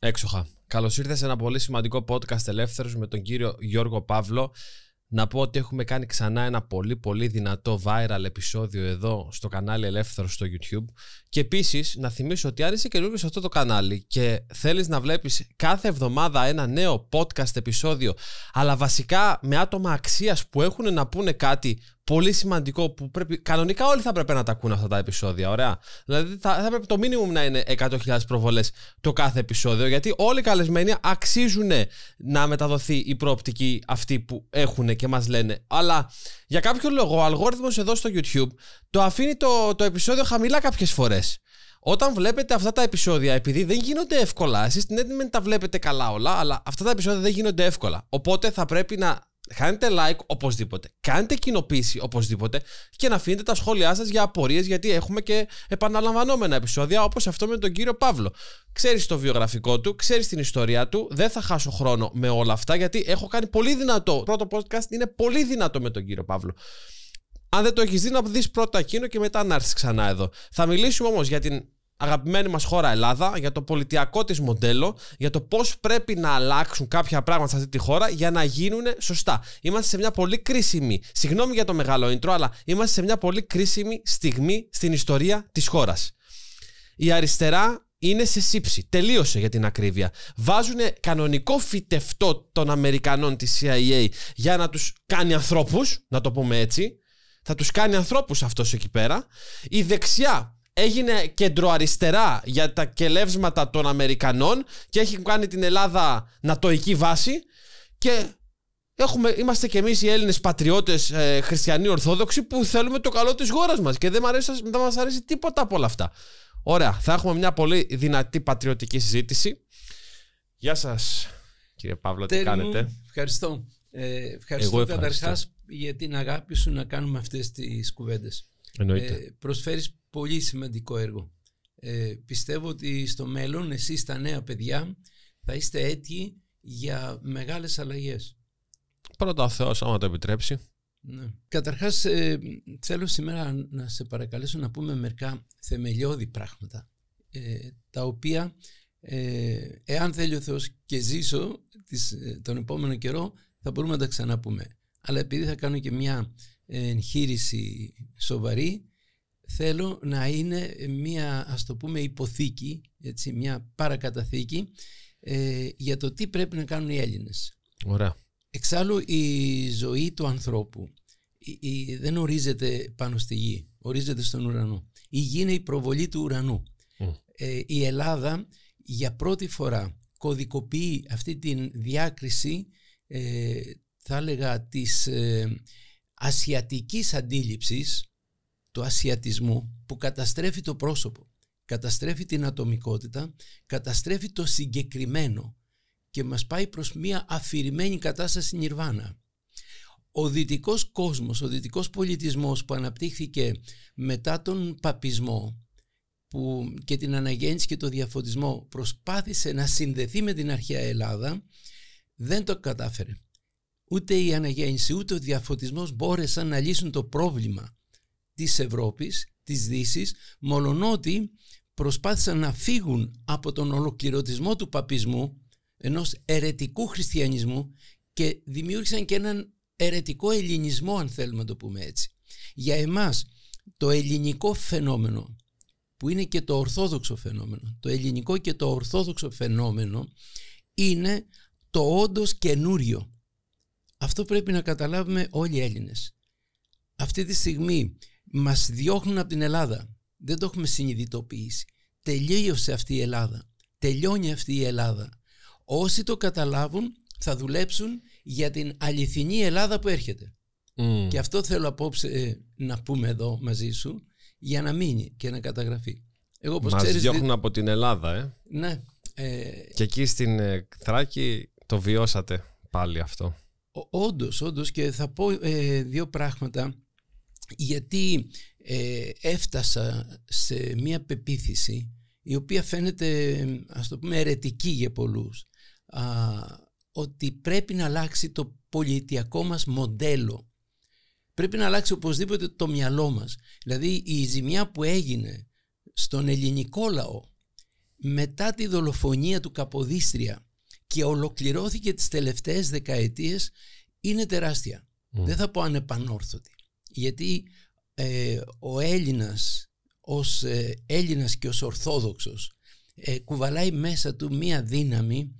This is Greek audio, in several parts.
Έξοχα. Καλώς ήρθες σε ένα πολύ σημαντικό podcast ελεύθερο με τον κύριο Γιώργο Παύλο. Να πω ότι έχουμε κάνει ξανά ένα πολύ πολύ δυνατό viral επεισόδιο εδώ στο κανάλι Ελεύθερος στο YouTube. Και επίσης να θυμίσω ότι αν είσαι καινούριο σε αυτό το κανάλι και θέλεις να βλέπεις κάθε εβδομάδα ένα νέο podcast επεισόδιο, αλλά βασικά με άτομα αξίας που έχουν να πούνε κάτι πολύ σημαντικό που πρέπει. Κανονικά όλοι θα πρέπει να τα ακούν αυτά τα επεισόδια, ωραία. Δηλαδή θα, θα πρέπει το minimum να είναι 100.000 προβολές το κάθε επεισόδιο, γιατί όλοι οι καλεσμένοι αξίζουν να μεταδοθεί η προοπτική αυτή που έχουν και μας λένε. Αλλά για κάποιο λόγο ο αλγόριθμος εδώ στο YouTube το αφήνει το, το επεισόδιο χαμηλά κάποιες φορές. Όταν βλέπετε αυτά τα επεισόδια, επειδή δεν γίνονται εύκολα, εσείς στην Edmund τα βλέπετε καλά όλα, αλλά αυτά τα επεισόδια δεν γίνονται εύκολα. Οπότε θα πρέπει να Κάντε like οπωσδήποτε. Κάντε κοινοποίηση οπωσδήποτε και να αφήνετε τα σχόλιά σας για απορίες, γιατί έχουμε και επαναλαμβανόμενα επεισόδια όπως αυτό με τον κύριο Παύλο. Ξέρεις το βιογραφικό του, ξέρεις την ιστορία του. Δεν θα χάσω χρόνο με όλα αυτά, γιατί έχω κάνει πολύ δυνατό. Πρώτο podcast είναι πολύ δυνατό με τον κύριο Παύλο. Αν δεν το έχεις δει, να δεις πρώτα εκείνο και μετά να έρθεις ξανά εδώ. Θα μιλήσουμε όμως για την αγαπημένη μας χώρα Ελλάδα, για το πολιτιακό της μοντέλο, για το πώς πρέπει να αλλάξουν κάποια πράγματα σε αυτή τη χώρα για να γίνουν σωστά. Είμαστε σε μια πολύ κρίσιμη, συγγνώμη για το μεγάλο intro, αλλά είμαστε σε μια πολύ κρίσιμη στιγμή στην ιστορία της χώρας. Η αριστερά είναι σε σύψη. Τελείωσε για την ακρίβεια. Βάζουν κανονικό φυτευτό των Αμερικανών της CIA για να τους κάνει ανθρώπους, να το πούμε έτσι. Θα τους κάνει ανθρώπους αυτός εκεί πέρα. Η δεξιά έγινε κεντροαριστερά για τα κελεύσματα των Αμερικανών και έχει κάνει την Ελλάδα νατοική βάση και έχουμε, είμαστε κι εμείς οι Έλληνες πατριώτες ε, χριστιανοί ορθόδοξοι που θέλουμε το καλό της χώρας μας και δεν, αρέσει, δεν μας αρέσει τίποτα από όλα αυτά. Ωραία, θα έχουμε μια πολύ δυνατή πατριωτική συζήτηση. Γεια σας κύριε Παύλο, τι κάνετε. Ευχαριστώ. Ε, ευχαριστώ, ευχαριστώ. για την αγάπη σου να κάνουμε αυτές τις κουβέντες ε, προσφέρεις πολύ σημαντικό έργο. Ε, πιστεύω ότι στο μέλλον εσείς τα νέα παιδιά θα είστε έτοιμοι για μεγάλες αλλαγές. Πρώτα ο Θεός άμα το επιτρέψει. Ναι. Καταρχάς ε, θέλω σήμερα να σε παρακαλέσω να πούμε μερικά θεμελιώδη πράγματα ε, τα οποία ε, εάν θέλει ο Θεός και ζήσω τις, ε, τον επόμενο καιρό θα μπορούμε να τα ξαναπούμε. Αλλά επειδή θα κάνω και μια εγχείρηση σοβαρή θέλω να είναι μια ας το πούμε υποθήκη, έτσι, μια παρακαταθήκη ε, για το τι πρέπει να κάνουν οι Έλληνες. Ωραία. Εξάλλου η ζωή του ανθρώπου δεν ορίζεται πάνω στη γη, ορίζεται στον ουρανό. Η γη είναι η προβολή του ουρανού. Ε, η Ελλάδα για πρώτη φορά κωδικοποιεί αυτή τη διάκριση ε, θα έλεγα της ε, ασιατικής αντίληψης του ασιατισμού που καταστρέφει το πρόσωπο, καταστρέφει την ατομικότητα, καταστρέφει το συγκεκριμένο και μας πάει προς μια αφηρημένη κατάσταση νιρβάνα. Ο δυτικός κόσμος, ο δυτικός πολιτισμός που αναπτύχθηκε μετά τον παπισμό που και την αναγέννηση και το διαφωτισμό προσπάθησε να συνδεθεί με την αρχαία Ελλάδα δεν το κατάφερε. Ούτε η αναγέννηση ούτε ο διαφωτισμός μπόρεσαν να λύσουν το πρόβλημα της Ευρώπης, της Δύσης, μολονότι προσπάθησαν να φύγουν από τον ολοκληρωτισμό του παπισμού, ενός ερετικού χριστιανισμού και δημιούργησαν και έναν ερετικό ελληνισμό, αν θέλουμε να το πούμε έτσι. Για εμάς το ελληνικό φαινόμενο, που είναι και το ορθόδοξο φαινόμενο, το ελληνικό και το ορθόδοξο φαινόμενο είναι το όντως καινούριο. Αυτό πρέπει να καταλάβουμε όλοι οι Έλληνες. Αυτή τη στιγμή μας διώχνουν από την Ελλάδα. Δεν το έχουμε συνειδητοποιήσει. Τελείωσε αυτή η Ελλάδα. Τελειώνει αυτή η Ελλάδα. Όσοι το καταλάβουν θα δουλέψουν για την αληθινή Ελλάδα που έρχεται. Mm. Και αυτό θέλω απόψε ε, να πούμε εδώ μαζί σου για να μείνει και να καταγραφεί. Εγώ, Μας ξέρεις, διώχνουν από την Ελλάδα, ε. Ναι. Ε... Και εκεί στην ε, Θράκη το βιώσατε πάλι αυτό. Όντως, όντως, και θα πω ε, δύο πράγματα γιατί ε, έφτασα σε μία πεποίθηση η οποία φαίνεται, ας το πούμε, αιρετική για πολλούς ότι πρέπει να αλλάξει το πολιτιακό μας μοντέλο. Πρέπει να αλλάξει οπωσδήποτε το μυαλό μας. Δηλαδή η ζημιά που έγινε στον ελληνικό λαό μετά τη δολοφονία του Καποδίστρια και ολοκληρώθηκε τις τελευταίες δεκαετίες είναι τεράστια. Δεν θα πω ανεπανόρθωτη. Γιατί ε, ο Έλληνας ως ε, Έλληνας και ως Ορθόδοξος ε, κουβαλάει μέσα του μία δύναμη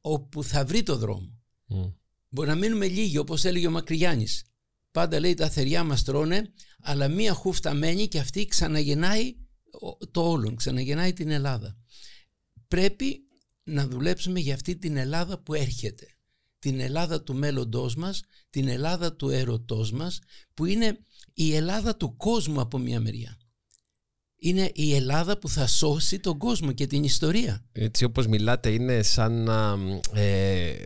όπου θα βρει το δρόμο. Mm. Μπορεί να μείνουμε λίγοι όπως έλεγε ο Μακρυγιάννης. Πάντα λέει τα θεριά μας τρώνε αλλά μία χούφτα μένει και αυτή ξαναγεννάει το όλον, ξαναγεννάει την Ελλάδα. Πρέπει να δουλέψουμε για αυτή την Ελλάδα που έρχεται. Την Ελλάδα του μέλλοντός μας, την Ελλάδα του έρωτός μας, που είναι η Ελλάδα του κόσμου από μια μεριά. Είναι η Ελλάδα που θα σώσει τον κόσμο και την ιστορία. Έτσι όπως μιλάτε είναι σαν να... Ε,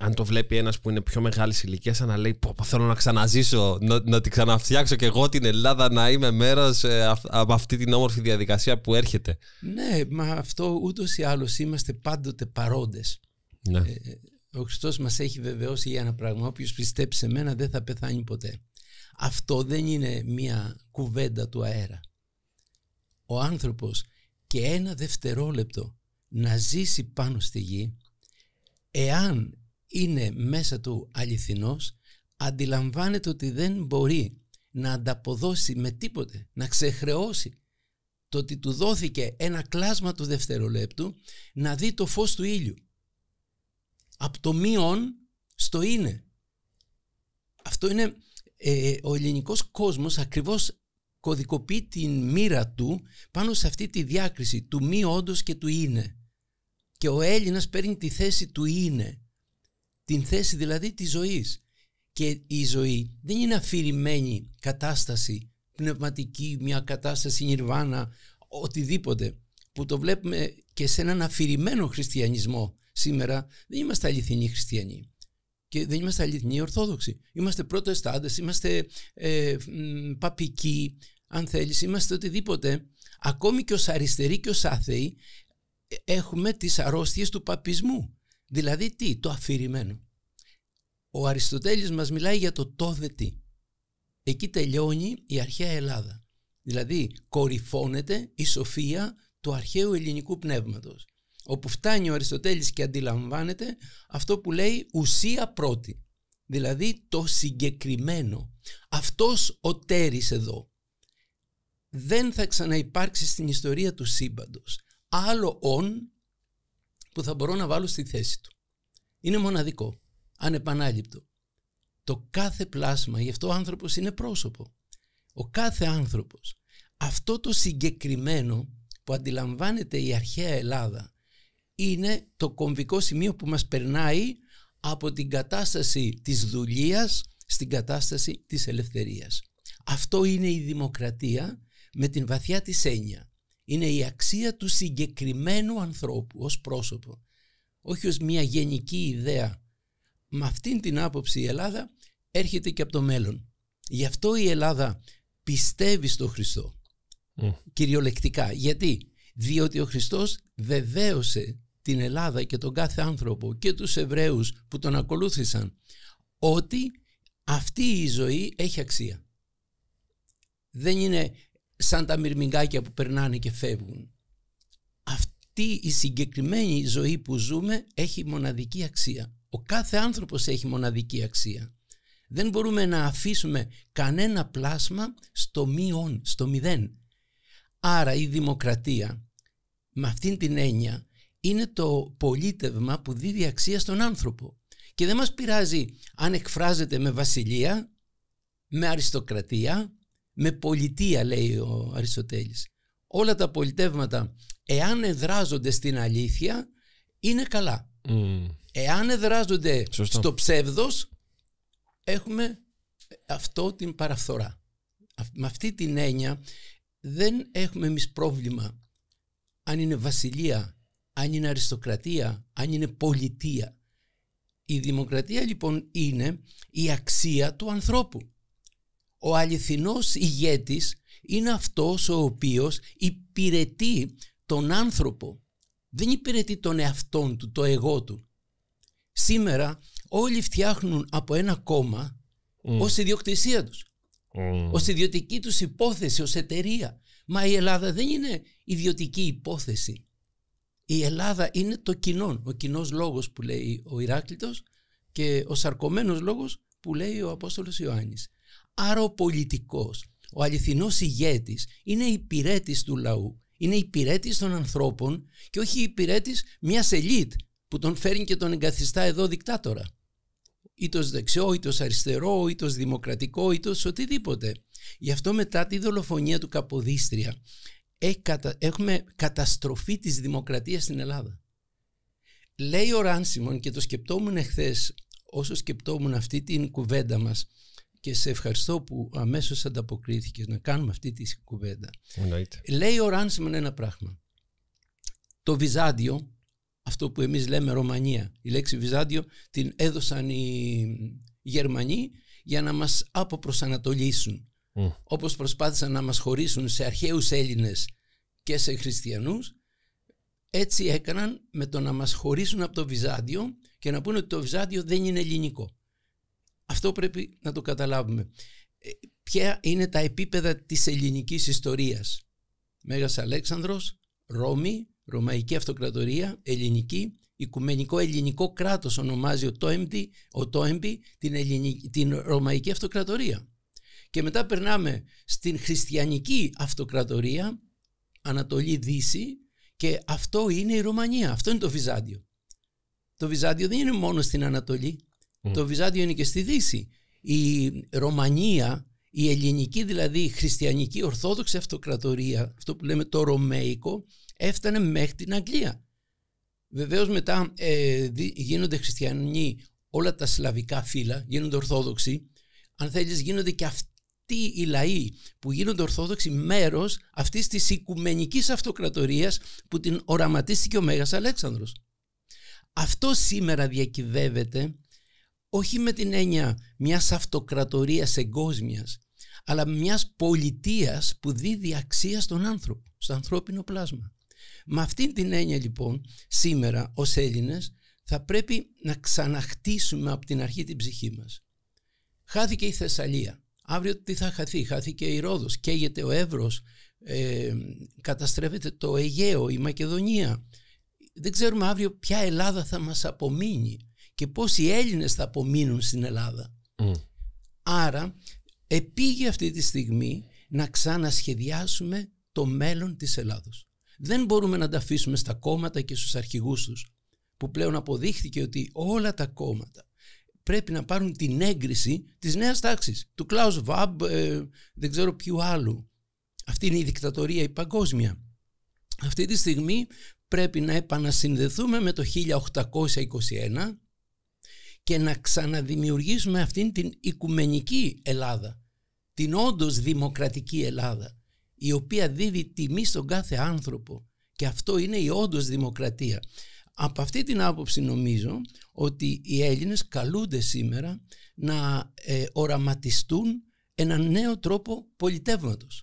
αν το βλέπει ένας που είναι πιο μεγάλης ηλικίας, να λέει: Πω, θέλω να ξαναζήσω, να, να τη ξαναφτιάξω και εγώ την Ελλάδα να είμαι μέρος ε, από αυτή την όμορφη διαδικασία που έρχεται. Ναι, μα αυτό ούτως ή άλλως είμαστε πάντοτε παρόντες. Ναι. Ε, ο Χριστός μας έχει βεβαιώσει για ένα πράγμα. Όποιος πιστέψει σε μένα δεν θα πεθάνει ποτέ. Αυτό δεν είναι μία κουβέντα του αέρα. Ο άνθρωπος, και ένα δευτερόλεπτο να ζήσει πάνω στη γη, εάν είναι μέσα του αληθινός, αντιλαμβάνεται ότι δεν μπορεί να ανταποδώσει με τίποτε, να ξεχρεώσει το ότι του δόθηκε ένα κλάσμα του δευτερολέπτου να δει το φως του ήλιου. Από το μείον στο είναι. Αυτό είναι ε, ο ελληνικός κόσμος ακριβώς κωδικοποιεί την μοίρα του πάνω σε αυτή τη διάκριση του μη όντως και του είναι. Και ο Έλληνας παίρνει τη θέση του είναι την θέση δηλαδή της ζωής. Και η ζωή δεν είναι αφηρημένη κατάσταση πνευματική, μια κατάσταση νιρβάνα, οτιδήποτε που το βλέπουμε και σε έναν αφηρημένο χριστιανισμό σήμερα δεν είμαστε αληθινοί χριστιανοί και δεν είμαστε αληθινοί ορθόδοξοι. Είμαστε πρωτοεστάδες, είμαστε ε, παπικοί, αν θέλεις, είμαστε οτιδήποτε. Ακόμη και ως αριστεροί και ως άθεοι ε, έχουμε τις αρρώστιες του παπισμού. Δηλαδή τι, το αφηρημένο. Ο Αριστοτέλης μας μιλάει για το τόδε τι. Εκεί τελειώνει η αρχαία Ελλάδα. Δηλαδή κορυφώνεται η σοφία του αρχαίου ελληνικού πνεύματος. Όπου φτάνει ο Αριστοτέλης και αντιλαμβάνεται αυτό που λέει ουσία πρώτη. Δηλαδή το συγκεκριμένο. Αυτός ο τέρης εδώ δεν θα ξαναυπάρξει στην ιστορία του σύμπαντος. Άλλο όν που θα μπορώ να βάλω στη θέση του. Είναι μοναδικό, ανεπανάληπτο. Το κάθε πλάσμα, γι' αυτό ο άνθρωπος είναι πρόσωπο. Ο κάθε άνθρωπος. Αυτό το συγκεκριμένο που αντιλαμβάνεται η αρχαία Ελλάδα είναι το κομβικό σημείο που μας περνάει από την κατάσταση της δουλείας στην κατάσταση της ελευθερίας. Αυτό είναι η δημοκρατία με την βαθιά της έννοια είναι η αξία του συγκεκριμένου ανθρώπου ως πρόσωπο, όχι ως μια γενική ιδέα. Με αυτήν την άποψη η Ελλάδα έρχεται και από το μέλλον. Γι' αυτό η Ελλάδα πιστεύει στον Χριστό, κυριολεκτικά. Γιατί, διότι ο Χριστός βεβαίωσε την Ελλάδα και τον κάθε άνθρωπο και τους Εβραίους που τον ακολούθησαν ότι αυτή η ζωή έχει αξία. Δεν είναι σαν τα μυρμηγκάκια που περνάνε και φεύγουν. Αυτή η συγκεκριμένη ζωή που ζούμε έχει μοναδική αξία. Ο κάθε άνθρωπος έχει μοναδική αξία. Δεν μπορούμε να αφήσουμε κανένα πλάσμα στο μείον, στο μηδέν. Άρα η δημοκρατία με αυτήν την έννοια είναι το πολίτευμα που δίδει αξία στον άνθρωπο. Και δεν μας πειράζει αν εκφράζεται με βασιλεία, με αριστοκρατία, με πολιτεία λέει ο Αριστοτέλης. Όλα τα πολιτεύματα εάν εδράζονται στην αλήθεια είναι καλά. Mm. Εάν εδράζονται στο ψεύδος έχουμε αυτό την παραφθορά. Με αυτή την έννοια δεν έχουμε εμείς πρόβλημα αν είναι βασιλεία, αν είναι αριστοκρατία, αν είναι πολιτεία. Η δημοκρατία λοιπόν είναι η αξία του ανθρώπου. Ο αληθινός ηγέτης είναι αυτός ο οποίος υπηρετεί τον άνθρωπο. Δεν υπηρετεί τον εαυτόν του, το εγώ του. Σήμερα όλοι φτιάχνουν από ένα κόμμα mm. ως ιδιοκτησία τους. Mm. Ως ιδιωτική τους υπόθεση, ως εταιρεία. Μα η Ελλάδα δεν είναι ιδιωτική υπόθεση. Η Ελλάδα είναι το κοινό. Ο κοινός λόγος που λέει ο Ηράκλητος και ο σαρκωμένος λόγος που λέει ο Απόστολος Ιωάννης. Άρα ο πολιτικός, ο αληθινός ηγέτης είναι υπηρέτης του λαού, είναι υπηρέτης των ανθρώπων και όχι υπηρέτης μιας ελίτ που τον φέρνει και τον εγκαθιστά εδώ δικτάτορα. Ήτος δεξιό, ήτος αριστερό, ήτος δημοκρατικό, ήτος οτιδήποτε. Γι' αυτό μετά τη δολοφονία του Καποδίστρια έχουμε καταστροφή της δημοκρατίας στην Ελλάδα. Λέει ο Ράνσιμον και το σκεπτόμουν εχθές όσο σκεπτόμουν αυτή την κουβέντα μας και σε ευχαριστώ που αμέσως ανταποκρίθηκες να κάνουμε αυτή τη κουβέντα. Εννοείται. Λέει ο Ράνσμαν ένα πράγμα. Το Βυζάντιο, αυτό που εμείς λέμε Ρωμανία, η λέξη Βυζάντιο την έδωσαν οι Γερμανοί για να μας αποπροσανατολίσουν. Mm. Όπως προσπάθησαν να μας χωρίσουν σε αρχαίους Έλληνες και σε χριστιανούς, έτσι έκαναν με το να μας χωρίσουν από το Βυζάντιο και να πούνε ότι το Βυζάντιο δεν είναι ελληνικό. Αυτό πρέπει να το καταλάβουμε. Ε, ποια είναι τα επίπεδα της ελληνικής ιστορίας. Μέγας Αλέξανδρος, Ρώμη, Ρωμαϊκή Αυτοκρατορία, Ελληνική, Οικουμενικό Ελληνικό Κράτος ονομάζει ο Τόεμπι, ο την, την Ρωμαϊκή Αυτοκρατορία. Και μετά περνάμε στην Χριστιανική Αυτοκρατορία, Ανατολή-Δύση και αυτό είναι η Ρωμανία, αυτό είναι το Βυζάντιο. Το Βυζάντιο δεν είναι μόνο στην Ανατολή, Mm. Το Βυζάντιο είναι και στη Δύση. Η Ρωμανία, η ελληνική δηλαδή η χριστιανική ορθόδοξη αυτοκρατορία, αυτό που λέμε το Ρωμαϊκό, έφτανε μέχρι την Αγγλία. Βεβαίως μετά ε, γίνονται χριστιανοί όλα τα σλαβικά φύλλα, γίνονται ορθόδοξοι. Αν θέλεις, γίνονται και αυτοί οι λαοί που γίνονται ορθόδοξοι μέρος αυτής της οικουμενικής αυτοκρατορίας που την οραματίστηκε ο Μέγας Αλέξανδρος. Αυτό σήμερα διακυβεύεται όχι με την έννοια μιας αυτοκρατορίας εγκόσμιας, αλλά μιας πολιτείας που δίδει αξία στον άνθρωπο, στο ανθρώπινο πλάσμα. Με αυτή την έννοια λοιπόν σήμερα ως Έλληνες θα πρέπει να ξαναχτίσουμε από την αρχή την ψυχή μας. Χάθηκε η Θεσσαλία. Αύριο τι θα χαθεί. Χάθηκε η Ρόδος. Καίγεται ο Εύρος. Ε, καταστρέφεται το Αιγαίο, η Μακεδονία. Δεν ξέρουμε αύριο ποια Ελλάδα θα μας απομείνει και πώς οι Έλληνες θα απομείνουν στην Ελλάδα. Άρα επήγε αυτή τη στιγμή να ξανασχεδιάσουμε το μέλλον της Ελλάδος. Δεν μπορούμε να τα αφήσουμε στα κόμματα και στους αρχηγούς τους που πλέον αποδείχθηκε ότι όλα τα κόμματα πρέπει να πάρουν την έγκριση της νέας τάξης, του Κλάους Βαμπ, ε, δεν ξέρω ποιου άλλου. Αυτή είναι η δικτατορία η παγκόσμια. Αυτή τη στιγμή πρέπει να επανασυνδεθούμε με το 1821 και να ξαναδημιουργήσουμε αυτήν την οικουμενική Ελλάδα, την όντως δημοκρατική Ελλάδα, η οποία δίδει τιμή στον κάθε άνθρωπο και αυτό είναι η όντως δημοκρατία. Από αυτή την άποψη νομίζω ότι οι Έλληνες καλούνται σήμερα να ε, οραματιστούν έναν νέο τρόπο πολιτεύματος.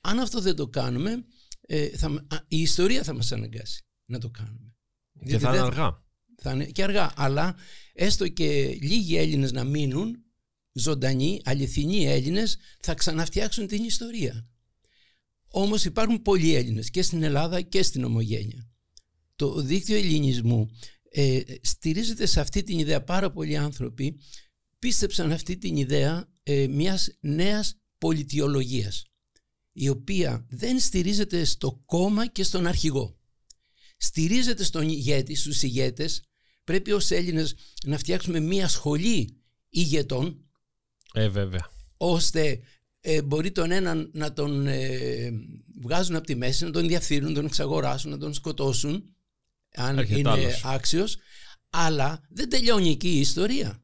Αν αυτό δεν το κάνουμε, ε, θα, η ιστορία θα μας αναγκάσει να το κάνουμε. Και θα είναι αργά θα είναι και αργά. Αλλά έστω και λίγοι Έλληνες να μείνουν, ζωντανοί, αληθινοί Έλληνες, θα ξαναφτιάξουν την ιστορία. Όμως, υπάρχουν πολλοί Έλληνες και στην Ελλάδα και στην Ομογένεια. Το δίκτυο ελληνισμού ε, στηρίζεται σε αυτή την ιδέα. Πάρα πολλοί άνθρωποι πίστεψαν αυτή την ιδέα ε, μιας νέας πολιτιολογίας η οποία δεν στηρίζεται στο κόμμα και στον αρχηγό. Στηρίζεται στον ηγέτη, στους ηγέτες πρέπει ως Έλληνες να φτιάξουμε μία σχολή ηγετών ε, βέβαια. ώστε ε, μπορεί τον έναν να τον ε, βγάζουν από τη μέση, να τον διαφθείρουν, να τον εξαγοράσουν, να τον σκοτώσουν αν είναι άξιος αλλά δεν τελειώνει εκεί η ιστορία.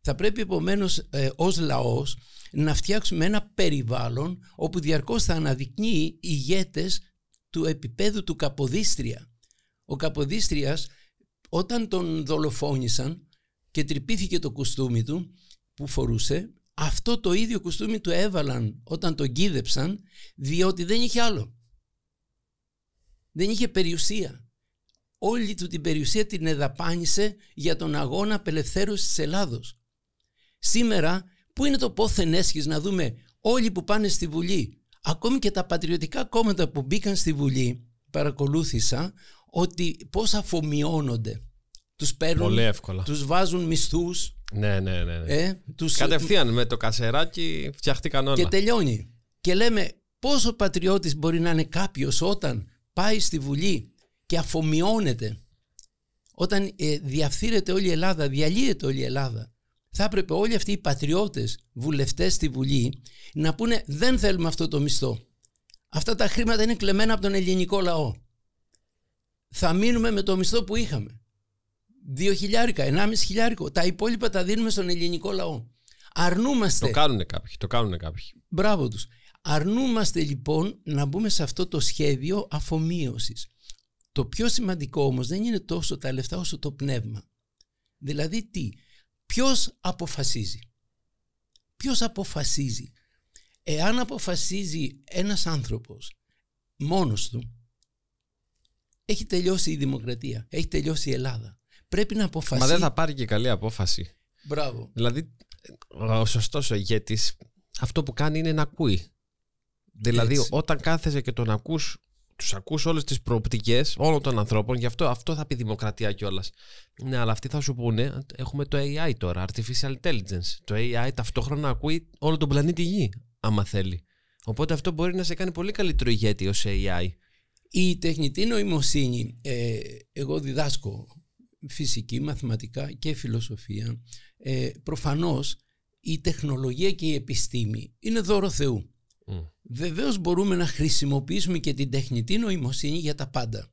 Θα πρέπει επομένως ε, ως λαός να φτιάξουμε ένα περιβάλλον όπου διαρκώς θα αναδεικνύει ηγέτες του επίπεδου του Καποδίστρια. Ο Καποδίστριας όταν τον δολοφόνησαν και τρυπήθηκε το κουστούμι του που φορούσε, αυτό το ίδιο κουστούμι του έβαλαν όταν τον κίδεψαν, διότι δεν είχε άλλο. Δεν είχε περιουσία. Όλη του την περιουσία την εδαπάνησε για τον αγώνα απελευθέρωσης της Ελλάδος. Σήμερα, πού είναι το πόθεν έσχης να δούμε όλοι που πάνε στη Βουλή, ακόμη και τα πατριωτικά κόμματα που μπήκαν στη Βουλή, παρακολούθησα, ότι πώς αφομοιώνονται. Τους παίρνουν, του τους βάζουν μισθούς. Ναι, ναι, ναι. ναι. Ε, Κατευθείαν με το κασεράκι φτιάχτηκαν κανόνα. Και τελειώνει. Και λέμε πόσο πατριώτης μπορεί να είναι κάποιος όταν πάει στη Βουλή και αφομοιώνεται. Όταν ε, διαφθείρεται όλη η Ελλάδα, διαλύεται όλη η Ελλάδα. Θα έπρεπε όλοι αυτοί οι πατριώτες βουλευτές στη Βουλή να πούνε δεν θέλουμε αυτό το μισθό. Αυτά τα χρήματα είναι κλεμμένα από τον ελληνικό λαό θα μείνουμε με το μισθό που είχαμε. Δύο χιλιάρικα, ενάμιση χιλιάρικο. Τα υπόλοιπα τα δίνουμε στον ελληνικό λαό. Αρνούμαστε. Το κάνουν κάποιοι. Το κάνουν κάποιοι. Μπράβο τους. Αρνούμαστε λοιπόν να μπούμε σε αυτό το σχέδιο αφομοίωσης. Το πιο σημαντικό όμως δεν είναι τόσο τα λεφτά όσο το πνεύμα. Δηλαδή τι, ποιος αποφασίζει. Ποιος αποφασίζει. Εάν αποφασίζει ένας άνθρωπος μόνος του, έχει τελειώσει η δημοκρατία. Έχει τελειώσει η Ελλάδα. Πρέπει να αποφασίσει. Μα δεν θα πάρει και καλή απόφαση. Μπράβο. Δηλαδή, ε, ο σωστός ο ηγέτης αυτό που κάνει είναι να ακούει. Δηλαδή, Έτσι. Δηλαδή, όταν κάθεσαι και τον ακούς, τους ακούς όλες τις προοπτικές όλων των ανθρώπων, γι' αυτό, αυτό θα πει δημοκρατία κιόλας. Ναι, αλλά αυτοί θα σου πούνε, έχουμε το AI τώρα, artificial intelligence. Το AI ταυτόχρονα ακούει όλο τον πλανήτη γη, άμα θέλει. Οπότε αυτό μπορεί να σε κάνει πολύ καλύτερο ηγέτη ως AI. Η τεχνητή νοημοσύνη, ε, εγώ διδάσκω φυσική, μαθηματικά και φιλοσοφία, ε, προφανώς η τεχνολογία και η επιστήμη είναι δώρο Θεού. Mm. Βεβαίως μπορούμε να χρησιμοποιήσουμε και την τεχνητή νοημοσύνη για τα πάντα.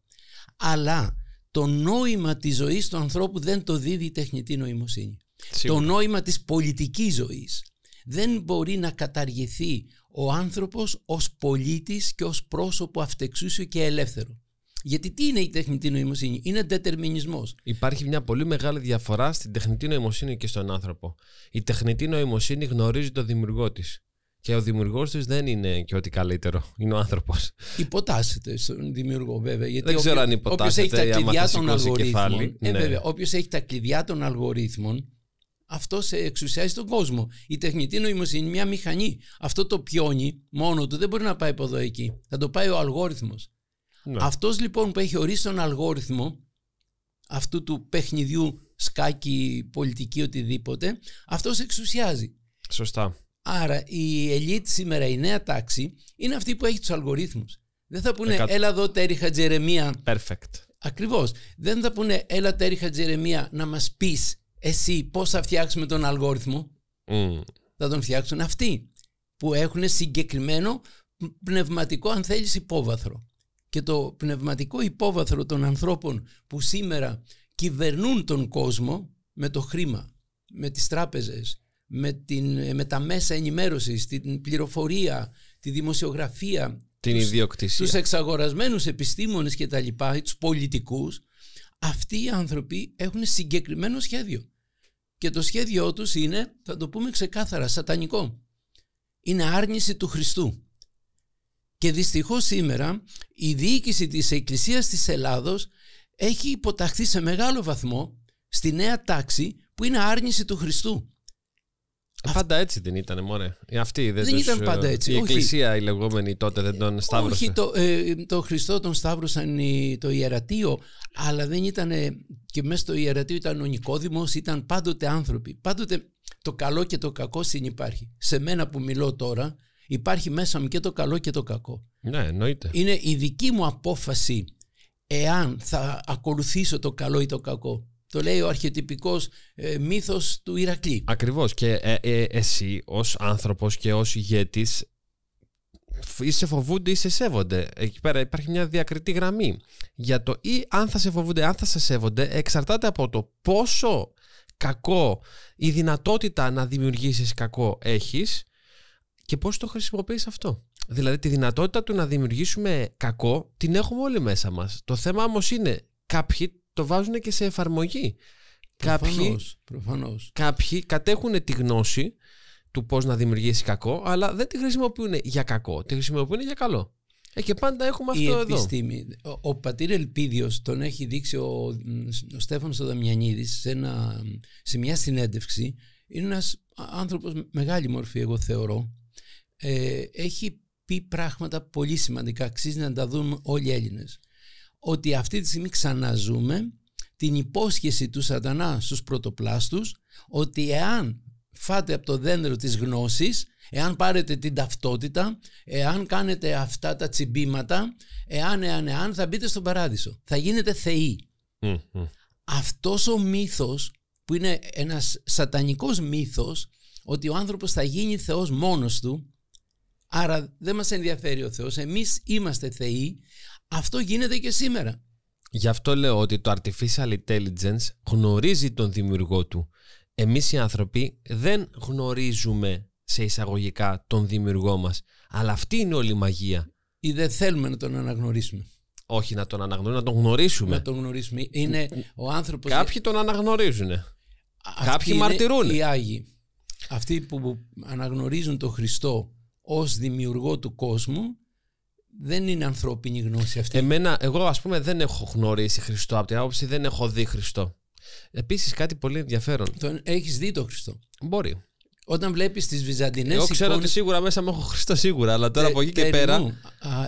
Αλλά το νόημα της ζωής του ανθρώπου δεν το δίδει η τεχνητή νοημοσύνη. Το νόημα της πολιτικής ζωής δεν μπορεί να καταργηθεί ο άνθρωπος ως πολίτης και ως πρόσωπο αυτεξούσιο και ελεύθερο. Γιατί τι είναι η τεχνητή νοημοσύνη, είναι δετερμινισμό. Υπάρχει μια πολύ μεγάλη διαφορά στην τεχνητή νοημοσύνη και στον άνθρωπο. Η τεχνητή νοημοσύνη γνωρίζει τον δημιουργό της. Και ο δημιουργός της δεν είναι και ό,τι καλύτερο. Είναι ο άνθρωπος. Υποτάσσεται στον δημιουργό, βέβαια. Γιατί δεν ξέρω αν υποτάσσεται. Ε, ναι. Όποιο έχει τα κλειδιά των αλγορίθμων. Ε, Όποιος έχει τα κλειδιά των αλγορίθμων αυτό σε εξουσιάζει τον κόσμο. Η τεχνητή νοημοσύνη είναι μια μηχανή. Αυτό το πιόνι μόνο του δεν μπορεί να πάει από εδώ εκεί. Θα το πάει ο αλγόριθμος. Ναι. Αυτός λοιπόν που έχει ορίσει τον αλγόριθμο αυτού του παιχνιδιού, σκάκι, πολιτική, οτιδήποτε, αυτός εξουσιάζει. Σωστά. Άρα η ελίτ σήμερα, η νέα τάξη, είναι αυτή που έχει τους αλγορίθμους. Δεν θα πούνε, έλα εδώ τέριχα Τζερεμία. Perfect. Ακριβώς. Δεν θα πούνε, έλα τέριχα Τζερεμία να μας πεις εσύ πώς θα φτιάξουμε τον αλγόριθμο. Mm. Θα τον φτιάξουν αυτοί που έχουν συγκεκριμένο πνευματικό αν θέλεις υπόβαθρο. Και το πνευματικό υπόβαθρο των ανθρώπων που σήμερα κυβερνούν τον κόσμο με το χρήμα, με τις τράπεζες, με, την, τα μέσα ενημέρωσης, την πληροφορία, τη δημοσιογραφία, την τους, ιδιοκτησία. τους εξαγορασμένους επιστήμονες και τα λοιπά, τους πολιτικούς, αυτοί οι άνθρωποι έχουν συγκεκριμένο σχέδιο. Και το σχέδιό τους είναι, θα το πούμε ξεκάθαρα, σατανικό. Είναι άρνηση του Χριστού. Και δυστυχώς σήμερα η διοίκηση της Εκκλησίας της Ελλάδος έχει υποταχθεί σε μεγάλο βαθμό στη νέα τάξη που είναι άρνηση του Χριστού. Ε, πάντα έτσι δεν ήταν, μωρέ. Ε, αυτή δεν, δεν ήταν πάντα ε, έτσι. Η όχι. Εκκλησία, η λεγόμενη τότε, δεν τον σταύρωσε. Όχι, το, Χριστό τον σταύρωσαν το ιερατείο, αλλά δεν ήταν. και μέσα στο ιερατείο ήταν ο Νικόδημος, ήταν πάντοτε άνθρωποι. Πάντοτε το καλό και το κακό συνυπάρχει. Σε μένα που μιλώ τώρα, υπάρχει μέσα μου και το καλό και το κακό. Ναι, εννοείται. Είναι η δική μου απόφαση εάν θα ακολουθήσω το καλό ή το κακό. Το λέει ο αρχιετυπικός ε, μύθος του Ηρακλή. Ακριβώς και ε, ε, εσύ ως άνθρωπος και ως ηγέτης ή σε φοβούνται ή σε σέβονται. Εκεί πέρα υπάρχει μια διακριτή γραμμή. Για το ή αν θα σε φοβούνται, αν θα σε σέβονται, εξαρτάται από το πόσο κακό, η δυνατότητα να δημιουργήσεις κακό έχεις και πώς το χρησιμοποιείς αυτό. Δηλαδή τη δυνατότητα του να δημιουργήσουμε κακό την έχουμε όλοι μέσα μας. Το θέμα όμως είναι κάποιοι το βάζουν και σε εφαρμογή. Προφανώς, κάποιοι, προφανώς. κάποιοι κατέχουν τη γνώση του πώς να δημιουργήσει κακό, αλλά δεν τη χρησιμοποιούν για κακό, τη χρησιμοποιούν για καλό. Ε, και πάντα έχουμε αυτό η εδώ. Ο, ο πατήρ Ελπίδιος τον έχει δείξει ο, ο Στέφανος σε, σε μια συνέντευξη. Είναι ένας άνθρωπος μεγάλη μορφή εγώ θεωρώ. Ε, έχει πει πράγματα πολύ σημαντικά, αξίζει να τα δουν όλοι οι Έλληνες ότι αυτή τη στιγμή ξαναζούμε την υπόσχεση του σατανά στους πρωτοπλάστους ότι εάν φάτε από το δέντρο της γνώσης, εάν πάρετε την ταυτότητα, εάν κάνετε αυτά τα τσιμπήματα, εάν, εάν, εάν, θα μπείτε στον παράδεισο. Θα γίνετε θεοί. Αυτός ο μύθος που είναι ένας σατανικός μύθος ότι ο άνθρωπος θα γίνει θεός μόνος του Άρα δεν μας ενδιαφέρει ο Θεός, εμείς είμαστε θεοί, αυτό γίνεται και σήμερα. Γι' αυτό λέω ότι το artificial intelligence γνωρίζει τον δημιουργό του. Εμείς οι άνθρωποι δεν γνωρίζουμε σε εισαγωγικά τον δημιουργό μας, αλλά αυτή είναι όλη η μαγεία. Ή δεν θέλουμε να τον αναγνωρίσουμε. Όχι να τον αναγνωρίσουμε, να τον γνωρίσουμε. Να τον γνωρίσουμε. Είναι ο άνθρωπος... Κάποιοι τον αναγνωρίζουν. Κάποιοι μαρτυρούν. οι Άγιοι. Αυτοί που αναγνωρίζουν τον Χριστό ως δημιουργό του κόσμου δεν είναι ανθρώπινη γνώση αυτή. Εμένα, εγώ ας πούμε δεν έχω γνωρίσει Χριστό από την άποψη δεν έχω δει Χριστό. Επίσης κάτι πολύ ενδιαφέρον. Τον έχεις δει το Χριστό. Μπορεί. Όταν βλέπεις τις Βυζαντινές. Εγώ ξέρω ότι σίγουρα μέσα μου έχω Χριστό σίγουρα, αλλά τώρα από εκεί και πέρα.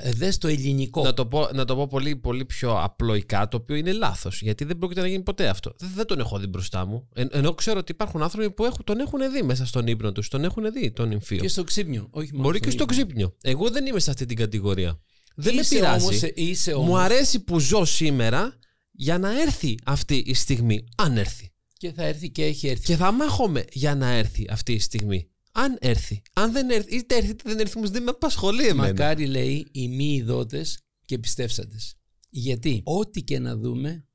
Ε, Δες το ελληνικό. Να το πω, να το πω πολύ, πολύ πιο απλοϊκά, το οποίο είναι λάθος. Γιατί δεν πρόκειται να γίνει ποτέ αυτό. Δεν, τον έχω δει μπροστά μου. Εν, ενώ ξέρω ότι υπάρχουν άνθρωποι που έχουν, τον έχουν δει μέσα στον ύπνο τους. Τον έχουν δει τον νυμφίο. Και στο ξύπνιο. Όχι μόνο Μπορεί και στο ξύπνιο. Εγώ δεν είμαι σε αυτή την κατηγορία. Δεν είσαι με πειράζει. Ε, μου αρέσει που ζω σήμερα για να έρθει αυτή η στιγμή, αν έρθει και θα έρθει και έχει έρθει. Και θα μάχομαι για να έρθει αυτή η στιγμή. Αν έρθει. Αν δεν έρθει, είτε έρθει είτε δεν έρθει, μου δεν με απασχολεί εμένα. Μακάρι λέει οι μη ειδότες και πιστεύσατε. Γιατί ό,τι και να δούμε,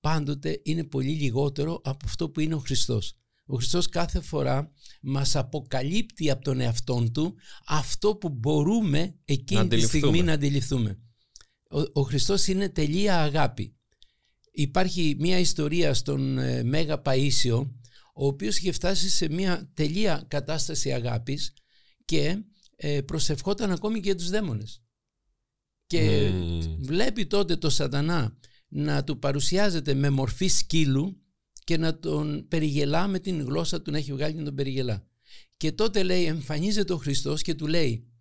πάντοτε είναι πολύ λιγότερο από αυτό που είναι ο Χριστός. Ο Χριστός κάθε φορά μας αποκαλύπτει από τον εαυτό του αυτό που μπορούμε εκείνη τη στιγμή να αντιληφθούμε. Ο, ο Χριστός είναι τελεία αγάπη. Υπάρχει μια ιστορία στον ε, Μέγα Παΐσιο, ο οποίος είχε φτάσει σε μια τελεία κατάσταση αγάπης και ε, προσευχόταν ακόμη και τους δαίμονες. Και βλέπει τότε το σατανά να του παρουσιάζεται με μορφή σκύλου και να τον περιγελά με την γλώσσα του να έχει βγάλει και να τον περιγελά. Και τότε λέει εμφανίζεται ο Χριστός και του λέει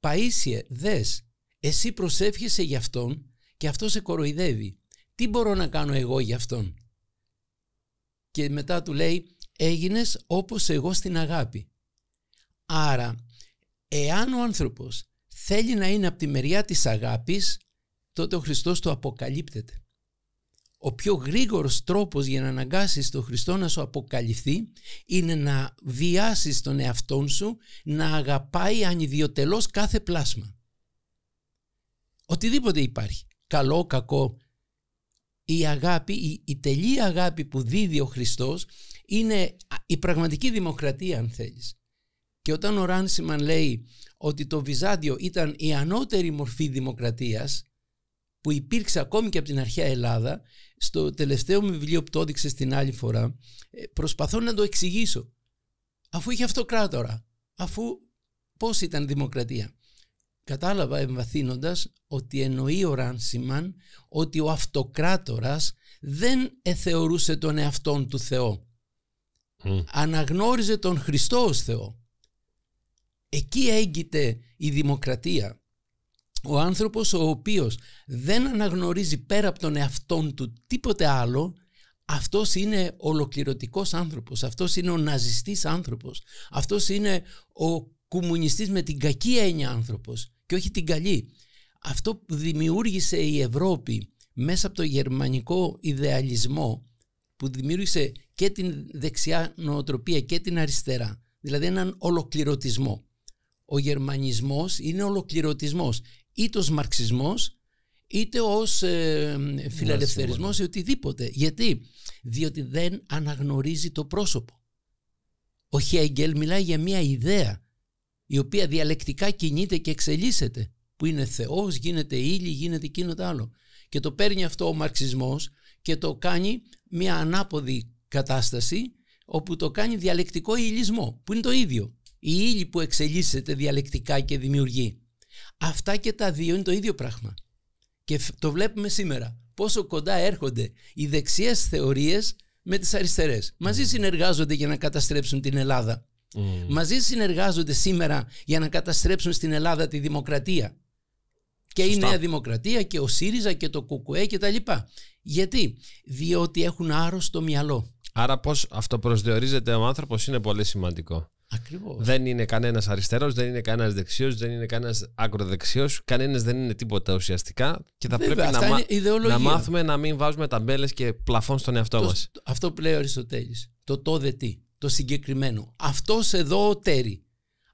«Παΐσιε, δες, εσύ προσεύχεσαι για Αυτόν και Αυτό σε κοροϊδεύει. Τι μπορώ να κάνω εγώ για αυτόν. Και μετά του λέει έγινες όπως εγώ στην αγάπη. Άρα εάν ο άνθρωπος θέλει να είναι από τη μεριά της αγάπης τότε ο Χριστός το αποκαλύπτεται. Ο πιο γρήγορος τρόπος για να αναγκάσεις τον Χριστό να σου αποκαλυφθεί είναι να βιάσεις τον εαυτόν σου να αγαπάει ανιδιοτελώς κάθε πλάσμα. Οτιδήποτε υπάρχει, καλό, κακό, η αγάπη, η, η τελή αγάπη που δίδει ο Χριστός είναι η πραγματική δημοκρατία αν θέλεις. Και όταν ο Ράνσιμαν λέει ότι το Βυζάντιο ήταν η ανώτερη μορφή δημοκρατίας που υπήρξε ακόμη και από την αρχαία Ελλάδα, στο τελευταίο μου βιβλίο που το έδειξε στην άλλη φορά, ε, προσπαθώ να το εξηγήσω. Αφού είχε αυτοκράτορα, αφού πώς ήταν δημοκρατία κατάλαβα εμβαθύνοντας ότι εννοεί ο Ράνσιμαν ότι ο αυτοκράτορας δεν εθεωρούσε τον εαυτόν του Θεό. Αναγνώριζε τον Χριστό ως Θεό. Εκεί έγκυται η δημοκρατία. Ο άνθρωπος ο οποίος δεν αναγνωρίζει πέρα από τον εαυτόν του τίποτε άλλο, αυτός είναι ολοκληρωτικός άνθρωπος, αυτός είναι ο ναζιστής άνθρωπος, αυτός είναι ο κομμουνιστής με την κακή έννοια άνθρωπος και όχι την καλή. Αυτό που δημιούργησε η Ευρώπη μέσα από το γερμανικό ιδεαλισμό που δημιούργησε και την δεξιά νοοτροπία και την αριστερά, δηλαδή έναν ολοκληρωτισμό. Ο γερμανισμός είναι ολοκληρωτισμός, είτε ως μαρξισμός, είτε ως ε, φιλελευθερισμός ή οτιδήποτε. Γιατί, διότι δεν αναγνωρίζει το πρόσωπο. Ο Χέγγελ μιλάει για μια ιδέα, η οποία διαλεκτικά κινείται και εξελίσσεται που είναι Θεός, γίνεται ύλη, γίνεται εκείνο το άλλο και το παίρνει αυτό ο μαρξισμός και το κάνει μια ανάποδη κατάσταση όπου το κάνει διαλεκτικό υλισμό που είναι το ίδιο η ύλη που εξελίσσεται διαλεκτικά και δημιουργεί αυτά και τα δύο είναι το ίδιο πράγμα και το βλέπουμε σήμερα πόσο κοντά έρχονται οι δεξιές θεωρίες με τις αριστερές. Μαζί ναι. συνεργάζονται για να καταστρέψουν την Ελλάδα. Mm. Μαζί συνεργάζονται σήμερα για να καταστρέψουν στην Ελλάδα τη δημοκρατία. Και Σωστά. η Νέα Δημοκρατία και ο ΣΥΡΙΖΑ και το ΚΚΕ και τα λοιπά. Γιατί? Διότι έχουν άρρωστο μυαλό. Άρα πώς αυτοπροσδιορίζεται ο άνθρωπος είναι πολύ σημαντικό. Ακριβώς. Δεν είναι κανένας αριστερός, δεν είναι κανένας δεξιός δεν είναι κανένας ακροδεξιός, Κανένας δεν είναι τίποτα ουσιαστικά και θα πρέπει να, μα... να μάθουμε να μην βάζουμε ταμπέλες και πλαφών στον εαυτό μα. Αυτό πλέον Αριστοτέλης. Το τότε τι το συγκεκριμένο. Αυτός εδώ ο Τέρι,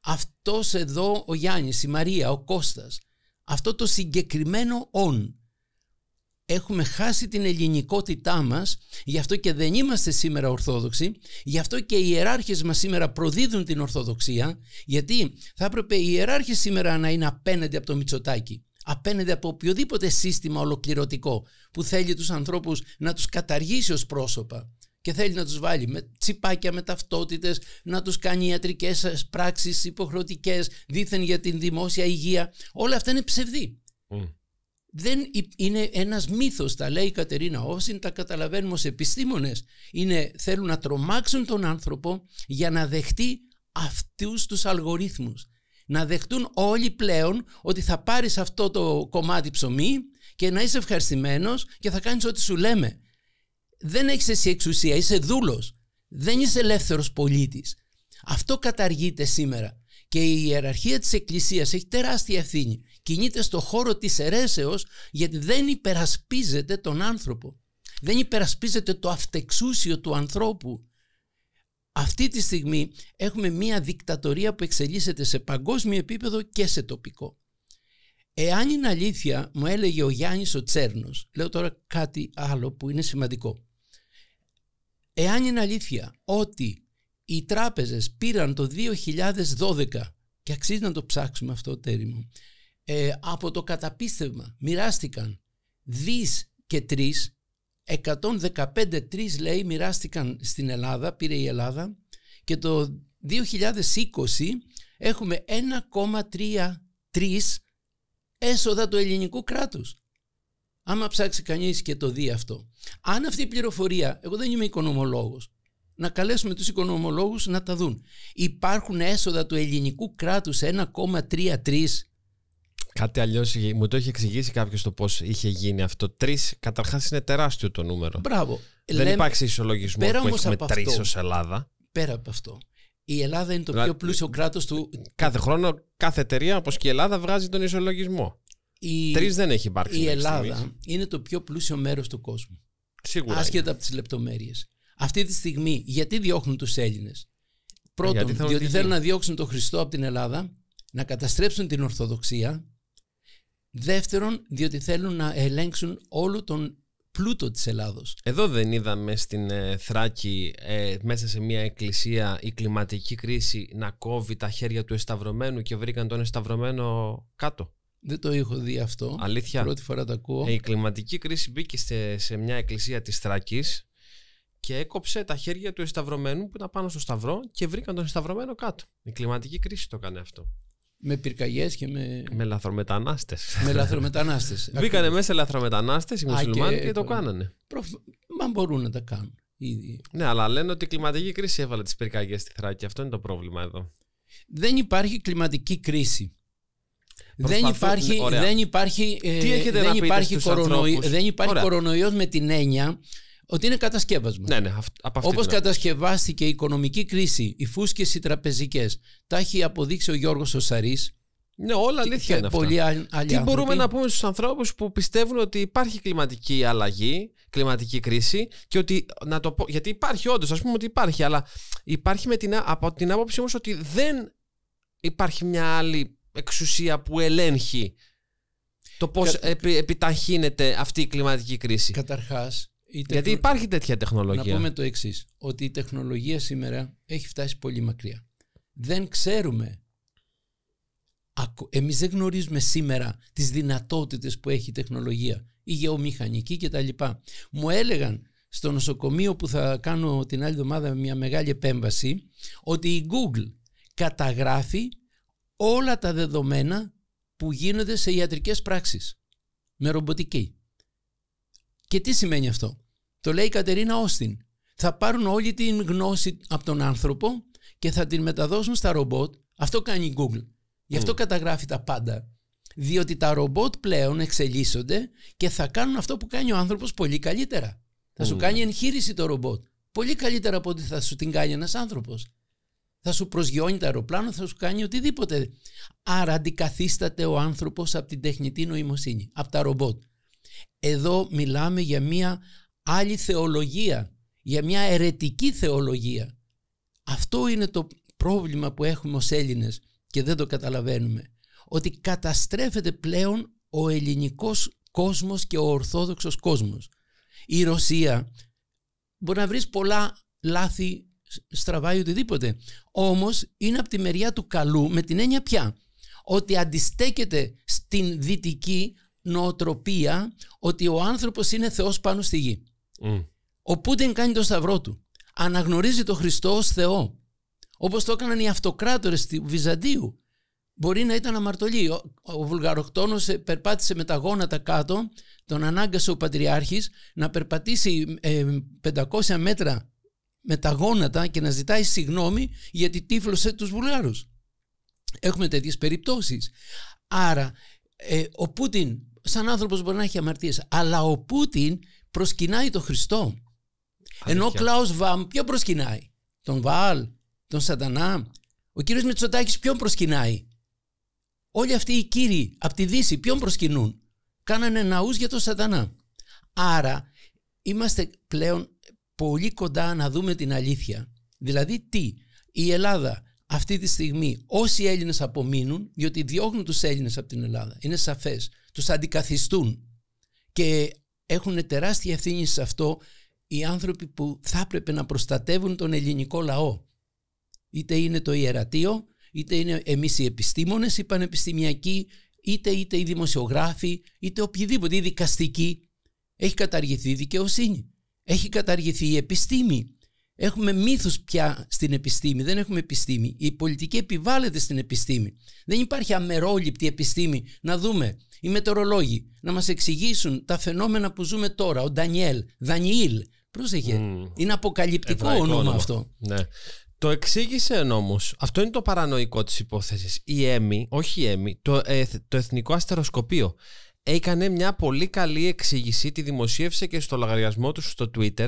αυτός εδώ ο Γιάννης, η Μαρία, ο Κώστας, αυτό το συγκεκριμένο «ον». Έχουμε χάσει την ελληνικότητά μας, γι' αυτό και δεν είμαστε σήμερα Ορθόδοξοι, γι' αυτό και οι ιεράρχες μας σήμερα προδίδουν την Ορθοδοξία, γιατί θα έπρεπε οι ιεράρχες σήμερα να είναι απέναντι από το Μητσοτάκι, απέναντι από οποιοδήποτε σύστημα ολοκληρωτικό που θέλει τους ανθρώπους να τους καταργήσει ως πρόσωπα και θέλει να τους βάλει με τσιπάκια με ταυτότητες, να τους κάνει ιατρικές πράξεις υποχρεωτικές, δήθεν για την δημόσια υγεία. Όλα αυτά είναι ψευδή. Δεν είναι ένας μύθος, τα λέει η Κατερίνα Όσιν, τα καταλαβαίνουμε ως επιστήμονες. Είναι, θέλουν να τρομάξουν τον άνθρωπο για να δεχτεί αυτούς τους αλγορίθμους. Να δεχτούν όλοι πλέον ότι θα πάρεις αυτό το κομμάτι ψωμί και να είσαι ευχαριστημένος και θα κάνεις ό,τι σου λέμε δεν έχεις εσύ εξουσία, είσαι δούλος. Δεν είσαι ελεύθερος πολίτης. Αυτό καταργείται σήμερα. Και η ιεραρχία της Εκκλησίας έχει τεράστια ευθύνη. Κινείται στο χώρο της αιρέσεως γιατί δεν υπερασπίζεται τον άνθρωπο. Δεν υπερασπίζεται το αυτεξούσιο του ανθρώπου. Αυτή τη στιγμή έχουμε μία δικτατορία που εξελίσσεται σε παγκόσμιο επίπεδο και σε τοπικό. Εάν είναι αλήθεια, μου έλεγε ο Γιάννης ο Τσέρνος, λέω τώρα κάτι άλλο που είναι σημαντικό. Εάν είναι αλήθεια ότι οι τράπεζες πήραν το 2012 και αξίζει να το ψάξουμε αυτό το τέριμο ε, από το καταπίστευμα μοιράστηκαν δις και τρεις 115 τρεις λέει μοιράστηκαν στην Ελλάδα, πήρε η Ελλάδα και το 2020 έχουμε 1,33 έσοδα του ελληνικού κράτους. Άμα ψάξει κανείς και το δει αυτό. Αν αυτή η πληροφορία, εγώ δεν είμαι οικονομολόγος, να καλέσουμε τους οικονομολόγους να τα δουν. Υπάρχουν έσοδα του ελληνικού κράτους 1,33 Κάτι αλλιώς μου το έχει εξηγήσει κάποιος το πώς είχε γίνει αυτό. Τρεις, καταρχάς είναι τεράστιο το νούμερο. Μπράβο. Δεν Λέμε, υπάρχει ισολογισμός πέρα που έχουμε τρει ως Ελλάδα. Πέρα από αυτό. Η Ελλάδα είναι το πιο πλούσιο κράτος του. Κάθε χρόνο, κάθε εταιρεία, όπως και η Ελλάδα, βγάζει τον ισολογισμό. Η... Τρεις δεν έχει υπάρξει. Η Ελλάδα είναι το πιο πλούσιο μέρος του κόσμου. Σίγουρα. Άσχετα από τις λεπτομέρειες. Αυτή τη στιγμή, γιατί διώχνουν τους Έλληνες. Πρώτον, διότι θέλουν, να διώξουν τον Χριστό από την Ελλάδα, να καταστρέψουν την Ορθοδοξία. Δεύτερον, διότι θέλουν να ελέγξουν όλο τον πλούτο της Ελλάδος. Εδώ δεν είδαμε στην ε, Θράκη ε, μέσα σε μια εκκλησία η κλιματική κρίση να κόβει τα χέρια του εσταυρωμένου και βρήκαν τον εσταυρωμένο κάτω. Δεν το έχω δει αυτό. Αλήθεια. Πρώτη φορά το ακούω. Ε, η κλιματική κρίση μπήκε σε, μια εκκλησία της θράκης και έκοψε τα χέρια του εσταυρωμένου που ήταν πάνω στο σταυρό και βρήκαν τον εσταυρωμένο κάτω. Η κλιματική κρίση το έκανε αυτό. Με πυρκαγιές και με. Με λαθρομετανάστες. με λαθρομετανάστες. Μπήκανε μέσα λαθρομετανάστες οι Μουσουλμάνοι και... και, το κάνανε. Προφ... Μα μπορούν να τα κάνουν ήδη. Ναι, αλλά λένε ότι η κλιματική κρίση έβαλε τις πυρκαγιές στη Θράκη. Αυτό είναι το πρόβλημα εδώ. Δεν υπάρχει κλιματική κρίση. Ναι, δεν υπάρχει, ε, δεν υπάρχει, δεν υπάρχει, δεν υπάρχει κορονοϊός με την έννοια ότι είναι κατασκεύασμα. Ναι, ναι Όπως κατασκευάστηκε η οικονομική κρίση, οι φούσκες οι τραπεζικές, τα έχει αποδείξει ο Γιώργος ο Σαρής, ναι, όλα αλήθεια είναι αυτά. Τι μπορούμε να πούμε στους ανθρώπους που πιστεύουν ότι υπάρχει κλιματική αλλαγή, κλιματική κρίση και ότι, να το γιατί υπάρχει όντως, ας πούμε ότι υπάρχει, αλλά υπάρχει με την, από την άποψη όμως ότι δεν υπάρχει μια άλλη εξουσία που ελέγχει το πώς επιταχύνεται αυτή η κλιματική κρίση. Καταρχάς. Γιατί υπάρχει τέτοια τεχνολογία. Να πούμε το εξής: Ότι η τεχνολογία σήμερα έχει φτάσει πολύ μακριά. Δεν ξέρουμε. Εμείς δεν γνωρίζουμε σήμερα τις δυνατότητες που έχει η τεχνολογία, η γεωμηχανική κτλ. Μου έλεγαν στο νοσοκομείο που θα κάνω την άλλη εβδομάδα μια μεγάλη επέμβαση ότι η Google καταγράφει όλα τα δεδομένα που γίνονται σε ιατρικές πράξεις με ρομποτική. Και τι σημαίνει αυτό. Το λέει η Κατερίνα Όστιν. Θα πάρουν όλη την γνώση από τον άνθρωπο και θα την μεταδώσουν στα ρομπότ. Αυτό κάνει η Google. Γι' αυτό mm. καταγράφει τα πάντα. Διότι τα ρομπότ πλέον εξελίσσονται και θα κάνουν αυτό που κάνει ο άνθρωπος πολύ καλύτερα. Θα σου mm. κάνει εγχείρηση το ρομπότ. Πολύ καλύτερα από ό,τι θα σου την κάνει ένας άνθρωπος θα σου προσγειώνει το αεροπλάνο, θα σου κάνει οτιδήποτε. Άρα αντικαθίσταται ο άνθρωπος από την τεχνητή νοημοσύνη, από τα ρομπότ. Εδώ μιλάμε για μια άλλη θεολογία, για μια ερετική θεολογία. Αυτό είναι το πρόβλημα που έχουμε ως Έλληνες και δεν το καταλαβαίνουμε. Ότι καταστρέφεται πλέον ο ελληνικός κόσμος και ο ορθόδοξος κόσμος. Η Ρωσία μπορεί να βρεις πολλά λάθη Στραβάει οτιδήποτε. Όμως είναι από τη μεριά του καλού με την έννοια πια ότι αντιστέκεται στην δυτική νοοτροπία ότι ο άνθρωπος είναι Θεός πάνω στη γη. Mm. Ο Πούτιν κάνει το σταυρό του. Αναγνωρίζει τον Χριστό ως Θεό. Όπως το έκαναν οι αυτοκράτορες του Βυζαντίου. Μπορεί να ήταν αμαρτωλή Ο, ο Βουλγαροκτόνος ε, περπάτησε με τα γόνατα κάτω, τον ανάγκασε ο Πατριάρχης να περπατήσει 500 ε, μέτρα με τα γόνατα και να ζητάει συγγνώμη γιατί τύφλωσε τους Βουλγάρους. Έχουμε τέτοιες περιπτώσεις. Άρα ε, ο Πούτιν σαν άνθρωπος μπορεί να έχει αμαρτίες αλλά ο Πούτιν προσκυνάει τον Χριστό. Ενώ ο Κλάους Βαμ ποιο προσκυνάει. Τον Βάλ, τον Σατανά. Ο κύριος Μητσοτάκης ποιον προσκυνάει. Όλοι αυτοί οι κύριοι από τη Δύση ποιον προσκυνούν. Κάνανε ναούς για τον Σατανά. Άρα είμαστε πλέον πολύ κοντά να δούμε την αλήθεια. Δηλαδή τι, η Ελλάδα αυτή τη στιγμή όσοι Έλληνες απομείνουν, διότι διώχνουν τους Έλληνες από την Ελλάδα, είναι σαφές, τους αντικαθιστούν και έχουν τεράστια ευθύνη σε αυτό οι άνθρωποι που θα έπρεπε να προστατεύουν τον ελληνικό λαό. Είτε είναι το ιερατείο, είτε είναι εμείς οι επιστήμονες, οι πανεπιστημιακοί, είτε, είτε οι δημοσιογράφοι, είτε οποιοδήποτε, οι δικαστικοί. Έχει καταργηθεί η δικαιοσύνη. Έχει καταργηθεί η επιστήμη. Έχουμε μύθους πια στην επιστήμη. Δεν έχουμε επιστήμη. Η πολιτική επιβάλλεται στην επιστήμη. Δεν υπάρχει αμερόληπτη επιστήμη. Να δούμε οι μετεωρολόγοι να μας εξηγήσουν τα φαινόμενα που ζούμε τώρα. Ο Ντανιέλ, Δανιήλ. Πρόσεχε. Είναι αποκαλυπτικό ο όνομα, αυτό. Ναι. Το εξήγησε όμω. Αυτό είναι το παρανοϊκό της υπόθεσης. Η ΕΜΗ, όχι η ΕΜΗ, το, ε, το Εθνικό Αστεροσκοπείο έκανε μια πολύ καλή εξήγηση, τη δημοσίευσε και στο λογαριασμό του στο Twitter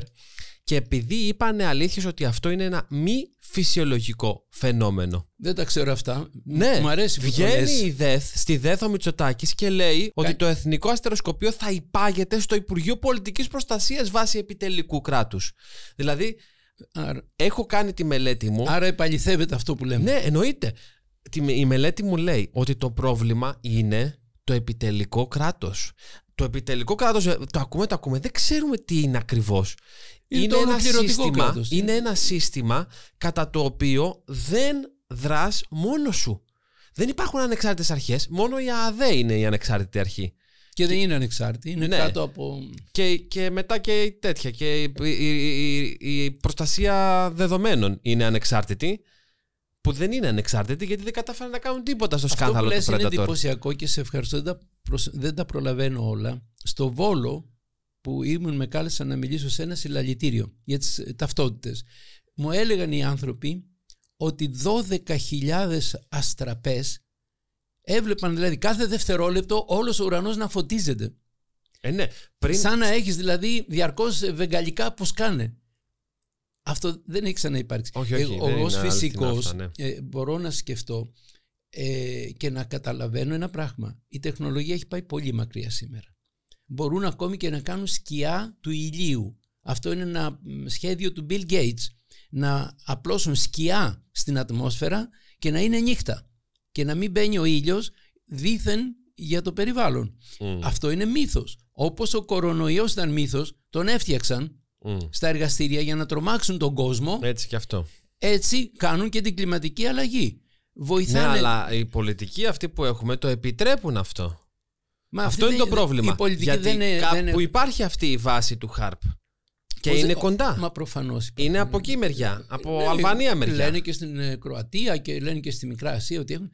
και επειδή είπανε αλήθειες ότι αυτό είναι ένα μη φυσιολογικό φαινόμενο. Δεν τα ξέρω αυτά. Ναι, μου αρέσει βγαίνει η ΔΕΘ, στη ΔΕΘ ο Μητσοτάκης και λέει ότι το Εθνικό Αστεροσκοπείο θα υπάγεται στο Υπουργείο Πολιτικής Προστασίας βάσει επιτελικού κράτους. Δηλαδή, έχω κάνει τη μελέτη μου. Άρα επαληθεύεται αυτό που λέμε. Ναι, εννοείται. Η μελέτη μου λέει ότι το πρόβλημα είναι το επιτελικό κράτος. Το επιτελικό κράτος, ε, το ακούμε, το ακούμε, δεν ξέρουμε τι είναι ακριβώς. Είναι, ένα, σύστημα, ναι. είναι ένα σύστημα κατά το οποίο δεν δράς μόνος σου. Δεν υπάρχουν ανεξάρτητες αρχές, μόνο η ΑΔΕ είναι η ανεξάρτητη αρχή. Και, δεν είναι ανεξάρτητη, είναι ναι. κάτω από. Και, και μετά και τέτοια. Και η, η, η προστασία δεδομένων είναι ανεξάρτητη που δεν είναι ανεξάρτητοι γιατί δεν κατάφεραν να κάνουν τίποτα στο σκάνδαλο του Predator. Αυτό είναι εντυπωσιακό και σε ευχαριστώ. Δεν τα, δεν τα προλαβαίνω όλα. Στο Βόλο που ήμουν με κάλεσαν να μιλήσω σε ένα συλλαλητήριο για τις ε, ταυτότητες. Μου έλεγαν οι άνθρωποι ότι 12.000 αστραπές έβλεπαν δηλαδή κάθε δευτερόλεπτο όλος ο ουρανός να φωτίζεται. Ε, ναι. Σαν να έχεις δηλαδή διαρκώς βεγγαλικά που σκάνε. Αυτό δεν έχει ξαναυπάρξει. Όχι, όχι, Εγώ ως φυσικός ναι. ε, μπορώ να σκεφτώ ε, και να καταλαβαίνω ένα πράγμα. Η τεχνολογία έχει πάει πολύ μακριά σήμερα. Μπορούν ακόμη και να κάνουν σκιά του ηλίου. Αυτό είναι ένα σχέδιο του Bill Gates. Να απλώσουν σκιά στην ατμόσφαιρα και να είναι νύχτα. Και να μην μπαίνει ο ήλιος δίθεν για το περιβάλλον. Αυτό είναι μύθος. Όπως ο κορονοϊός ήταν μύθος, τον έφτιαξαν Mm. στα εργαστήρια για να τρομάξουν τον κόσμο. Έτσι και αυτό. Έτσι κάνουν και την κλιματική αλλαγή. Ναι, Βοηθάνε... Ναι, αλλά οι πολιτικοί αυτοί που έχουμε το επιτρέπουν αυτό. Μα αυτό είναι το πρόβλημα. Η πολιτική Γιατί είναι, κάπου υπάρχει αυτή η βάση του ΧΑΡΠ. Και είναι κοντά. Μα προφανώς. Είναι από εκεί μεριά. Από ναι, Αλβανία μεριά. Λένε και στην ε, Κροατία και λένε και στη Μικρά Ασία ότι έχουν.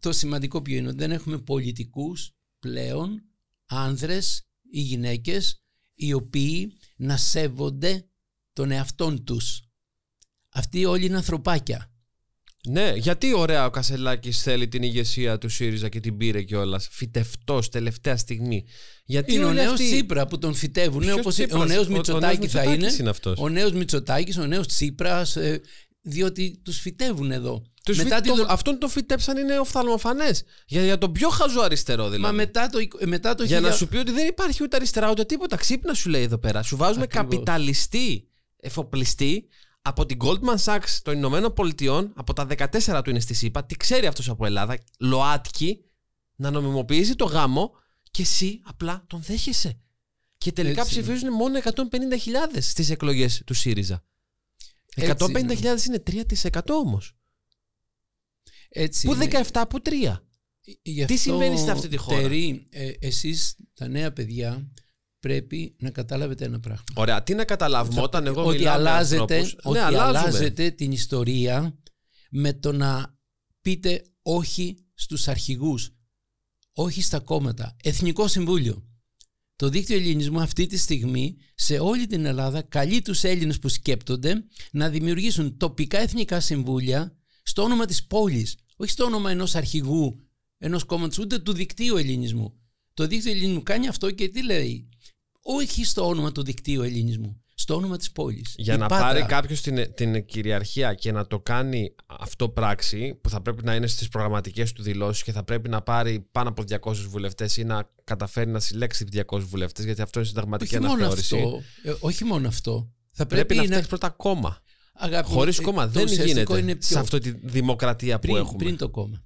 Το σημαντικό ποιο είναι ότι δεν έχουμε πολιτικούς πλέον άνδρες ή γυναίκες οι οποίοι να σέβονται τον εαυτόν τους. Αυτοί όλοι είναι ανθρωπάκια. Ναι, γιατί ωραία ο Κασελάκης θέλει την ηγεσία του ΣΥΡΙΖΑ και την πήρε κιόλας. Φυτευτός, τελευταία στιγμή. Γιατί είναι ο νέο Τσίπρα που τον φυτεύουν. όπως ο νέος Μητσοτάκη θα είναι. Ο νέος Μητσοτάκης, ο νέος Τσίπρας. Ε, διότι τους φυτεύουν εδώ μετά το... Αυτόν τον φυτέψαν είναι οφθαλμοφανές. Για, για τον πιο χαζό αριστερό δηλαδή. Μα μετά το, μετά το Για να σου πει ότι δεν υπάρχει ούτε αριστερά ούτε τίποτα. Ξύπνα σου λέει εδώ πέρα. Σου βάζουμε Ακριβώς. καπιταλιστή εφοπλιστή από την Goldman Sachs των Ηνωμένων Πολιτειών, από τα 14 του είναι στη ΣΥΠΑ, τι ξέρει αυτός από Ελλάδα, ΛΟΑΤΚΙ, να νομιμοποιήσει το γάμο και εσύ απλά τον δέχεσαι. Και τελικά Έτσι ψηφίζουν μόνο 150.000 στις εκλογές του ΣΥΡΙΖΑ. 150.000 είναι 3% όμως. Έτσι που 17, που 3. Τι συμβαίνει σε αυτή τη χώρα. Τερή, ε, εσείς τα νέα παιδιά πρέπει να καταλάβετε ένα πράγμα. Ωραία, τι να καταλάβουμε όταν εγώ ότι μιλάμε αλλάζετε, Ότι ναι, την ιστορία με το να πείτε όχι στους αρχηγούς, όχι στα κόμματα. Εθνικό Συμβούλιο. Το δίκτυο ελληνισμού αυτή τη στιγμή σε όλη την Ελλάδα καλεί τους Έλληνες που σκέπτονται να δημιουργήσουν τοπικά εθνικά συμβούλια στο όνομα της πόλης, όχι στο όνομα ενός αρχηγού, ενός κόμματος, ούτε του δικτύου ελληνισμού. Το δίκτυο ελληνισμού κάνει αυτό και τι λέει. Όχι στο όνομα του δικτύου ελληνισμού, στο όνομα της πόλης. Για να πάρει κάποιος την, την κυριαρχία και να το κάνει αυτό πράξη, που θα πρέπει να είναι στις προγραμματικές του δηλώσεις και θα πρέπει να πάρει πάνω από 200 βουλευτές ή να καταφέρει να συλλέξει 200 βουλευτές γιατί αυτό είναι συνταγματική όχι ε, όχι μόνο αυτό. Θα πρέπει, να, να φτιάξει πρώτα κόμμα. Χωρίς Χωρίς ε, κόμμα δεν γίνεται σε αυτή τη δημοκρατία πριν, που έχουμε. Πριν το κόμμα.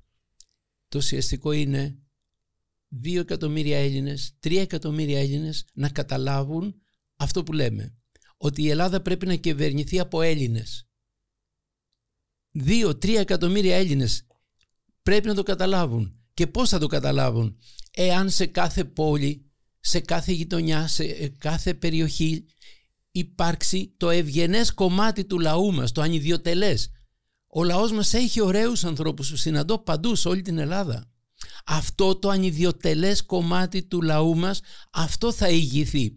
Το ουσιαστικό είναι 2 εκατομμύρια Έλληνες, 3 εκατομμύρια Έλληνες να καταλάβουν αυτό που λέμε. Ότι η Ελλάδα πρέπει να κυβερνηθεί από Έλληνες. 2-3 εκατομμύρια Έλληνες πρέπει να το καταλάβουν. Και πώς θα το καταλάβουν, εάν σε κάθε πόλη, σε κάθε γειτονιά, σε ε, κάθε περιοχή υπάρξει το ευγενές κομμάτι του λαού μας, το ανιδιοτελές. Ο λαός μας έχει ωραίους ανθρώπους που συναντώ παντού σε όλη την Ελλάδα. Αυτό το ανιδιοτελές κομμάτι του λαού μας, αυτό θα ηγηθεί.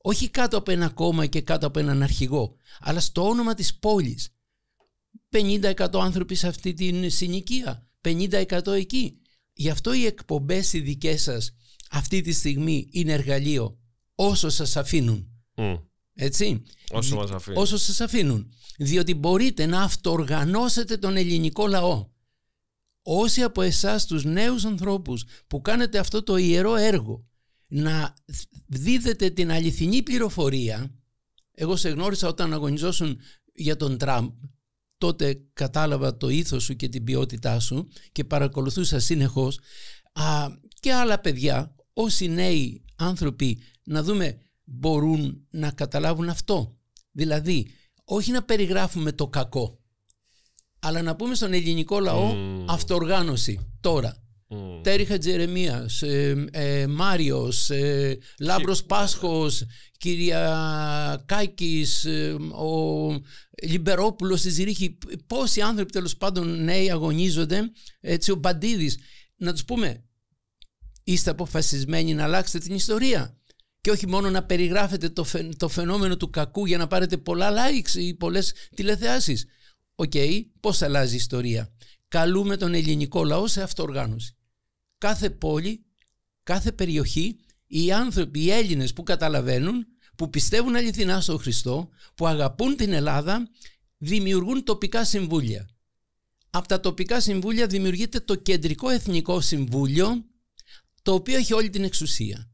Όχι κάτω από ένα κόμμα και κάτω από έναν αρχηγό, αλλά στο όνομα της πόλης. 50% άνθρωποι σε αυτή την συνοικία, 50% εκεί. Γι' αυτό οι εκπομπές οι δικές σας αυτή τη στιγμή είναι εργαλείο όσο σας αφήνουν. Έτσι. Όσο μας αφήνουν. σας αφήνουν. Διότι μπορείτε να αυτοργανώσετε τον ελληνικό λαό. Όσοι από εσάς τους νέους ανθρώπους που κάνετε αυτό το ιερό έργο να δίδετε την αληθινή πληροφορία εγώ σε γνώρισα όταν αγωνιζόσουν για τον Τραμπ τότε κατάλαβα το ήθος σου και την ποιότητά σου και παρακολουθούσα συνεχώς και άλλα παιδιά όσοι νέοι άνθρωποι να δούμε μπορούν να καταλάβουν αυτό. Δηλαδή, όχι να περιγράφουμε το κακό, αλλά να πούμε στον ελληνικό λαό mm. τώρα. Mm. Τέριχα Τζερεμίας, ε, ε, Μάριος, ε, Λάμπρος Πάσχος, Κυριακάκης, ε, ο Λιμπερόπουλος της πόσοι άνθρωποι τέλος πάντων νέοι αγωνίζονται, έτσι ο Μπαντίδης. Να τους πούμε, είστε αποφασισμένοι να αλλάξετε την ιστορία και όχι μόνο να περιγράφετε το, το φαινόμενο του κακού για να πάρετε πολλά likes ή πολλές τηλεθεάσεις. Οκ, okay, πώς αλλάζει η ιστορία. Καλούμε τον ελληνικό λαό σε αυτοοργάνωση. Κάθε πόλη, κάθε περιοχή, οι άνθρωποι, οι Έλληνες που καταλαβαίνουν, που πιστεύουν αληθινά στον Χριστό, που αγαπούν την Ελλάδα, δημιουργούν τοπικά συμβούλια. Από τα τοπικά συμβούλια δημιουργείται το Κεντρικό Εθνικό Συμβούλιο, το οποίο έχει όλη την εξουσία.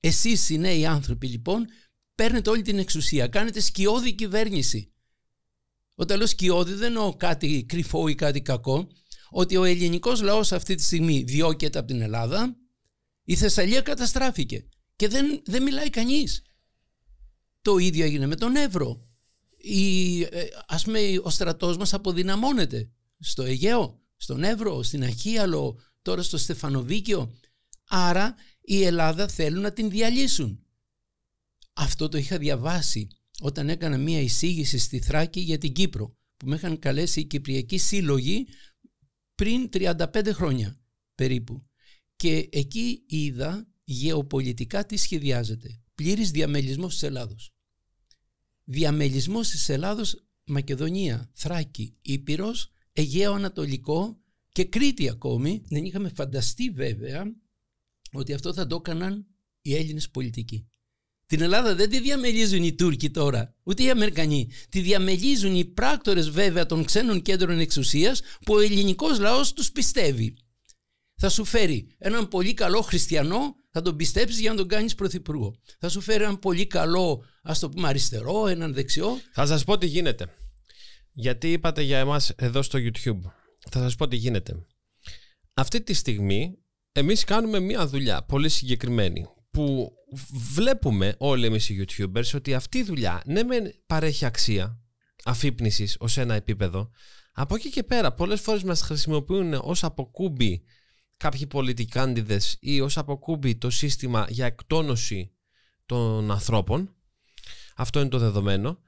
Εσείς οι νέοι άνθρωποι λοιπόν παίρνετε όλη την εξουσία, κάνετε σκιώδη κυβέρνηση. Όταν λέω σκιώδη δεν εννοώ κάτι κρυφό ή κάτι κακό, ότι ο ελληνικός λαός αυτή τη στιγμή διώκεται από την Ελλάδα, η Θεσσαλία καταστράφηκε και δεν, δεν μιλάει κανείς. Το ίδιο έγινε με τον Εύρο. Η, ε, ας πούμε, ο στρατός μας αποδυναμώνεται στο Αιγαίο, στον Εύρο, στην Αχίαλο, τώρα στο Στεφανοβίκιο. Άρα η Ελλάδα θέλουν να την διαλύσουν. Αυτό το είχα διαβάσει όταν έκανα μία εισήγηση στη Θράκη για την Κύπρο που με είχαν καλέσει οι Κυπριακή σύλλογοι πριν 35 χρόνια περίπου. Και εκεί είδα γεωπολιτικά τι σχεδιάζεται. Πλήρης διαμελισμός της Ελλάδος. Διαμελισμός της Ελλάδος Μακεδονία, Θράκη, Ήπειρος, Αιγαίο Ανατολικό και Κρήτη ακόμη. Δεν είχαμε φανταστεί βέβαια ότι αυτό θα το έκαναν οι Έλληνες πολιτικοί. Την Ελλάδα δεν τη διαμελίζουν οι Τούρκοι τώρα, ούτε οι Αμερικανοί. Τη διαμελίζουν οι πράκτορες βέβαια των ξένων κέντρων εξουσίας που ο ελληνικός λαός τους πιστεύει. Θα σου φέρει έναν πολύ καλό χριστιανό, θα τον πιστέψεις για να τον κάνεις πρωθυπουργό. Θα σου φέρει έναν πολύ καλό, ας το πούμε, αριστερό, έναν δεξιό. Θα σας πω τι γίνεται. Γιατί είπατε για εμάς εδώ στο YouTube. Θα σας πω τι γίνεται. Αυτή τη στιγμή εμείς κάνουμε μια δουλειά πολύ συγκεκριμένη που βλέπουμε όλοι εμείς οι YouTubers ότι αυτή η δουλειά ναι παρέχει αξία αφύπνισης ως ένα επίπεδο από εκεί και πέρα πολλές φορές μας χρησιμοποιούν ως αποκούμπι κάποιοι πολιτικάντιδες ή ως αποκούμπι το σύστημα για εκτόνωση των ανθρώπων αυτό είναι το δεδομένο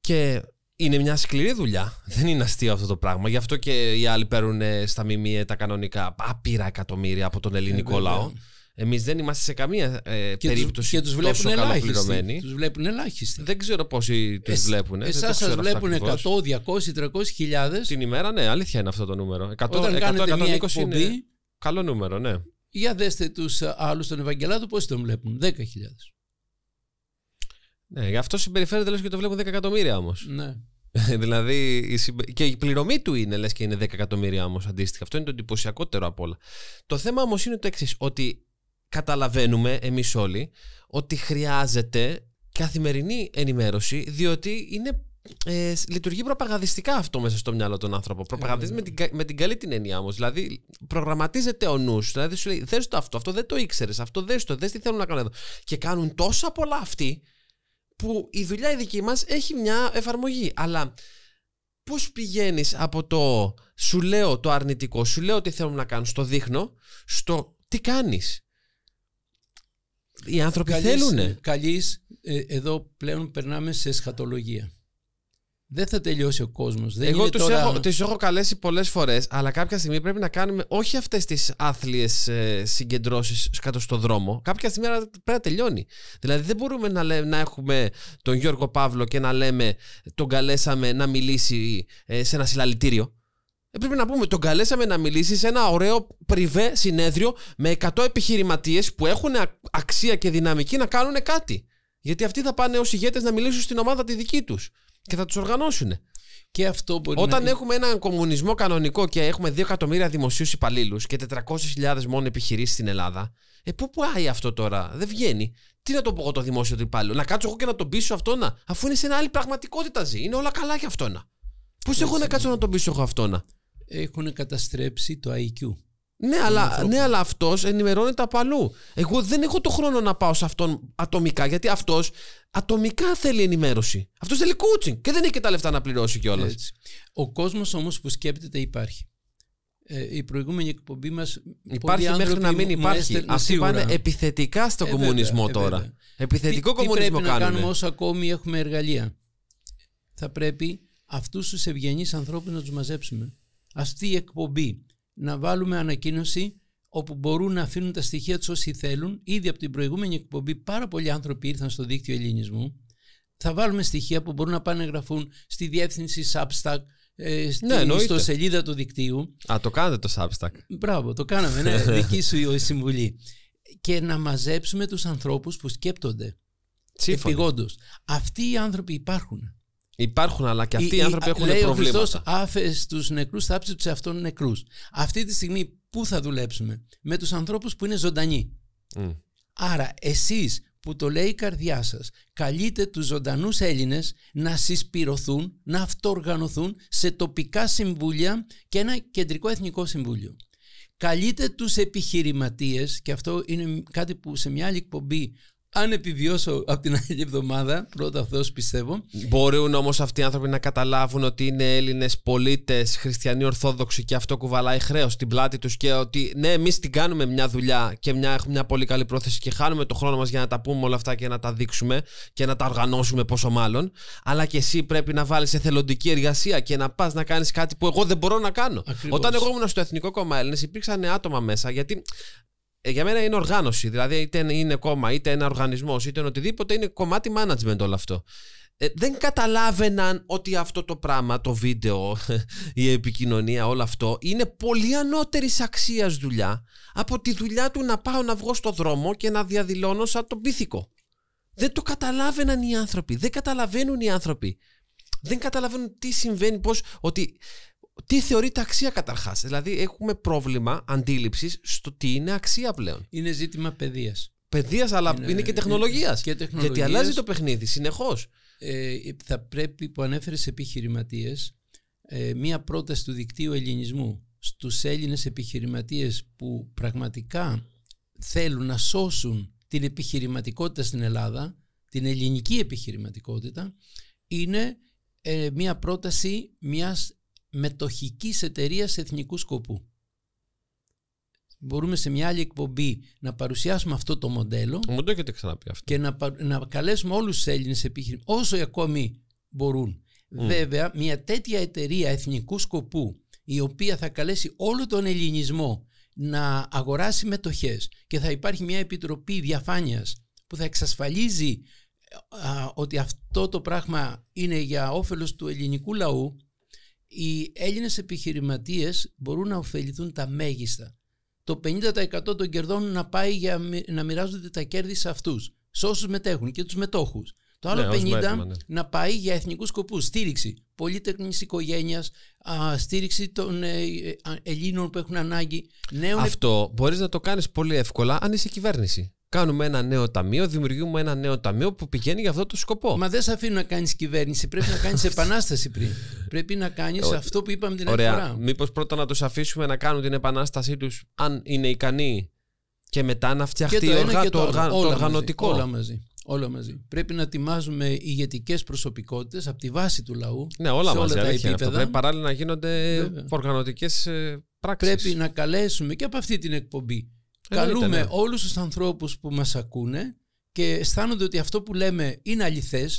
και είναι μια σκληρή δουλειά. Δεν είναι αστείο αυτό το πράγμα. Γι' αυτό και οι άλλοι παίρνουν ε, στα μιμία τα κανονικά άπειρα εκατομμύρια από τον ελληνικό ε, λαό. Εμείς δεν είμαστε σε καμία ε, και περίπτωση και τους βλέπουν τόσο καλοπληρωμένοι. Τους βλέπουν ελάχιστοι. Δεν ξέρω πόσοι τους βλέπουν. Ε, Εσά σα βλέπουν 100, 200, 300 χιλιάδες. Την ημέρα, ναι, αλήθεια είναι αυτό το νούμερο. 100, Όταν 100, κάνετε μια εκπομπή, είναι καλό νούμερο, ναι. Για δέστε τους άλλους τον Ευαγγελάδο, πόσοι τον βλέπουν, 10.000. Ναι, γι' αυτό συμπεριφέρεται λες, και το βλέπουν 10 εκατομμύρια όμως. Ναι. δηλαδή η και η πληρωμή του είναι λες και είναι 10 εκατομμύρια όμως αντίστοιχα. Αυτό είναι το εντυπωσιακότερο απ' όλα. Το θέμα όμως είναι το εξής ότι καταλαβαίνουμε εμείς όλοι ότι χρειάζεται καθημερινή ενημέρωση διότι είναι ε, λειτουργεί προπαγανδιστικά αυτό μέσα στο μυαλό των άνθρωπων. Ε, Προπαγανδίζει ναι, με, ναι, την, ναι. με την καλή την έννοια όμως. Δηλαδή, προγραμματίζεται ο νους. Δηλαδή, σου λέει: Δες το αυτό, αυτό δεν το ήξερες, αυτό δες το, δες τι θέλουν να κάνουν εδώ. Και κάνουν τόσα πολλά αυτοί που η δουλειά η δική μας έχει μια εφαρμογή. Αλλά πώς πηγαίνεις από το σου λέω το αρνητικό, σου λέω τι θέλουμε να κάνουν, στο δείχνω, στο τι κάνεις. Οι άνθρωποι θέλουν. Καλείς, ε, εδώ πλέον περνάμε σε σχατολογία δεν θα τελειώσει ο κόσμος. Εγώ του έχω, έχω καλέσει πολλές φορές, αλλά κάποια στιγμή πρέπει να κάνουμε όχι αυτές τις άθλιες συγκεντρώσεις κάτω στον δρόμο. Κάποια στιγμή πρέπει να τελειώνει. Δηλαδή δεν μπορούμε να, λέ, να έχουμε τον Γιώργο Παύλο και να λέμε τον καλέσαμε να μιλήσει ε, σε ένα συλλαλητήριο. Ε, πρέπει να πούμε, τον καλέσαμε να μιλήσει σε ένα ωραίο πριβέ συνέδριο με 100 επιχειρηματίες που έχουν αξία και δυναμική να κάνουν κάτι. Γιατί αυτοί θα πάνε ως ηγέτες να μιλήσουν στην ομάδα τη δική τους και θα τους οργανώσουν. Και αυτό Όταν έχουμε έναν κομμουνισμό κανονικό και έχουμε 2 εκατομμύρια δημοσίους υπαλλήλους και 400.000 μόνο επιχειρήσεις στην Ελλάδα, ε, πού πάει αυτό τώρα, δεν βγαίνει. Τι να το πω εγώ το δημόσιο του υπάλληλου, Να κάτσω εγώ και να τον πείσω αυτόνα; αφού είναι σε ένα άλλη πραγματικότητα ζει. Είναι όλα καλά για αυτό να. Πώς έχω να κάτσω να τον πείσω εγώ αυτό Έχουν καταστρέψει το IQ. Ναι, αλλά, ναι, αλλά αυτός ενημερώνεται από αλλού. Εγώ δεν έχω το χρόνο να πάω σε αυτόν ατομικά, γιατί αυτός ατομικά θέλει ενημέρωση. Αυτός θέλει coaching και δεν έχει και τα λεφτά να πληρώσει κιόλας. Ο κόσμος όμως που σκέπτεται υπάρχει. Ε, η προηγούμενη εκπομπή μας. Υπάρχει μέχρι να μην υπάρχει. Αυτοί πάνε επιθετικά στον ε, κομμουνισμό ε, τώρα. Επιθετικό τι, κομμουνισμό τι πρέπει κάνουμε. να κάνουμε όσο ακόμη έχουμε εργαλεία. Θα πρέπει αυτούς τους ευγενείς ανθρώπους να τους μαζέψουμε. Αυτή η εκπομπή να βάλουμε ανακοίνωση όπου μπορούν να αφήνουν τα στοιχεία τους όσοι θέλουν. Ήδη από την προηγούμενη εκπομπή πάρα πολλοί άνθρωποι ήρθαν στο δίκτυο ελληνισμού. Θα βάλουμε στοιχεία που μπορούν να πάνε να γραφούν στη διεύθυνση Substack, ε, ναι, στη, στο σελίδα του δικτύου. Α, το κάνετε το Substack. Μπράβο, το κάναμε, ναι, δική σου η συμβουλή. Και να μαζέψουμε τους ανθρώπους που σκέπτονται. Επιγόντως. Αυτοί οι άνθρωποι υπάρχουν. Υπάρχουν, αλλά και αυτοί οι, άνθρωποι έχουν λέει προβλήματα. Ο Χριστός του τους νεκρούς, του τους του νεκρούς. Αυτή τη στιγμή πού θα δουλέψουμε. Με τους ανθρώπους που είναι ζωντανοί. Άρα εσείς που το λέει η καρδιά σας, καλείτε τους ζωντανούς Έλληνες να συσπηρωθούν, να αυτοοργανωθούν σε τοπικά συμβούλια και ένα κεντρικό εθνικό συμβούλιο. Καλείτε τους επιχειρηματίες, και αυτό είναι κάτι που σε μια άλλη εκπομπή αν επιβιώσω από την άλλη εβδομάδα, πρώτα αυτό πιστεύω. Μπορούν όμως αυτοί οι άνθρωποι να καταλάβουν ότι είναι Έλληνες πολίτες, χριστιανοί Ορθόδοξοι και αυτό κουβαλάει χρέος στην πλάτη τους και ότι ναι, εμείς την κάνουμε μια δουλειά και μια, έχουμε μια πολύ καλή πρόθεση και χάνουμε το χρόνο μας για να τα πούμε όλα αυτά και να τα δείξουμε και να τα οργανώσουμε πόσο μάλλον. Αλλά και εσύ πρέπει να βάλεις εθελοντική εργασία και να πας να κάνεις κάτι που εγώ δεν μπορώ να κάνω. Ακριβώς. Όταν εγώ ήμουν στο Εθνικό Κόμμα Έλληνες, υπήρξαν άτομα μέσα γιατί ε, για μένα είναι οργάνωση. Δηλαδή, είτε είναι κόμμα, είτε ένα οργανισμός, είτε είναι οτιδήποτε, είναι κομμάτι management όλο αυτό. Ε, δεν καταλάβαιναν ότι αυτό το πράγμα, το βίντεο, η επικοινωνία, όλο αυτό είναι πολύ ανώτερης αξίας δουλειά από τη δουλειά του να πάω να βγω στο δρόμο και να διαδηλώνω σαν τον πίθηκο. Δεν το καταλάβαιναν οι άνθρωποι. Δεν καταλαβαίνουν οι άνθρωποι. Δεν καταλαβαίνουν τι συμβαίνει, πώς ότι τι θεωρείται αξία καταρχάς. Δηλαδή, έχουμε πρόβλημα αντίληψης στο τι είναι αξία πλέον. Είναι ζήτημα παιδείας. Παιδείας, αλλά είναι, και ε, τεχνολογίας. Γιατί αλλάζει το παιχνίδι συνεχώς. Ε, θα πρέπει που ανέφερες επιχειρηματίες επιχειρηματίε ε, μία πρόταση του δικτύου ελληνισμού στους Έλληνες επιχειρηματίες που πραγματικά θέλουν να σώσουν την επιχειρηματικότητα στην Ελλάδα, την ελληνική επιχειρηματικότητα, είναι ε, μία πρόταση μιας μετοχικής εταιρείας εθνικού σκοπού. Μπορούμε σε μια άλλη εκπομπή να παρουσιάσουμε αυτό το μοντέλο. αυτό. Και να, να καλέσουμε όλους τους Έλληνες όσο ακόμη μπορούν. Βέβαια, μια τέτοια εταιρεία εθνικού σκοπού, η οποία θα καλέσει όλο τον ελληνισμό να αγοράσει μετοχές και θα υπάρχει μια επιτροπή διαφάνειας που θα εξασφαλίζει ε, ότι αυτό το πράγμα είναι για όφελος του ελληνικού λαού οι Έλληνες επιχειρηματίες μπορούν να ωφεληθούν τα μέγιστα. Το 50% των κερδών να πάει για να μοιράζονται τα κέρδη σε αυτούς, σε όσους μετέχουν και τους μετόχους. Το άλλο 50% ναι, ναι. να πάει για εθνικούς σκοπούς, στήριξη πολύτεκνης οικογένειας, στήριξη των ε, ε, Ελλήνων που έχουν ανάγκη. Νέων Αυτό μπορείς να το κάνεις πολύ εύκολα αν είσαι κυβέρνηση. Κάνουμε ένα νέο ταμείο, δημιουργούμε ένα νέο ταμείο που πηγαίνει για αυτό το σκοπό. Μα δεν σε αφήνω να κάνεις κυβέρνηση. Πρέπει να κάνεις επανάσταση πριν. Πρέπει να κάνεις αυτό που είπαμε την Ωραία. Μήπως πρώτα να τους αφήσουμε να κάνουν την επανάστασή τους, αν είναι ικανοί, και μετά να φτιαχτεί και το, όλα το οργανωτικό. όλα μαζί. μαζί. Πρέπει να ετοιμάζουμε ηγετικές προσωπικότητες από τη βάση του λαού. Ναι, όλα μαζί. Τα επίπεδα. Πρέπει παράλληλα να γίνονται οργανωτικές ε, πράξεις. Πρέπει να καλέσουμε και από αυτή την εκπομπή Καλούμε ναι. όλους τους ανθρώπους που μας ακούνε και αισθάνονται ότι αυτό που λέμε είναι αληθές.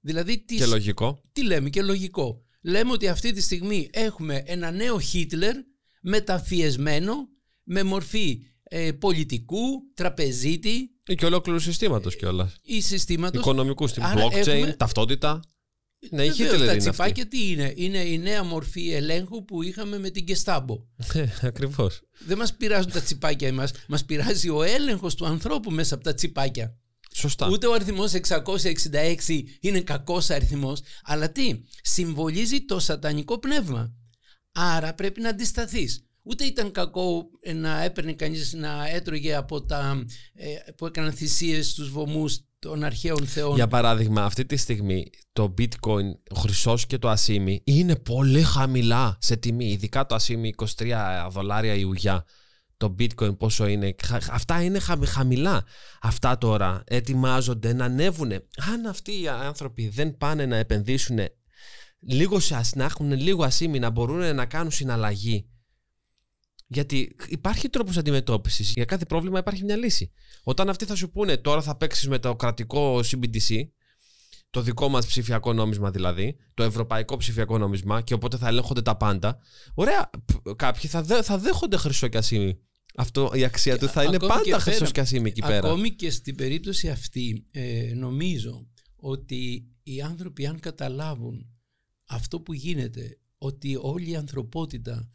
Δηλαδή, τι, και λογικό. τι λέμε, και λογικό. Λέμε ότι αυτή τη στιγμή έχουμε ένα νέο Χίτλερ μεταφιεσμένο με μορφή ε, πολιτικού, τραπεζίτη. Ε, και ολόκληρου συστήματος κιόλας. Ε, ή συστήματος. Οικονομικούς, στην blockchain, ταυτότητα. Τα τσιπάκια τι είναι. Είναι η νέα μορφή ελέγχου που είχαμε με την Κεστάμπο. Ακριβώς. Δεν μας πειράζουν τα τσιπάκια εμάς Μας πειράζει ο έλεγχος του ανθρώπου μέσα από τα τσιπάκια. Σωστά. Ούτε ο αριθμός 666 είναι κακός αριθμός. Αλλά τι, συμβολίζει το σατανικό πνεύμα. Άρα πρέπει να αντισταθείς. Ούτε ήταν κακό να έπαιρνε κανείς να έτρωγε από τα ε, που έκαναν θυσίες στους βωμούς των αρχαίων θεών. Για παράδειγμα, αυτή τη στιγμή το bitcoin, ο χρυσός και το ασίμι είναι πολύ χαμηλά σε τιμή. Ειδικά το ασίμι 23 δολάρια η ουγιά. Το bitcoin πόσο είναι. Αυτά είναι χαμηλά. Αυτά τώρα ετοιμάζονται να ανέβουν. Αν αυτοί οι άνθρωποι δεν πάνε να επενδύσουν λίγο σε, να έχουν λίγο ασίμι, να μπορούν να κάνουν συναλλαγή γιατί υπάρχει τρόπος αντιμετώπισης. Για κάθε πρόβλημα υπάρχει μια λύση. Όταν αυτοί θα σου πούνε τώρα θα παίξεις με το κρατικό CBDC, το δικό μας ψηφιακό νόμισμα δηλαδή, το ευρωπαϊκό ψηφιακό νόμισμα, και οπότε θα ελέγχονται τα πάντα. Ωραία, κάποιοι θα, θα δέχονται χρυσό και ασήμι. Αυτό, η αξία του θα είναι πάντα χρυσό και ασήμι εκεί πέρα. Ακόμη και στην περίπτωση αυτή, ε, νομίζω ότι οι άνθρωποι, αν καταλάβουν αυτό που γίνεται, ότι όλη η ανθρωπότητα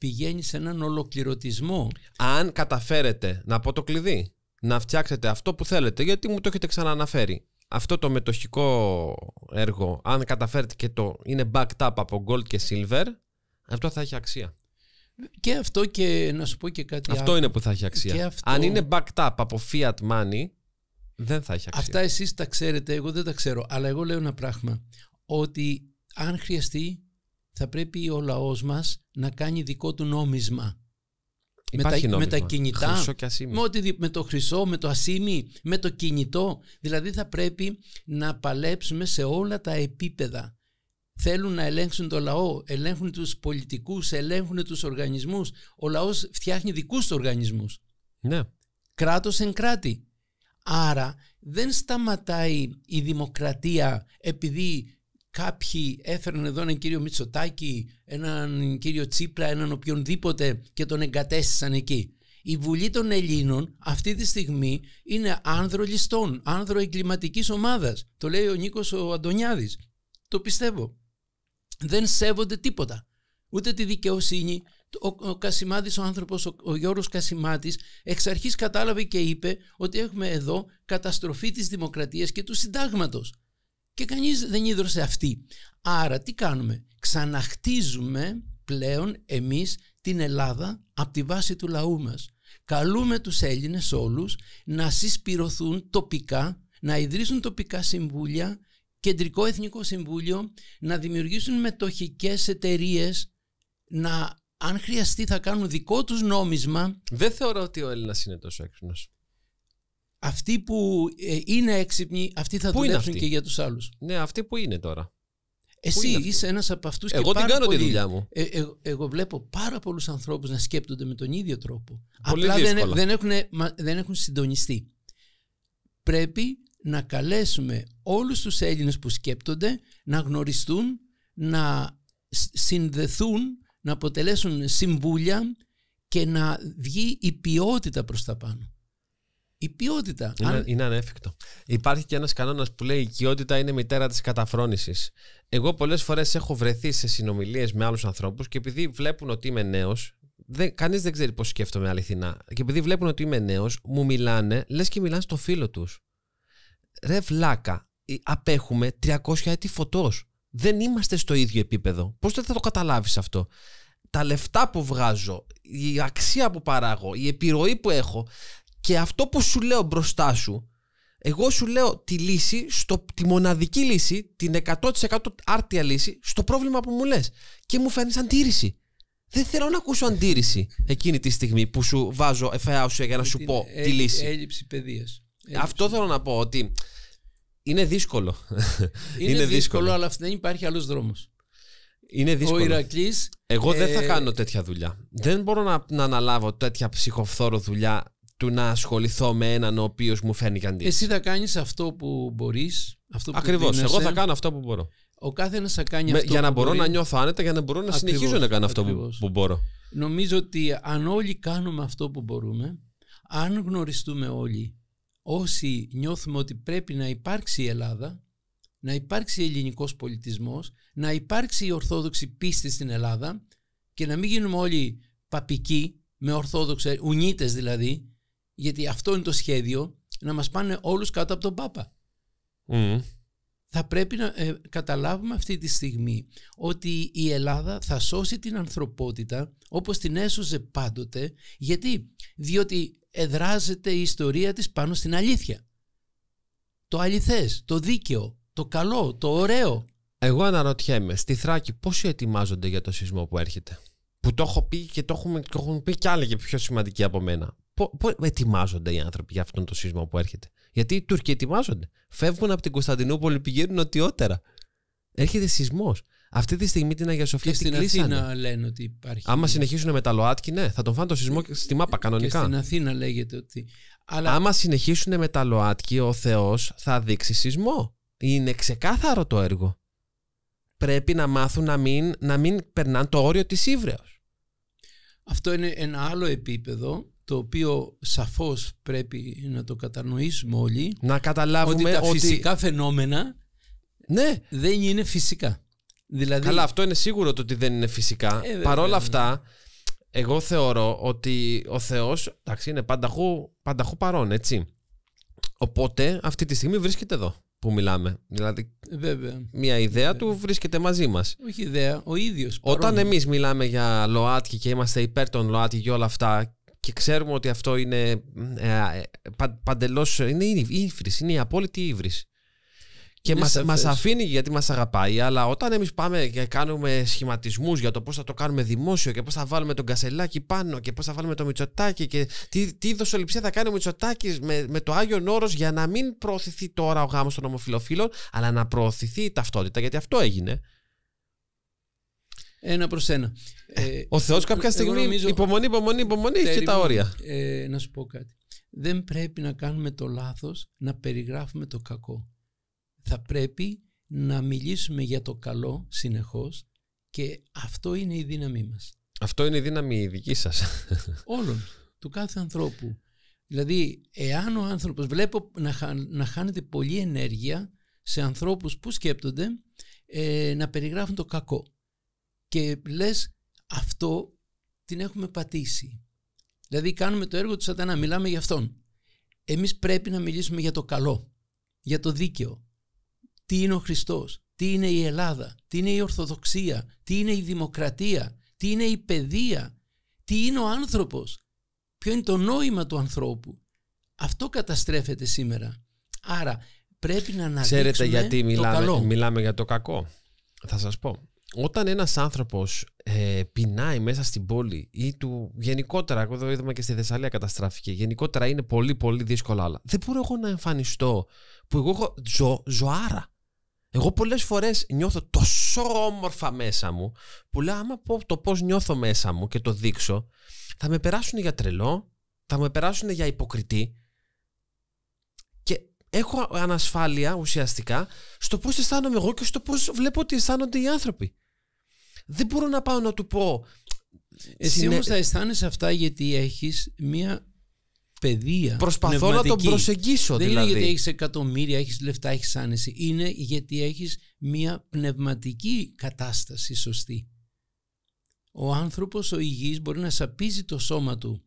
πηγαίνει σε έναν ολοκληρωτισμό. Αν καταφέρετε να πω το κλειδί, να φτιάξετε αυτό που θέλετε, γιατί μου το έχετε ξανααναφέρει. Αυτό το μετοχικό έργο, αν καταφέρετε και το είναι backed up από gold και silver, αυτό θα έχει αξία. Και αυτό και να σου πω και κάτι Αυτό είναι που θα έχει αξία. Αν είναι backed up από fiat money, δεν θα έχει αξία. Αυτά εσείς τα ξέρετε, εγώ δεν τα ξέρω. Αλλά εγώ λέω ένα πράγμα, ότι αν χρειαστεί θα πρέπει ο λαός μας να κάνει δικό του νόμισμα. με τα, νόμισμα. με τα κινητά, με, με το χρυσό, με το ασήμι, με το κινητό. Δηλαδή θα πρέπει να παλέψουμε σε όλα τα επίπεδα. Θέλουν να ελέγξουν το λαό, ελέγχουν τους πολιτικούς, ελέγχουν τους οργανισμούς. Ο λαός φτιάχνει δικούς του οργανισμούς. Ναι. Κράτος εν κράτη. Άρα δεν σταματάει η δημοκρατία επειδή κάποιοι έφεραν εδώ έναν κύριο Μητσοτάκη, έναν κύριο Τσίπρα, έναν οποιονδήποτε και τον εγκατέστησαν εκεί. Η Βουλή των Ελλήνων αυτή τη στιγμή είναι άνδρο ληστών, άνδρο εγκληματικής ομάδας. Το λέει ο Νίκος ο Αντωνιάδης. Το πιστεύω. Δεν σέβονται τίποτα. Ούτε τη δικαιοσύνη. Ο, ο Κασιμάδης, ο άνθρωπος, ο, ο Γιώργος Κασιμάτης, εξ αρχής κατάλαβε και είπε ότι έχουμε εδώ καταστροφή της δημοκρατίας και του συντάγματος και κανείς δεν ίδρωσε αυτή. Άρα τι κάνουμε, ξαναχτίζουμε πλέον εμείς την Ελλάδα από τη βάση του λαού μας. Καλούμε τους Έλληνες όλους να συσπηρωθούν τοπικά, να ιδρύσουν τοπικά συμβούλια, κεντρικό εθνικό συμβούλιο, να δημιουργήσουν μετοχικές εταιρείες, να αν χρειαστεί θα κάνουν δικό τους νόμισμα. Δεν θεωρώ ότι ο Έλληνας είναι τόσο έξυπνος αυτοί που ε, είναι έξυπνοι, αυτοί θα δουλέψουν και για τους άλλους. Ναι, αυτοί που είναι τώρα. Εσύ είσαι ένας από αυτούς εγώ και πάρα την κάνω τη δουλειά μου. Ε, ε, εγώ βλέπω πάρα πολλούς ανθρώπους να σκέπτονται με τον ίδιο τρόπο. Απλά δεν, δεν, έχουν, δεν έχουν συντονιστεί. Πρέπει να καλέσουμε όλους τους Έλληνες που σκέπτονται να γνωριστούν, να συνδεθούν, να αποτελέσουν συμβούλια και να βγει η ποιότητα προς τα πάνω η ποιότητα. Είναι, Αν... είναι ανέφικτο. Υπάρχει και ένας κανόνας που λέει: Η ποιότητα είναι μητέρα της καταφρόνησης. Εγώ πολλές φορές έχω βρεθεί σε συνομιλίες με άλλους ανθρώπους και επειδή βλέπουν ότι είμαι νέος, κανείς δεν ξέρει πώς σκέφτομαι αληθινά. Και επειδή βλέπουν ότι είμαι νέος, μου μιλάνε, λες και μιλάνε στο φίλο τους. Ρε βλάκα, απέχουμε 300 έτη φωτός. Δεν είμαστε στο ίδιο επίπεδο. Πώς δεν θα το καταλάβεις αυτό. Τα λεφτά που βγάζω, η αξία που παράγω, η επιρροή που έχω, και αυτό που σου λέω μπροστά σου, εγώ σου λέω τη λύση, στο, τη μοναδική λύση, την 100% άρτια λύση στο πρόβλημα που μου λες. Και μου φαίνει αντίρρηση. Δεν θέλω να ακούσω αντίρρηση εκείνη τη στιγμή που σου βάζω σου για να σου πω τη λύση. Έλλειψη παιδείας. Αυτό θέλω να πω ότι είναι δύσκολο. Είναι, είναι δύσκολο, αλλά δεν υπάρχει άλλος δρόμος. Είναι δύσκολο. Εγώ δεν θα ε, κάνω τέτοια δουλειά. Ε. Δεν μπορώ να, να αναλάβω τέτοια ψυχοφθόρο δουλειά του να ασχοληθώ με έναν ο οποίος μου φαίνει καντή. Εσύ θα κάνεις αυτό που μπορείς. Ακριβώ. Εγώ θα κάνω αυτό που μπορώ. Ο κάθε ένα θα κάνει με, αυτό. Για να μπορώ να νιώθω άνετα, για να μπορώ να ακριβώς, συνεχίζω να κάνω αυτό που, μπορώ. Νομίζω ότι αν όλοι κάνουμε αυτό που μπορούμε, αν γνωριστούμε όλοι, όσοι νιώθουμε ότι πρέπει να υπάρξει η Ελλάδα, να υπάρξει ελληνικός πολιτισμός, να υπάρξει η ορθόδοξη πίστη στην Ελλάδα και να μην γίνουμε όλοι παπικοί με ορθόδοξα, ουνίτες δηλαδή, γιατί αυτό είναι το σχέδιο, να μας πάνε όλους κάτω από τον Πάπα. Θα πρέπει να ε, καταλάβουμε αυτή τη στιγμή ότι η Ελλάδα θα σώσει την ανθρωπότητα όπως την έσωζε πάντοτε. Γιατί? Διότι εδράζεται η ιστορία της πάνω στην αλήθεια. Το αληθές, το δίκαιο, το καλό, το ωραίο. Εγώ αναρωτιέμαι, στη Θράκη πόσοι ετοιμάζονται για το σεισμό που έρχεται. Που το έχω πει και το έχουν πει κι άλλοι και πιο σημαντικοί από μένα. Πώ ετοιμάζονται οι άνθρωποι για αυτόν τον σεισμό που έρχεται. Γιατί οι Τούρκοι ετοιμάζονται. Φεύγουν από την Κωνσταντινούπολη, πηγαίνουν νοτιότερα. Έρχεται σεισμός. Αυτή τη στιγμή την Αγία Σοφία και στην Αθήνα λένε ότι υπάρχει. Άμα συνεχίσουν με τα ΛΟΑΤΚΙ, ναι, θα τον φάνε το σεισμό και στη μάπα ε, κανονικά. Και στην Αθήνα λέγεται ότι. Αλλά... Άμα συνεχίσουν με τα ΛΟΑΤΚΙ, ο Θεός θα δείξει σεισμό. Είναι ξεκάθαρο το έργο. Πρέπει να μάθουν να μην, να μην περνάνε το όριο της ύβρεω. Αυτό είναι ένα άλλο επίπεδο το οποίο σαφώς πρέπει να το κατανοήσουμε όλοι να καταλάβουμε ότι τα φυσικά φαινόμενα ναι. δεν είναι φυσικά. Δηλαδή... Καλά, αυτό είναι σίγουρο το ότι δεν είναι φυσικά. Ε, Παρόλα αυτά, εγώ θεωρώ ότι ο Θεός εντάξει, είναι πανταχού, πανταχού παρόν, έτσι. Οπότε αυτή τη στιγμή βρίσκεται εδώ που μιλάμε. Δηλαδή, Βέβαια. μια ιδέα του βρίσκεται μαζί μας. Όχι ιδέα, ο ίδιος. Όταν εμείς μιλάμε για ΛΟΑΤΚΙ και είμαστε υπέρ των ΛΟΑΤΚΙ και όλα αυτά, και ξέρουμε ότι αυτό είναι ε, ε είναι η είναι η απόλυτη ύβρις. Και μας, αφήνει γιατί μας αγαπάει, αλλά όταν εμείς πάμε και κάνουμε σχηματισμούς για το πώς θα το κάνουμε δημόσιο και πώς θα βάλουμε τον κασελάκι πάνω και πώς θα βάλουμε το μυτσοτάκι και τι, τι δοσοληψία θα κάνει ο Μητσοτάκης με, με το άγιο Όρος για να μην προωθηθεί τώρα ο γάμος των ομοφιλοφίλων, αλλά να προωθηθεί η ταυτότητα, γιατί αυτό έγινε. Ένα προς ένα. Ε, ο Θεός κάποια στιγμή. υπομονή, υπομονή, υπομονή και τα όρια. Ε, να σου πω κάτι. Δεν πρέπει να κάνουμε το λάθος να περιγράφουμε το κακό. Θα πρέπει να μιλήσουμε για το καλό συνεχώς και αυτό είναι η δύναμή μας. Αυτό είναι η δύναμη η δική σας. Όλων, του κάθε ανθρώπου. Δηλαδή, εάν ο άνθρωπος βλέπω να, χα, να χάνεται πολλή ενέργεια σε ανθρώπους που σκέπτονται ε, να περιγράφουν το κακό και λες αυτό την έχουμε πατήσει. Δηλαδή κάνουμε το έργο του σατανά, μιλάμε για αυτόν. Εμείς πρέπει να μιλήσουμε για το καλό, για το δίκαιο. Τι είναι ο Χριστός, τι είναι η Ελλάδα, τι είναι η Ορθοδοξία, τι είναι η Δημοκρατία, τι είναι η παιδεία, τι είναι ο άνθρωπος, ποιο είναι το νόημα του ανθρώπου. Αυτό καταστρέφεται σήμερα. Άρα πρέπει να αναδείξουμε Ξέρετε γιατί μιλάμε, μιλάμε για το κακό. Θα σας πω όταν ένας άνθρωπος ε, πεινάει μέσα στην πόλη ή του γενικότερα, εγώ εδώ είδαμε και στη Θεσσαλία καταστράφηκε, γενικότερα είναι πολύ πολύ δύσκολα αλλά Δεν μπορώ εγώ να εμφανιστώ που εγώ έχω ζω, ζωάρα. Εγώ πολλές φορές νιώθω τόσο όμορφα μέσα μου που λέω άμα πω το πώς νιώθω μέσα μου και το δείξω θα με περάσουν για τρελό, θα με περάσουν για υποκριτή και έχω ανασφάλεια ουσιαστικά στο πώς αισθάνομαι εγώ και στο πώς βλέπω ότι αισθάνονται οι άνθρωποι δεν μπορώ να πάω να του πω. Εσύ όμως θα αισθάνεσαι αυτά γιατί έχεις μία παιδεία. Προσπαθώ να τον προσεγγίσω, δεν δηλαδή. είναι γιατί έχεις εκατομμύρια, έχεις λεφτά, έχεις άνεση. Είναι γιατί έχεις μία πνευματική κατάσταση σωστή. Ο άνθρωπος ο υγιής, μπορεί να σαπίζει το σώμα του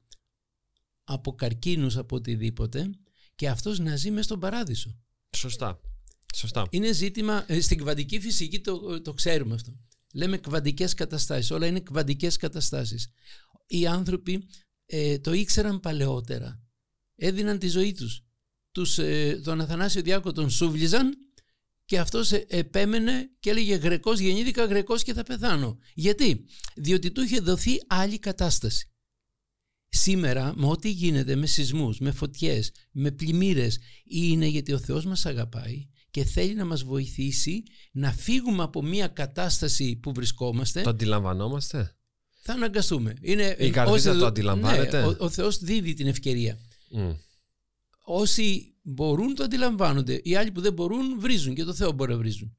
από καρκίνους, από οτιδήποτε και αυτός να ζει μέσα στον παράδεισο. Σωστά. Είναι ζήτημα, ε, στην κβαντική φυσική το ξέρουμε αυτό. Λέμε κβαντικές καταστάσεις. Όλα είναι κβαντικές καταστάσεις. Οι άνθρωποι ε, το ήξεραν παλαιότερα. Έδιναν τη ζωή τους. τους ε, τον Αθανάσιο Διάκο τον σούβλιζαν και αυτός ε, επέμενε και έλεγε γρεκός γεννήθηκα, Γρεκός και θα πεθάνω». Γιατί? Διότι του είχε δοθεί άλλη κατάσταση. Σήμερα με ό,τι γίνεται με σεισμούς, με φωτιές, με πλημμύρες είναι γιατί ο Θεός μας αγαπάει και θέλει να μας βοηθήσει να φύγουμε από μια κατάσταση που βρισκόμαστε. Το αντιλαμβανόμαστε. Θα αναγκαστούμε. Είναι, Η καρδίτσα το αντιλαμβάνεται. Ναι, ο, ο Θεός δίδει την ευκαιρία. Όσοι μπορούν το αντιλαμβάνονται. Οι άλλοι που δεν μπορούν βρίζουν και το Θεό μπορεί να βρίζουν.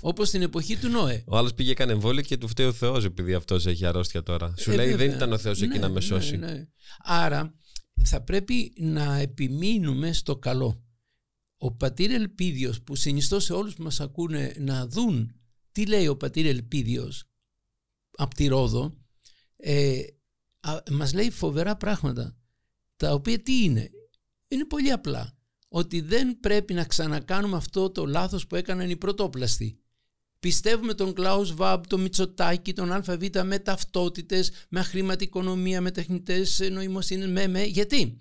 Όπω στην εποχή του Νόε. Ο άλλος πήγε έκανε εμβόλιο και του φταίει ο Θεός επειδή αυτός έχει αρρώστια τώρα. Ε, Σου λέει δεν ήταν ο Θεός ναι, εκεί να με ναι, σώσει. Ναι. Άρα θα πρέπει να επιμείνουμε στο καλό ο πατήρ Ελπίδιος που συνιστώ σε όλους που μας ακούνε να δουν τι λέει ο πατήρ Ελπίδιος από τη Ρόδο ε, μας λέει φοβερά πράγματα τα οποία τι είναι είναι πολύ απλά ότι δεν πρέπει να ξανακάνουμε αυτό το λάθος που έκαναν οι πρωτόπλαστοι Πιστεύουμε τον Κλάους Βάμπ, τον Μητσοτάκη, τον ΑΒ με ταυτότητες, με αχρήματη με τεχνητές νοημοσύνες, με, με. Γιατί?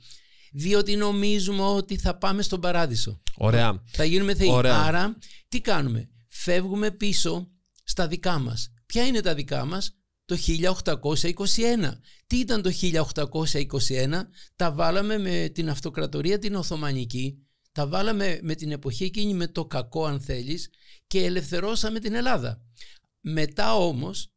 διότι νομίζουμε ότι θα πάμε στον παράδεισο. Ωραία. Θα γίνουμε θεοί. Ωραία. Άρα, τι κάνουμε. Φεύγουμε πίσω στα δικά μας. Ποια είναι τα δικά μας? Το 1821. Τι ήταν το 1821? Τα βάλαμε με την αυτοκρατορία την Οθωμανική, τα βάλαμε με την εποχή εκείνη με το κακό αν θέλεις και ελευθερώσαμε την Ελλάδα. Μετά όμως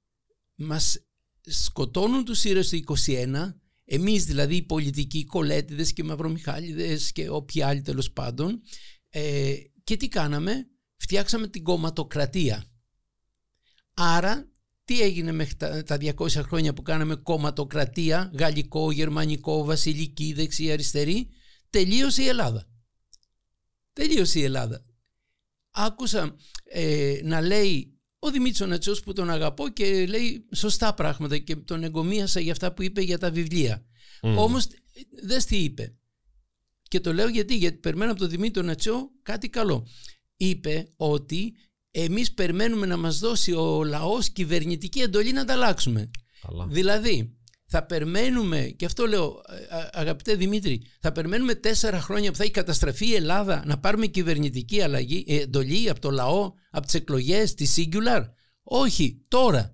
μας σκοτώνουν τους του 21 Εμείς, δηλαδή οι πολιτικοί κολέτιδες και μαυρομιχάλιδες και όποιοι άλλοι τέλος πάντων ε, και τι κάναμε, φτιάξαμε την κομματοκρατία. Άρα τι έγινε μέχρι τα 200 χρόνια που κάναμε κομματοκρατία, γαλλικό, γερμανικό, βασιλική, δεξί, αριστερή, τελείωσε η Ελλάδα. Τελείωσε η Ελλάδα. Άκουσα ε, να λέει ο Δημήτρης ο που τον αγαπώ και λέει σωστά πράγματα και τον εγκομίασα για αυτά που είπε για τα βιβλία. Mm. Όμως δες τι είπε. Και το λέω γιατί, γιατί περιμένω από τον Δημήτρη τον κάτι καλό. Είπε ότι εμείς περιμένουμε να μας δώσει ο λαός κυβερνητική εντολή να τα αλλάξουμε. Δηλαδή, θα περιμένουμε, και αυτό λέω ε, ε, αγαπητέ Δημήτρη, θα περιμένουμε τέσσερα χρόνια που θα έχει καταστραφεί η Ελλάδα να πάρουμε κυβερνητική αλλαγή, ε, εντολή από το λαό, από τις εκλογές, τη Singular. Όχι, τώρα.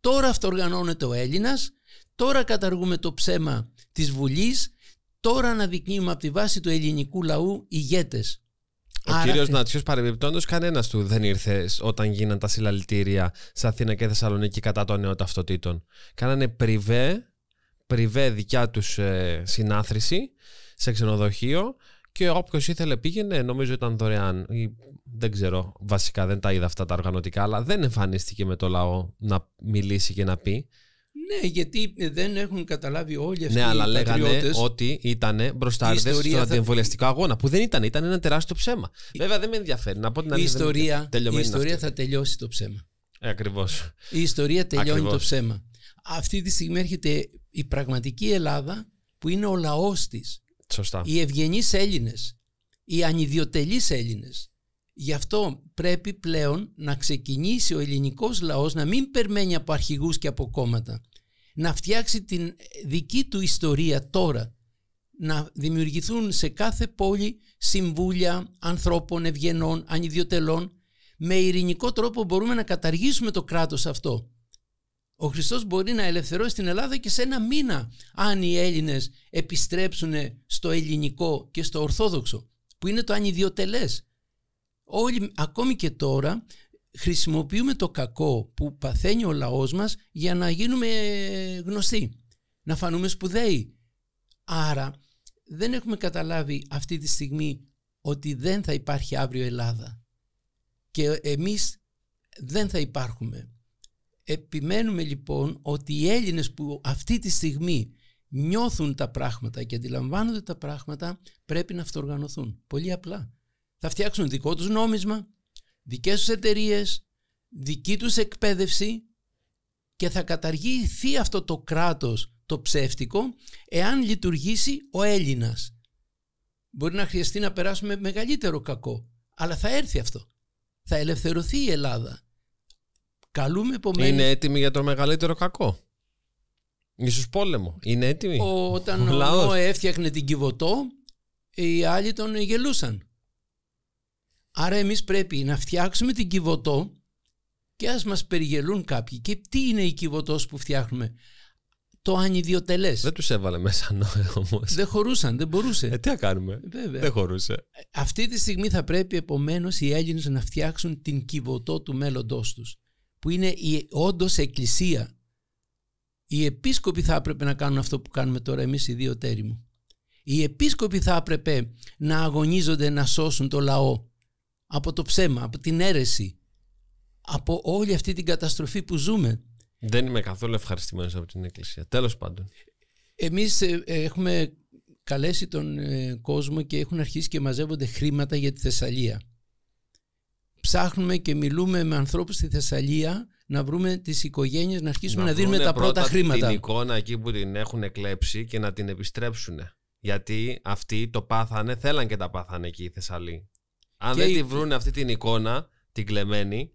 Τώρα αυτοργανώνεται ο Έλληνας, τώρα καταργούμε το ψέμα της Βουλής, τώρα αναδεικνύουμε από τη βάση του ελληνικού λαού ηγέτες. Ο κύριο Νατσιό, παρεμπιπτόντως, κανένας του δεν ήρθε όταν γίναν τα συλλαλητήρια σε Αθήνα και Θεσσαλονίκη κατά των νέων ταυτοτήτων. Κάνανε πριβέ, πριβέ δικιά τους ε, συνάθρηση σε ξενοδοχείο και όποιος ήθελε πήγαινε, νομίζω ήταν δωρεάν. Δεν ξέρω, βασικά δεν τα είδα αυτά τα οργανωτικά, αλλά δεν εμφανίστηκε με το λαό να μιλήσει και να πει. Ναι, γιατί ε, δεν έχουν καταλάβει όλοι αυτοί ναι, οι αλλά λέγανε ότι ήταν μπροστά στο αντιεμβολιαστικό αγώνα. Που δεν ήταν, ήταν ένα τεράστιο ψέμα. Βέβαια δεν με ενδιαφέρει να πω την αλήθεια. Η ιστορία, η ιστορία θα τελειώσει το ψέμα. Ε, Ακριβώς. Η ιστορία τελειώνει το ψέμα. Αυτή τη στιγμή έρχεται η πραγματική Ελλάδα που είναι ο λαός της. Σωστά. Οι ευγενείς Έλληνες, οι ανιδιοτελείς Έλληνες, Γι' αυτό πρέπει πλέον να ξεκινήσει ο ελληνικός λαός να μην περμένει από αρχηγούς και από κόμματα. Να φτιάξει την δική του ιστορία τώρα. Να δημιουργηθούν σε κάθε πόλη συμβούλια ανθρώπων, ευγενών, ανιδιοτελών. Με ειρηνικό τρόπο μπορούμε να καταργήσουμε το κράτος αυτό. Ο Χριστός μπορεί να ελευθερώσει την Ελλάδα και σε ένα μήνα αν οι Έλληνες επιστρέψουν στο ελληνικό και στο ορθόδοξο που είναι το ανιδιοτελές όλοι, ακόμη και τώρα, χρησιμοποιούμε το κακό που παθαίνει ο λαός μας για να γίνουμε γνωστοί, να φανούμε σπουδαίοι. Άρα δεν έχουμε καταλάβει αυτή τη στιγμή ότι δεν θα υπάρχει αύριο Ελλάδα και εμείς δεν θα υπάρχουμε. Επιμένουμε λοιπόν ότι οι Έλληνες που αυτή τη στιγμή νιώθουν τα πράγματα και αντιλαμβάνονται τα πράγματα πρέπει να αυτοργανωθούν. Πολύ απλά θα φτιάξουν δικό τους νόμισμα, δικές τους εταιρείες, δική τους εκπαίδευση και θα καταργηθεί αυτό το κράτος το ψεύτικο εάν λειτουργήσει ο Έλληνας. Μπορεί να χρειαστεί να περάσουμε μεγαλύτερο κακό, αλλά θα έρθει αυτό. Θα ελευθερωθεί η Ελλάδα. Καλούμε επομένως... Είναι έτοιμη για το μεγαλύτερο κακό. Ίσως πόλεμο. Είναι έτοιμη. όταν ο, ο, έφτιαχνε την Κιβωτό, οι άλλοι τον γελούσαν. Άρα εμείς πρέπει να φτιάξουμε την Κιβωτό και ας μας περιγελούν κάποιοι. Και τι είναι η Κιβωτός που φτιάχνουμε. Το ανιδιοτελές. Δεν τους έβαλε μέσα νόημα όμως. Δεν χωρούσαν, δεν μπορούσε. Ε, τι θα κάνουμε. Βέβαια. Δεν χωρούσε. Ε, αυτή τη στιγμή θα πρέπει επομένως οι Έλληνες να φτιάξουν την Κιβωτό του μέλλοντός τους. Που είναι η όντως εκκλησία. Οι επίσκοποι θα έπρεπε να κάνουν αυτό που κάνουμε τώρα εμείς οι δύο τέρι μου. Οι επίσκοποι θα έπρεπε να αγωνίζονται να σώσουν το λαό από το ψέμα, από την αίρεση, από όλη αυτή την καταστροφή που ζούμε. Δεν είμαι καθόλου ευχαριστημένος από την Εκκλησία. Τέλος πάντων. Εμείς ε, έχουμε καλέσει τον ε, κόσμο και έχουν αρχίσει και μαζεύονται χρήματα για τη Θεσσαλία. Ψάχνουμε και μιλούμε με ανθρώπους στη Θεσσαλία να βρούμε τις οικογένειες να αρχίσουμε να, δίνουμε τα πρώτα, πρώτα χρήματα. την εικόνα εκεί που την έχουν εκλέψει και να την επιστρέψουν. Γιατί αυτοί το πάθανε, θέλαν και τα πάθανε εκεί οι Θεσσαλοί. Αν δεν τη βρουν αυτή την εικόνα, την κλεμμένη,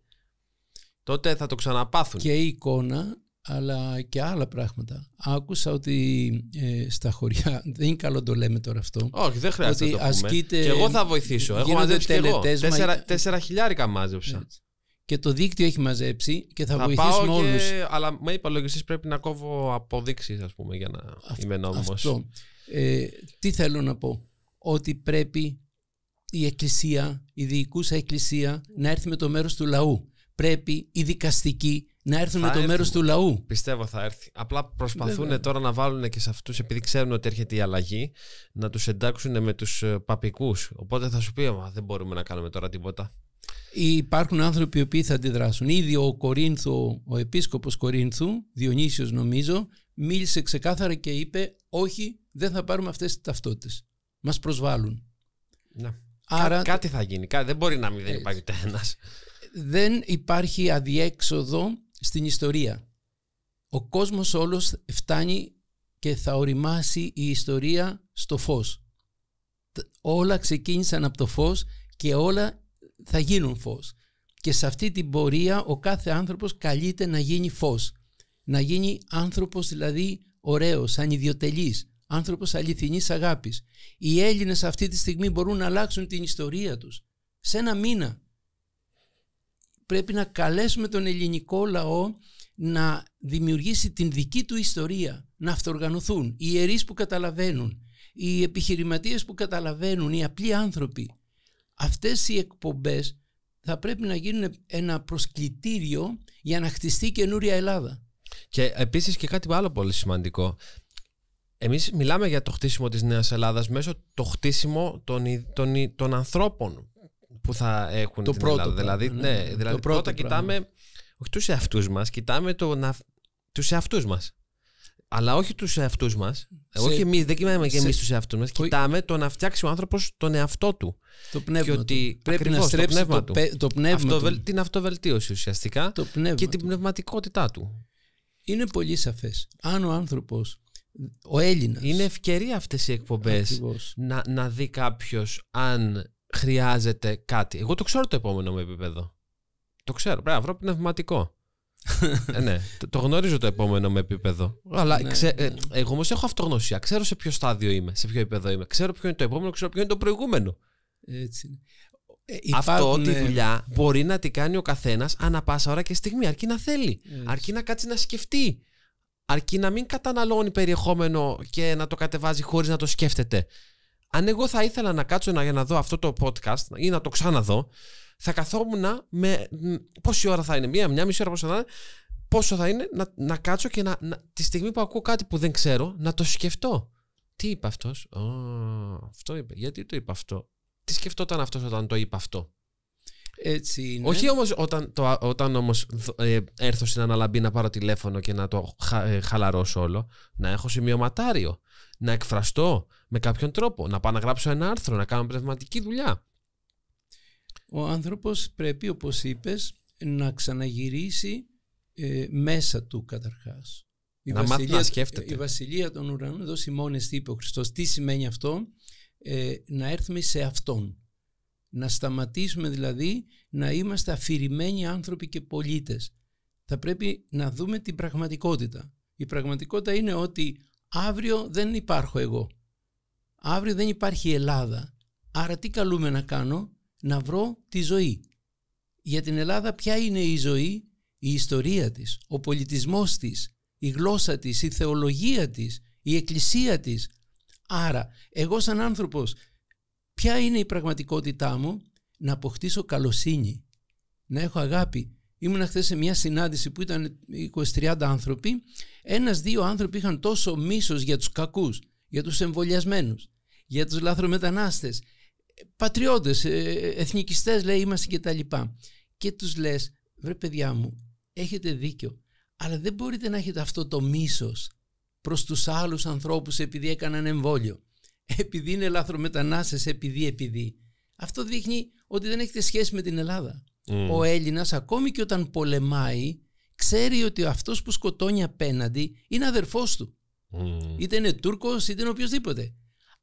τότε θα το ξαναπάθουν. Και η εικόνα, αλλά και άλλα πράγματα. Άκουσα ότι ε, στα χωριά, δεν είναι καλό το λέμε τώρα αυτό. Όχι, δεν χρειάζεται να το πούμε. Και εγώ θα βοηθήσω. Έχω μαζέψει και εγώ. Τέσσερα, χιλιάρικα μάζεψα. Και το δίκτυο έχει μαζέψει και θα, θα βοηθήσουμε και... όλους. Αλλά με υπολογιστής πρέπει να κόβω αποδείξεις, ας πούμε, για να είμαι νόμιμος. Αυτό. Ε, τι θέλω να πω. Ότι πρέπει η εκκλησία, η διοικούσα εκκλησία να έρθει με το μέρος του λαού. Πρέπει οι δικαστικοί να έρθουν με το μέρος του λαού. Πιστεύω θα έρθει. Απλά προσπαθούν τώρα να βάλουν και σε αυτούς, επειδή ξέρουν ότι έρχεται η αλλαγή, να τους εντάξουν με τους ε, παπικούς. Οπότε θα σου πει, Μα δεν μπορούμε να κάνουμε τώρα τίποτα. Υπάρχουν άνθρωποι οι οποίοι θα αντιδράσουν. Ήδη ο Κορίνθου, ο επίσκοπος Κορίνθου, Διονύσιος νομίζω, μίλησε ξεκάθαρα και είπε όχι, δεν θα πάρουμε αυτές τις ταυτότητες. Μας προσβάλλουν. Ναι. Άρα... κάτι θα γίνει. Δεν μπορεί να μην δεν υπάρχει ούτε ένας. Δεν υπάρχει αδιέξοδο στην ιστορία. Ο κόσμος όλος φτάνει και θα οριμάσει η ιστορία στο φως. Όλα ξεκίνησαν από το φως και όλα θα γίνουν φως. Και σε αυτή την πορεία ο κάθε άνθρωπος καλείται να γίνει φως. Να γίνει άνθρωπος δηλαδή ωραίος, ανιδιοτελής άνθρωπος αληθινής αγάπης. Οι Έλληνες αυτή τη στιγμή μπορούν να αλλάξουν την ιστορία τους. Σε ένα μήνα πρέπει να καλέσουμε τον ελληνικό λαό να δημιουργήσει την δική του ιστορία, να αυτοργανωθούν οι ιερείς που καταλαβαίνουν, οι επιχειρηματίες που καταλαβαίνουν, οι απλοί άνθρωποι. Αυτές οι εκπομπές θα πρέπει να γίνουν ένα προσκλητήριο για να χτιστεί καινούρια Ελλάδα. Και επίσης και κάτι άλλο πολύ σημαντικό. Εμείς μιλάμε για το χτίσιμο της Νέας Ελλάδας μέσω το χτίσιμο των, των, των ανθρώπων που θα έχουν το την Ελλάδα. δηλαδή, ναι, ναι, ναι, δηλαδή το πρώτα πράγμα. κοιτάμε όχι τους εαυτούς μας, κοιτάμε το να, τους εαυτούς μας. Αλλά όχι τους εαυτούς μας. Ε, όχι εμείς, δεν κοιτάμε και εμείς τους εαυτούς μας. Κοιτάμε το να φτιάξει ο άνθρωπος τον εαυτό του. Το πνεύμα. Και ότι του. Πρέπει να στρέψει το πνεύμα, το, του. πνεύμα του. Την αυτοβελτίωση ουσιαστικά το και την πνευματικότητά του. Είναι πολύ σαφές. Αν ο άνθρωπος ο Έλληνας. Είναι ευκαιρία αυτές οι εκπομπές να, να δει κάποιος αν χρειάζεται κάτι. Εγώ το ξέρω το επόμενο μου επίπεδο. Το ξέρω. Πρέπει να βρω πνευματικό. ε, ναι, το, γνωρίζω το επόμενο με επίπεδο. Αλλά ναι, ξε, ναι. Ε, εγώ όμως έχω αυτογνωσία. Ξέρω σε ποιο στάδιο είμαι, σε ποιο επίπεδο είμαι. Ξέρω ποιο είναι το επόμενο, ξέρω ποιο είναι το προηγούμενο. Έτσι. Ε, Αυτό τη δουλειά μπορεί να τη κάνει ο καθένας ανά πάσα ώρα και στιγμή, αρκεί να θέλει. Αρκεί να κάτσει να σκεφτεί αρκεί να μην καταναλώνει περιεχόμενο και να το κατεβάζει χωρίς να το σκέφτεται. Αν εγώ θα ήθελα να κάτσω να, για να δω αυτό το podcast ή να το ξαναδώ, θα καθόμουν με. Πόση ώρα θα είναι, μία, μία μισή ώρα, πόσο θα είναι, πόσο θα είναι, να, να κάτσω και να, τη στιγμή που ακούω κάτι που δεν ξέρω, να το σκεφτώ. Τι είπε αυτός, Αυτό είπε, Γιατί το είπε αυτό, Τι σκεφτόταν αυτός όταν το είπε αυτό. Όχι όμως όταν, το, όταν όμως, ε, έρθω στην αναλαμπή να πάρω τηλέφωνο και να το χα, ε, χαλαρώσω όλο. Να έχω σημειωματάριο. Να εκφραστώ με κάποιον τρόπο. Να πάω να γράψω ένα άρθρο. Να κάνω πνευματική δουλειά. Ο άνθρωπος πρέπει όπως είπες να ξαναγυρίσει ε, μέσα του καταρχάς. Η να μάθει να σκέφτεται. Η βασιλεία των ουρανών, εδώ Σιμώνες είπε ο Χριστός, τι σημαίνει αυτό, ε, να έρθουμε σε Αυτόν. Να σταματήσουμε δηλαδή να είμαστε αφηρημένοι άνθρωποι και πολίτες. Θα πρέπει να δούμε την πραγματικότητα. Η πραγματικότητα είναι ότι αύριο δεν υπάρχω εγώ. Αύριο δεν υπάρχει η Ελλάδα. Άρα τι καλούμε να κάνω, να βρω τη ζωή. Για την Ελλάδα ποια είναι η ζωή, η ιστορία της, ο πολιτισμός της, η γλώσσα της, η θεολογία της, η εκκλησία της. Άρα εγώ σαν άνθρωπος Ποια είναι η πραγματικότητά μου να αποκτήσω καλοσύνη, να έχω αγάπη. Ήμουν χθες σε μια συνάντηση που ήταν 20-30 άνθρωποι. Ένα-δύο άνθρωποι είχαν τόσο μίσος για τους κακούς, για τους εμβολιασμένους, για τους λαθρομετανάστες, πατριώτες, εθνικιστές, λέει, είμαστε κτλ. Και, και τους λες, βρε παιδιά μου, έχετε δίκιο, αλλά δεν μπορείτε να έχετε αυτό το μίσος προς τους άλλους ανθρώπους επειδή έκαναν εμβόλιο επειδή είναι λαθρομετανάστες, επειδή, επειδή. Αυτό δείχνει ότι δεν έχετε σχέση με την Ελλάδα. Mm. Ο Έλληνας ακόμη και όταν πολεμάει ξέρει ότι αυτός που σκοτώνει απέναντι είναι αδερφός του. Mm. Είτε είναι Τούρκος είτε είναι οποιοδήποτε.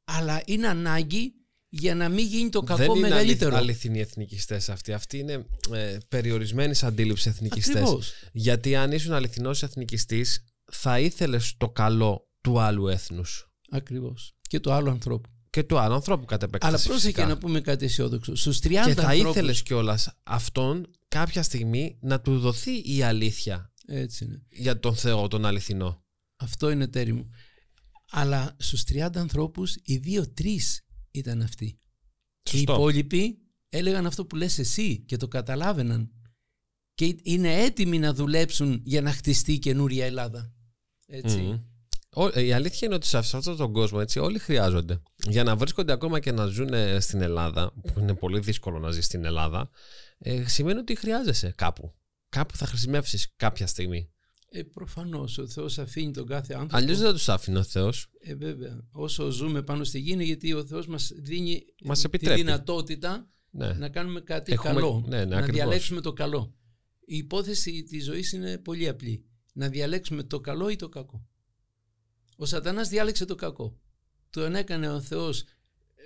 Αλλά είναι ανάγκη για να μην γίνει το κακό δεν μεγαλύτερο. Δεν είναι αληθινοί εθνικιστές αυτοί. Αυτοί είναι ε, περιορισμένης αντίληψης εθνικιστές. Γιατί αν ήσουν αληθινός εθνικιστής, θα ήθελες το καλό του άλλου έθνους. Ακριβώς και του άλλου ανθρώπου. Και του άλλου ανθρώπου κατά επέκταση. Αλλά πρόσεχε να πούμε κάτι αισιόδοξο. Στους 30 Και θα ήθελες κιόλας αυτόν κάποια στιγμή να του δοθεί η αλήθεια. Έτσι είναι. Για τον Θεό, τον αληθινό. Αυτό είναι τέρι μου. Αλλά στους 30 ανθρώπους, οι δύο-τρει ήταν αυτοί. Και οι υπόλοιποι έλεγαν αυτό που λες εσύ και το καταλάβαιναν. Και είναι έτοιμοι να δουλέψουν για να χτιστεί η καινούρια Ελλάδα. Έτσι. Mm. Ε, η αλήθεια είναι ότι σε αυτόν τον κόσμο έτσι, όλοι χρειάζονται. Για να βρίσκονται ακόμα και να ζουν στην Ελλάδα, που είναι πολύ δύσκολο να ζεις στην Ελλάδα, ε, σημαίνει ότι χρειάζεσαι κάπου. Κάπου θα χρησιμεύσεις κάποια στιγμή. Ε, Προφανώς. Ο Θεός αφήνει τον κάθε άνθρωπο. Αλλιώς δεν τους άφηνε ο Θεός. Ε, βέβαια. Όσο ζούμε πάνω στη γη, είναι γιατί ο Θεός μας δίνει μας τη δυνατότητα ναι. να κάνουμε κάτι Έχουμε... καλό. Ναι, ναι, να ακριβώς. διαλέξουμε το καλό. Η υπόθεση της ζωής είναι πολύ απλή. Να διαλέξουμε το καλό ή το κακό. Ο σατανάς διάλεξε το κακό. Το έκανε ο Θεός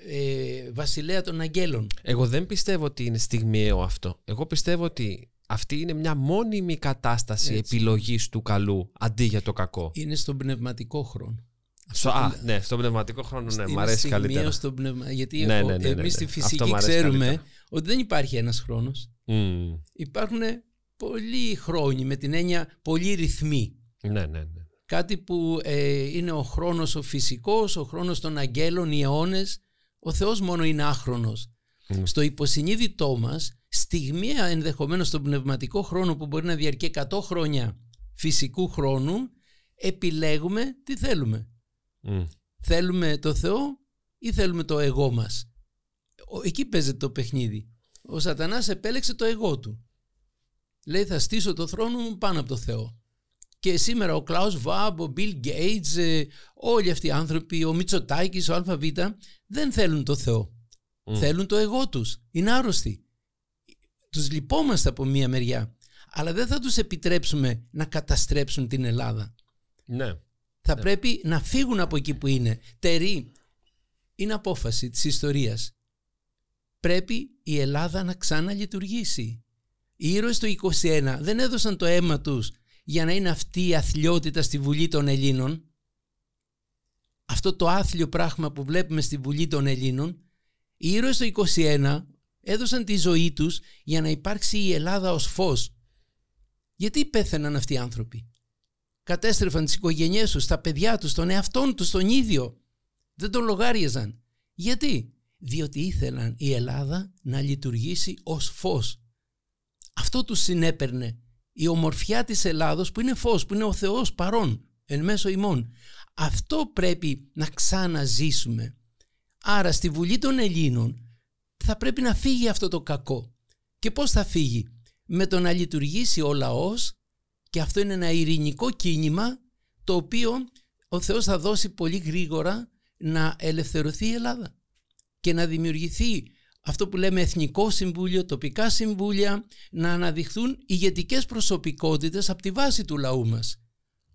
ε, βασιλέα των αγγέλων. Εγώ δεν πιστεύω ότι είναι στιγμιαίο αυτό. Εγώ πιστεύω ότι αυτή είναι μια μόνιμη κατάσταση Έτσι. επιλογής του καλού αντί για το κακό. Είναι στον πνευματικό χρόνο. α, ναι, στον πνευματικό χρόνο, ναι, μ' αρέσει καλύτερα. Στο πνευμα... Γιατί ναι, ναι, ναι, ναι, εμείς ναι. στη φυσική ξέρουμε ότι δεν υπάρχει ένας χρόνος. Mm. Υπάρχουν πολλοί χρόνοι, με την έννοια πολλοί ρυθμοί. Ναι, ναι, ναι κάτι που ε, είναι ο χρόνος ο φυσικός, ο χρόνος των αγγέλων, οι αιώνες. Ο Θεός μόνο είναι άχρονος. Mm. Στο υποσυνείδητό μας, στιγμία ενδεχομένως στον πνευματικό χρόνο που μπορεί να διαρκεί 100 χρόνια φυσικού χρόνου, επιλέγουμε τι θέλουμε. Ναι. Θέλουμε το Θεό ή θέλουμε το εγώ μας. Εκεί παίζεται το παιχνίδι. Ο σατανάς επέλεξε το εγώ του. Λέει θα στήσω το θρόνο μου πάνω από το Θεό. Και σήμερα ο Κλάους Βάμπ, ο Μπιλ Gates, ε, όλοι αυτοί οι άνθρωποι, ο Μητσοτάκης, ο ΑΒ, δεν θέλουν το Θεό. Θέλουν το εγώ τους. Είναι άρρωστοι. Τους λυπόμαστε από μία μεριά. Αλλά δεν θα τους επιτρέψουμε να καταστρέψουν την Ελλάδα. Ναι. Θα ναι. πρέπει να φύγουν από εκεί που είναι. Τερί, είναι απόφαση της ιστορίας. Πρέπει η Ελλάδα να ξαναλειτουργήσει. Οι ήρωες του 21 δεν έδωσαν το αίμα τους για να είναι αυτή η αθλιότητα στη Βουλή των Ελλήνων, αυτό το άθλιο πράγμα που βλέπουμε στη Βουλή των Ελλήνων, οι ήρωες το 21 έδωσαν τη ζωή τους για να υπάρξει η Ελλάδα ως φως. Γιατί πέθαιναν αυτοί οι άνθρωποι. Κατέστρεφαν τις οικογένειές τους, τα παιδιά τους, τον εαυτόν τους, τον ίδιο. Δεν τον λογάριαζαν. Γιατί. Διότι ήθελαν η Ελλάδα να λειτουργήσει ως φως. Αυτό τους συνέπαιρνε η ομορφιά της Ελλάδος που είναι φως, που είναι ο Θεός παρόν, εν μέσω ημών. Αυτό πρέπει να ξαναζήσουμε. Άρα στη Βουλή των Ελλήνων θα πρέπει να φύγει αυτό το κακό. Και πώς θα φύγει. Με το να λειτουργήσει ο λαός και αυτό είναι ένα ειρηνικό κίνημα το οποίο ο Θεός θα δώσει πολύ γρήγορα να ελευθερωθεί η Ελλάδα και να δημιουργηθεί αυτό που λέμε εθνικό συμβούλιο, τοπικά συμβούλια, να αναδειχθούν ηγετικές προσωπικότητες από τη βάση του λαού μας.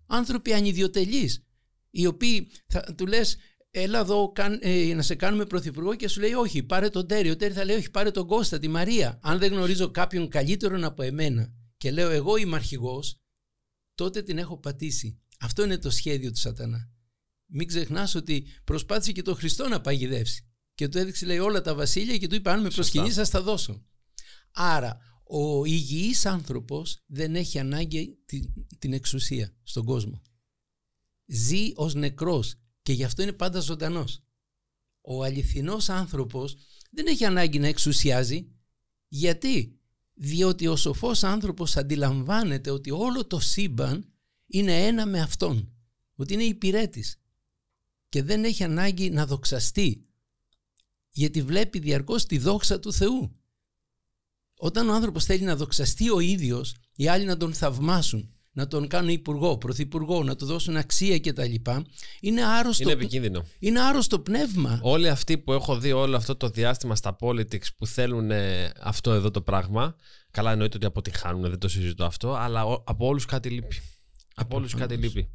Άνθρωποι ανιδιοτελείς, οι οποίοι θα, του λες έλα εδώ καν, ε, να σε κάνουμε πρωθυπουργό και σου λέει όχι πάρε τον Τέρι. Ο Τέρι θα λέει όχι πάρε τον Κώστα, τη Μαρία. Αν δεν γνωρίζω κάποιον καλύτερον από εμένα και λέω εγώ είμαι αρχηγός, τότε την έχω πατήσει. Αυτό είναι το σχέδιο του σατανά. Μην ξεχνάς ότι προσπάθησε και τον Χριστό να παγιδεύσει και του έδειξε λέει όλα τα βασίλεια και του είπε αν με προσκυνείς θα τα δώσω. Άρα ο υγιής άνθρωπος δεν έχει ανάγκη την εξουσία στον κόσμο. Ζει ως νεκρός και γι' αυτό είναι πάντα ζωντανός. Ο αληθινός άνθρωπος δεν έχει ανάγκη να εξουσιάζει. Γιατί? Διότι ο σοφός άνθρωπος αντιλαμβάνεται ότι όλο το σύμπαν είναι ένα με αυτόν. Ότι είναι υπηρέτης και δεν έχει ανάγκη να δοξαστεί γιατί βλέπει διαρκώς τη δόξα του Θεού. Όταν ο άνθρωπος θέλει να δοξαστεί ο ίδιος, οι άλλοι να τον θαυμάσουν, να τον κάνουν υπουργό, πρωθυπουργό, να του δώσουν αξία κτλ. Είναι άρρωστο. Είναι επικίνδυνο. Είναι άρρωστο πνεύμα. Όλοι αυτοί που έχω δει όλο αυτό το διάστημα στα politics που θέλουν αυτό εδώ το πράγμα, καλά εννοείται ότι αποτυχάνουν, δεν το συζητώ αυτό, αλλά από όλους κάτι λείπει. Από όλους κάτι λείπει.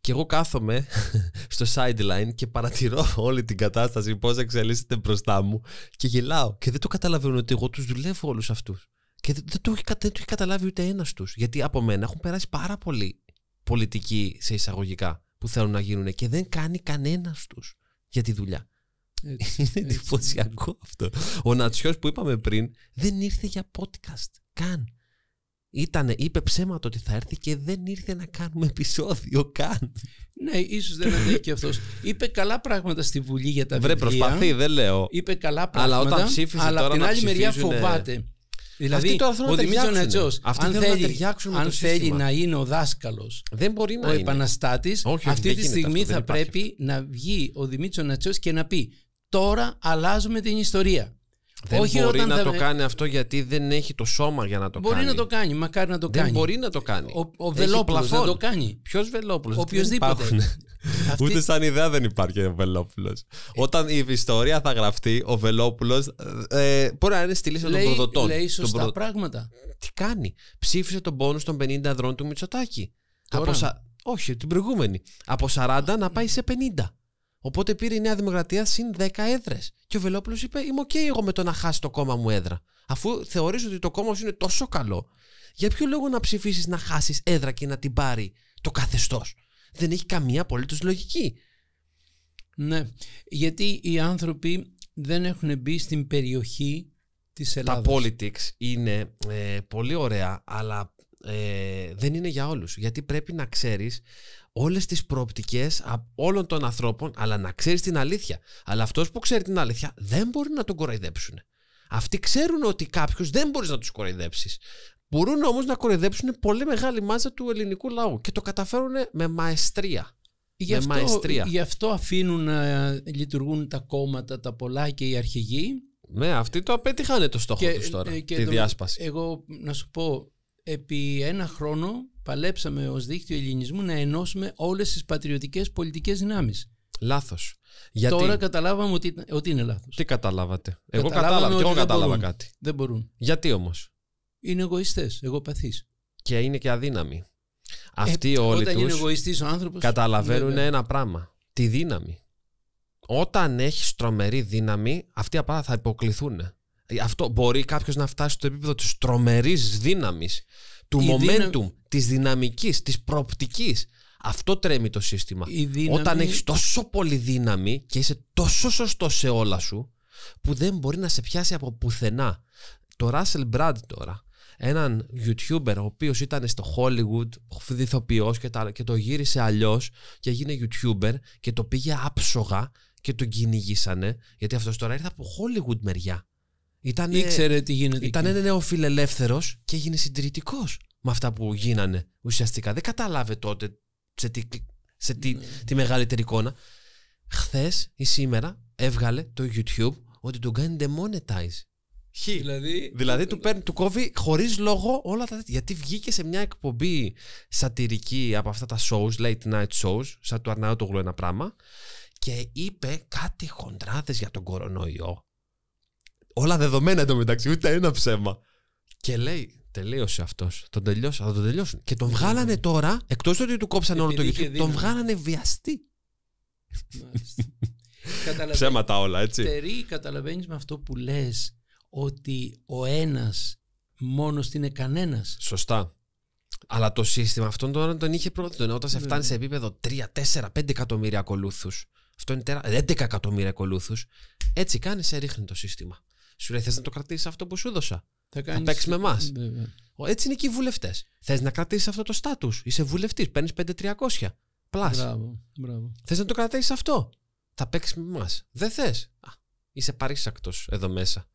Και εγώ κάθομαι στο sideline και παρατηρώ όλη την κατάσταση, πώς εξελίσσεται μπροστά μου και γελάω. Και δεν το καταλαβαίνω ότι εγώ τους δουλεύω όλους αυτούς. Και δεν το, έχει, έχει καταλάβει ούτε ένας τους. Γιατί από μένα έχουν περάσει πάρα πολλοί πολιτικοί σε εισαγωγικά που θέλουν να γίνουν και δεν κάνει κανένας τους για τη δουλειά. Είναι εντυπωσιακό αυτό. Ο Νατσιός που είπαμε πριν δεν ήρθε για podcast. Καν. Ήτανε, είπε ψέματα ότι θα έρθει και δεν ήρθε να κάνουμε επεισόδιο καν. Ναι, ίσως δεν αντέχει και αυτός. Είπε καλά πράγματα στη Βουλή για τα βιβλία. Βρε, προσπαθεί, δεν λέω. Είπε καλά πράγματα. Αλλά όταν ψήφισε αλλά τώρα την άλλη μεριά φοβάται. Δηλαδή, τώρα ο Δημήτρης Τζο, αν θέλει, να, είναι ο δάσκαλος, ο επαναστάτη, αυτή τη στιγμή θα πρέπει να βγει ο Δημήτρης Νατσό και να πει: Τώρα αλλάζουμε την ιστορία. Δεν μπορεί να το κάνει αυτό γιατί δεν έχει το σώμα για να το κάνει. Μπορεί να το κάνει, μακάρι να το κάνει. Δεν μπορεί να το κάνει. Ο, ο Βελόπουλο δεν το κάνει. Ποιος Βελόπουλος. Οποιοδήποτε. Ούτε σαν ιδέα δεν υπάρχει ο Βελόπουλος. Όταν η ιστορία θα γραφτεί, ο Βελόπουλος ε, μπορεί να είναι στη λίστα των προδοτών. Λέει σωστά πράγματα. Τι κάνει. Ψήφισε τον πόνους των 50 αδρών του Μητσοτάκη. Όχι, την προηγούμενη. Από 40 να πάει σε 50. Οπότε πήρε η Νέα Δημοκρατία συν 10 έδρες. Και ο Βελόπουλος είπε: Είμαι οκ, εγώ με το να χάσει το κόμμα μου έδρα. Αφού θεωρείς ότι το κόμμα σου είναι τόσο καλό, για ποιο λόγο να ψηφίσεις να χάσεις έδρα και να την πάρει το καθεστώς. Δεν έχει καμία απολύτως λογική. Ναι, γιατί οι άνθρωποι δεν έχουν μπει στην περιοχή της Ελλάδας. Τα politics είναι ε, πολύ ωραία, αλλά ε, δεν είναι για όλους. Γιατί πρέπει να ξέρεις όλες τις προοπτικές όλων των ανθρώπων, αλλά να ξέρεις την αλήθεια. Αλλά αυτός που ξέρει την αλήθεια δεν μπορεί να τον κοροϊδέψουν. Αυτοί ξέρουν ότι κάποιου δεν μπορείς να τους κοροϊδέψεις. Μπορούν όμως να κοροϊδέψουν πολύ μεγάλη μάζα του ελληνικού λαού και το καταφέρουν με μαεστρία. Γι' αυτό, μαεστρία. γι αυτό αφήνουν να ε, λειτουργούν τα κόμματα, τα πολλά και οι αρχηγοί. Ναι, αυτοί το απέτυχαν το στόχο τους τώρα, ε, και τη διάσπαση. Εγώ να σου πω, επί ένα χρόνο παλέψαμε ως δίκτυο ελληνισμού να ενώσουμε όλες τις πατριωτικές πολιτικές δυνάμεις. Λάθος. Γιατί... Τώρα καταλάβαμε ότι, ότι είναι λάθος. Τι καταλάβατε. Εγώ κατάλαβα, εγώ κατάλαβα κάτι. Δεν μπορούν. Γιατί όμως, Είναι εγωιστές, εγωπαθείς. Και είναι και αδύναμοι. Ε, αυτοί ε, όλοι όταν τους είναι εγωιστής ο άνθρωπος. καταλαβαίνουν ένα πράγμα. Τη δύναμη. Όταν έχεις τρομερή δύναμη, αυτοί απλά θα υποκληθούν. Αυτό μπορεί κάποιος να φτάσει στο επίπεδο της τρομερής δύναμης του η momentum, δύναμη... της δυναμικής, της προοπτικής. Αυτό τρέμει το σύστημα. Όταν έχεις τόσο πολύ δύναμη και είσαι τόσο σωστός σε όλα σου που δεν μπορεί να σε πιάσει από πουθενά. Το Russell Brand τώρα, έναν YouTuber ο οποίος ήταν στο Hollywood, δηθοποιός και, και το γύρισε αλλιώς και έγινε YouTuber και το πήγε άψογα και τον κυνηγήσανε γιατί αυτός τώρα ήρθε από Hollywood μεριά. Ήταν, Ήξερε τι γίνεται. Ήταν ένα νεοφιλελεύθερος και έγινε συντηρητικός με αυτά που γίνανε ουσιαστικά. Δεν κατάλαβε τότε σε τι, σε τι, ναι. τη μεγαλύτερη εικόνα. Χθες ή σήμερα έβγαλε το YouTube ότι τον κάνει demonetize. Δηλαδή, δηλαδή του, παίρνει, του κόβει χωρίς λόγο όλα τα τέτοια. Γιατί βγήκε σε μια εκπομπή σατυρική από αυτά τα shows, late night shows, σαν του γλου ένα πράγμα, και είπε κάτι χοντράδες για τον κορονοϊό. Όλα δεδομένα εντωμεταξύ, ούτε ένα ψέμα. Και λέει, τελείωσε αυτός. Τον τελειώσα, θα τον τελειώσουν. Και τον βγάλανε τώρα, εκτός ότι του κόψανε όλο το YouTube, τον βγάλανε βιαστή. Ψέματα όλα, έτσι. Τερή, καταλαβαίνεις με αυτό που λες ότι ο ένας μόνος είναι κανένας. Σωστά. Αλλά το σύστημα αυτόν τον, τον είχε πρώτον. Όταν σε ναι, φτάνει ναι. σε επίπεδο 3, 4, 5 εκατομμύρια ακολούθους, αυτό είναι 11 εκατομμύρια ακολούθους, έτσι κάνει, σε ρίχνει το σύστημα. Σου λέει, θες να το κρατήσεις αυτό που σου έδωσα Θα, παίξεις με εμάς. Ναι, έτσι είναι και οι βουλευτές. Θες να κρατήσεις αυτό το στάτου. Είσαι βουλευτής. Παίρνεις 5-300. Πλάσ. Μπράβο, μπράβο. Θες να το κρατήσεις αυτό. Θα παίξεις με εμάς. Δεν θες. Είσαι παρήσακτος εδώ μέσα.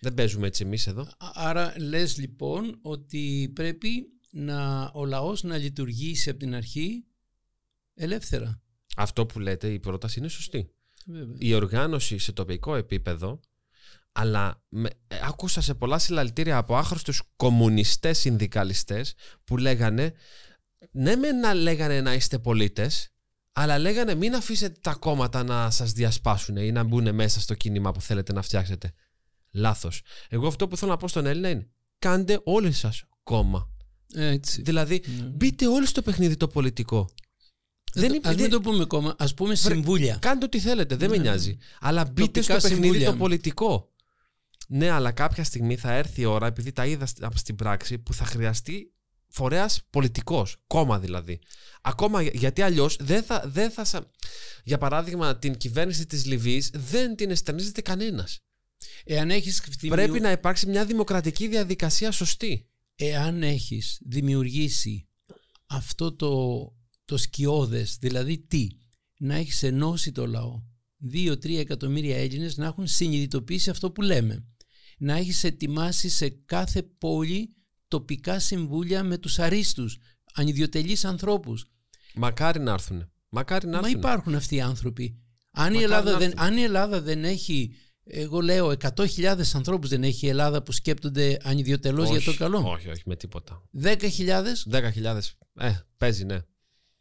Δεν παίζουμε έτσι εμείς εδώ. Άρα λες λοιπόν ότι πρέπει να, ο λαός να λειτουργήσει από την αρχή ελεύθερα. Αυτό που λέτε, η πρόταση είναι σωστή. Βέβαια. Η οργάνωση σε τοπικό επίπεδο αλλά με, ε, άκουσα σε πολλά συλλαλητήρια από άχρωστους κομμουνιστές συνδικαλιστές που λέγανε ναι με να λέγανε να είστε πολίτες αλλά λέγανε μην αφήσετε τα κόμματα να σας διασπάσουν ή να μπουν μέσα στο κίνημα που θέλετε να φτιάξετε. Λάθος. Εγώ αυτό που θέλω να πω στον Έλληνα είναι κάντε όλοι σας κόμμα. Έτσι. Δηλαδή ναι. μπείτε όλοι στο παιχνίδι το πολιτικό. Δεν ας μην το πούμε κόμμα, ας πούμε συμβούλια. Κάντε ό,τι θέλετε, δεν ναι. με νοιάζει. Αλλά μπείτε Τοπικά στο παιχνίδι το πολιτικό. Ναι, αλλά κάποια στιγμή θα έρθει η ώρα, επειδή τα είδα στην πράξη, που θα χρειαστεί φορέας πολιτικός, κόμμα δηλαδή. Ακόμα γιατί αλλιώς δεν θα, δεν θα. Για παράδειγμα, την κυβέρνηση της Λιβύης δεν την αισθανίζεται κανένας. Εάν έχεις Πρέπει να υπάρξει μια δημοκρατική διαδικασία σωστή. Εάν έχεις δημιουργήσει αυτό το, το σκιώδες, δηλαδή τι, να έχεις ενώσει το λαο δυο δύο-τρία εκατομμύρια Έλληνες να έχουν συνειδητοποιήσει αυτό που λέμε να έχεις ετοιμάσει σε κάθε πόλη τοπικά συμβούλια με τους αρίστους, ανιδιοτελείς ανθρώπους. Μακάρι να έρθουν. Μακάρι να έρθουν. Μα υπάρχουν αυτοί οι άνθρωποι. Αν η, Ελλάδα δεν, αν η Ελλάδα δεν έχει, εγώ λέω, 100.000 ανθρώπους δεν έχει η Ελλάδα που σκέπτονται ανιδιοτελώ για το καλό. Όχι, όχι, με τίποτα. 10.000. 10.000. Ε, παίζει, ναι.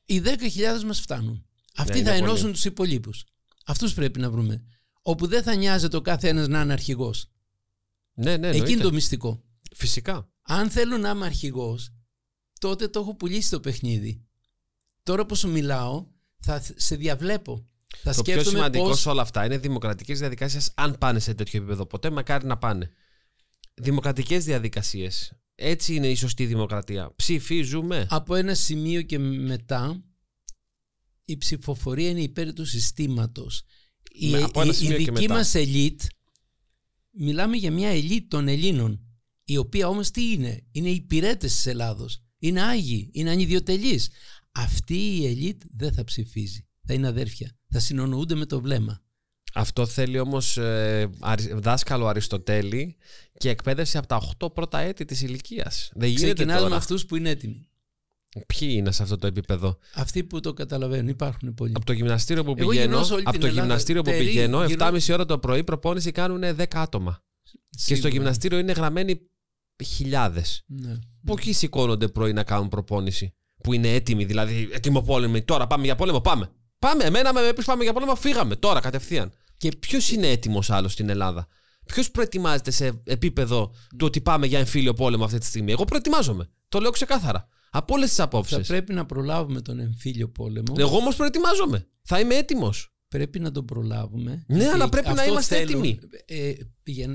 Οι 10.000 μας φτάνουν. Αυτοί ναι, θα ενώσουν τους υπολείπους. Αυτούς πρέπει να βρούμε. Όπου δεν θα νοιάζεται ο κάθε να είναι αρχηγός. Ναι, ναι, Εκεί είναι το μυστικό. Φυσικά. Αν θέλω να είμαι αρχηγός, τότε το έχω πουλήσει το παιχνίδι. Τώρα που σου μιλάω, θα σε διαβλέπω. Θα το πιο σημαντικός πώς... σε όλα αυτά είναι δημοκρατικές διαδικασίες, αν πάνε σε τέτοιο επίπεδο. Ποτέ μακάρι να πάνε. Δημοκρατικές διαδικασίες. Έτσι είναι η σωστή δημοκρατία. Ψηφίζουμε. Από ένα σημείο και μετά, η ψηφοφορία είναι υπέρ του συστήματος. Η, η, η, δική μας ελίτ μιλάμε για μια ελίτ των Ελλήνων, η οποία όμως τι είναι, είναι υπηρέτες της Ελλάδος, είναι άγιοι, είναι ανιδιοτελείς. Αυτή η ελίτ δεν θα ψηφίζει, θα είναι αδέρφια, θα συνονοούνται με το βλέμμα. Αυτό θέλει όμως ε, δάσκαλο Αριστοτέλη και εκπαίδευση από τα 8 πρώτα έτη της ηλικίας. Δεν γίνεται Ξεκινάμε με αυτούς που είναι έτοιμοι. Ποιοι είναι σε αυτό το επίπεδο. Αυτοί που το καταλαβαίνουν, υπάρχουν πολλοί. Από το γυμναστήριο που πηγαίνω, από το γυμναστήριο που πηγαίνω, 7,5 ώρα το πρωί προπόνηση κάνουν 10 άτομα. Και στο γυμναστήριο είναι γραμμένοι χιλιάδες. Ναι, ναι. Ποιοι σηκώνονται πρωί να κάνουν προπόνηση. Που είναι έτοιμοι, δηλαδή έτοιμο πόλεμο Τώρα πάμε για πόλεμο, πάμε. Πάμε, εμένα με πεις πάμε για πόλεμο, φύγαμε τώρα κατευθείαν. Και ποιος είναι έτοιμος άλλος στην Ελλάδα. Ποιος προετοιμάζεται σε επίπεδο του ότι πάμε για εμφύλιο πόλεμο αυτή τη στιγμή. Εγώ προετοιμάζομαι. Το λέω ξεκάθαρα. Από όλες τις απόψεις. Θα πρέπει να προλάβουμε τον εμφύλιο πόλεμο. Εγώ όμως προετοιμάζομαι. Θα είμαι έτοιμος. Πρέπει να τον προλάβουμε. Ναι, αλλά πρέπει να είμαστε έτοιμοι. Ε, ε,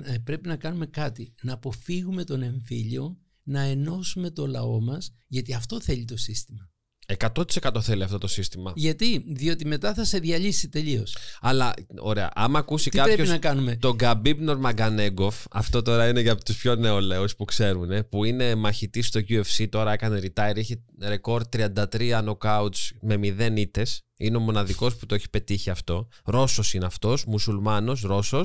ε, πρέπει να κάνουμε κάτι. Να αποφύγουμε τον εμφύλιο, να ενώσουμε το λαό μας, γιατί αυτό θέλει το σύστημα. 100% θέλει αυτό το σύστημα. Γιατί, διότι μετά θα σε διαλύσει τελείως. Αλλά, ωραία, άμα ακούσει κάποιο. Τον Γκαμπίπ Νορμαγκανέγκοφ, αυτό τώρα είναι για τους πιο νεολαίους που ξέρουν, ε, που είναι μαχητής στο UFC, τώρα έκανε retire, έχει ρεκόρ 33 knockouts με 0 ήττες είναι ο μοναδικός που το έχει πετύχει αυτό. Ρώσος είναι αυτός, μουσουλμάνος, Ρώσος, ο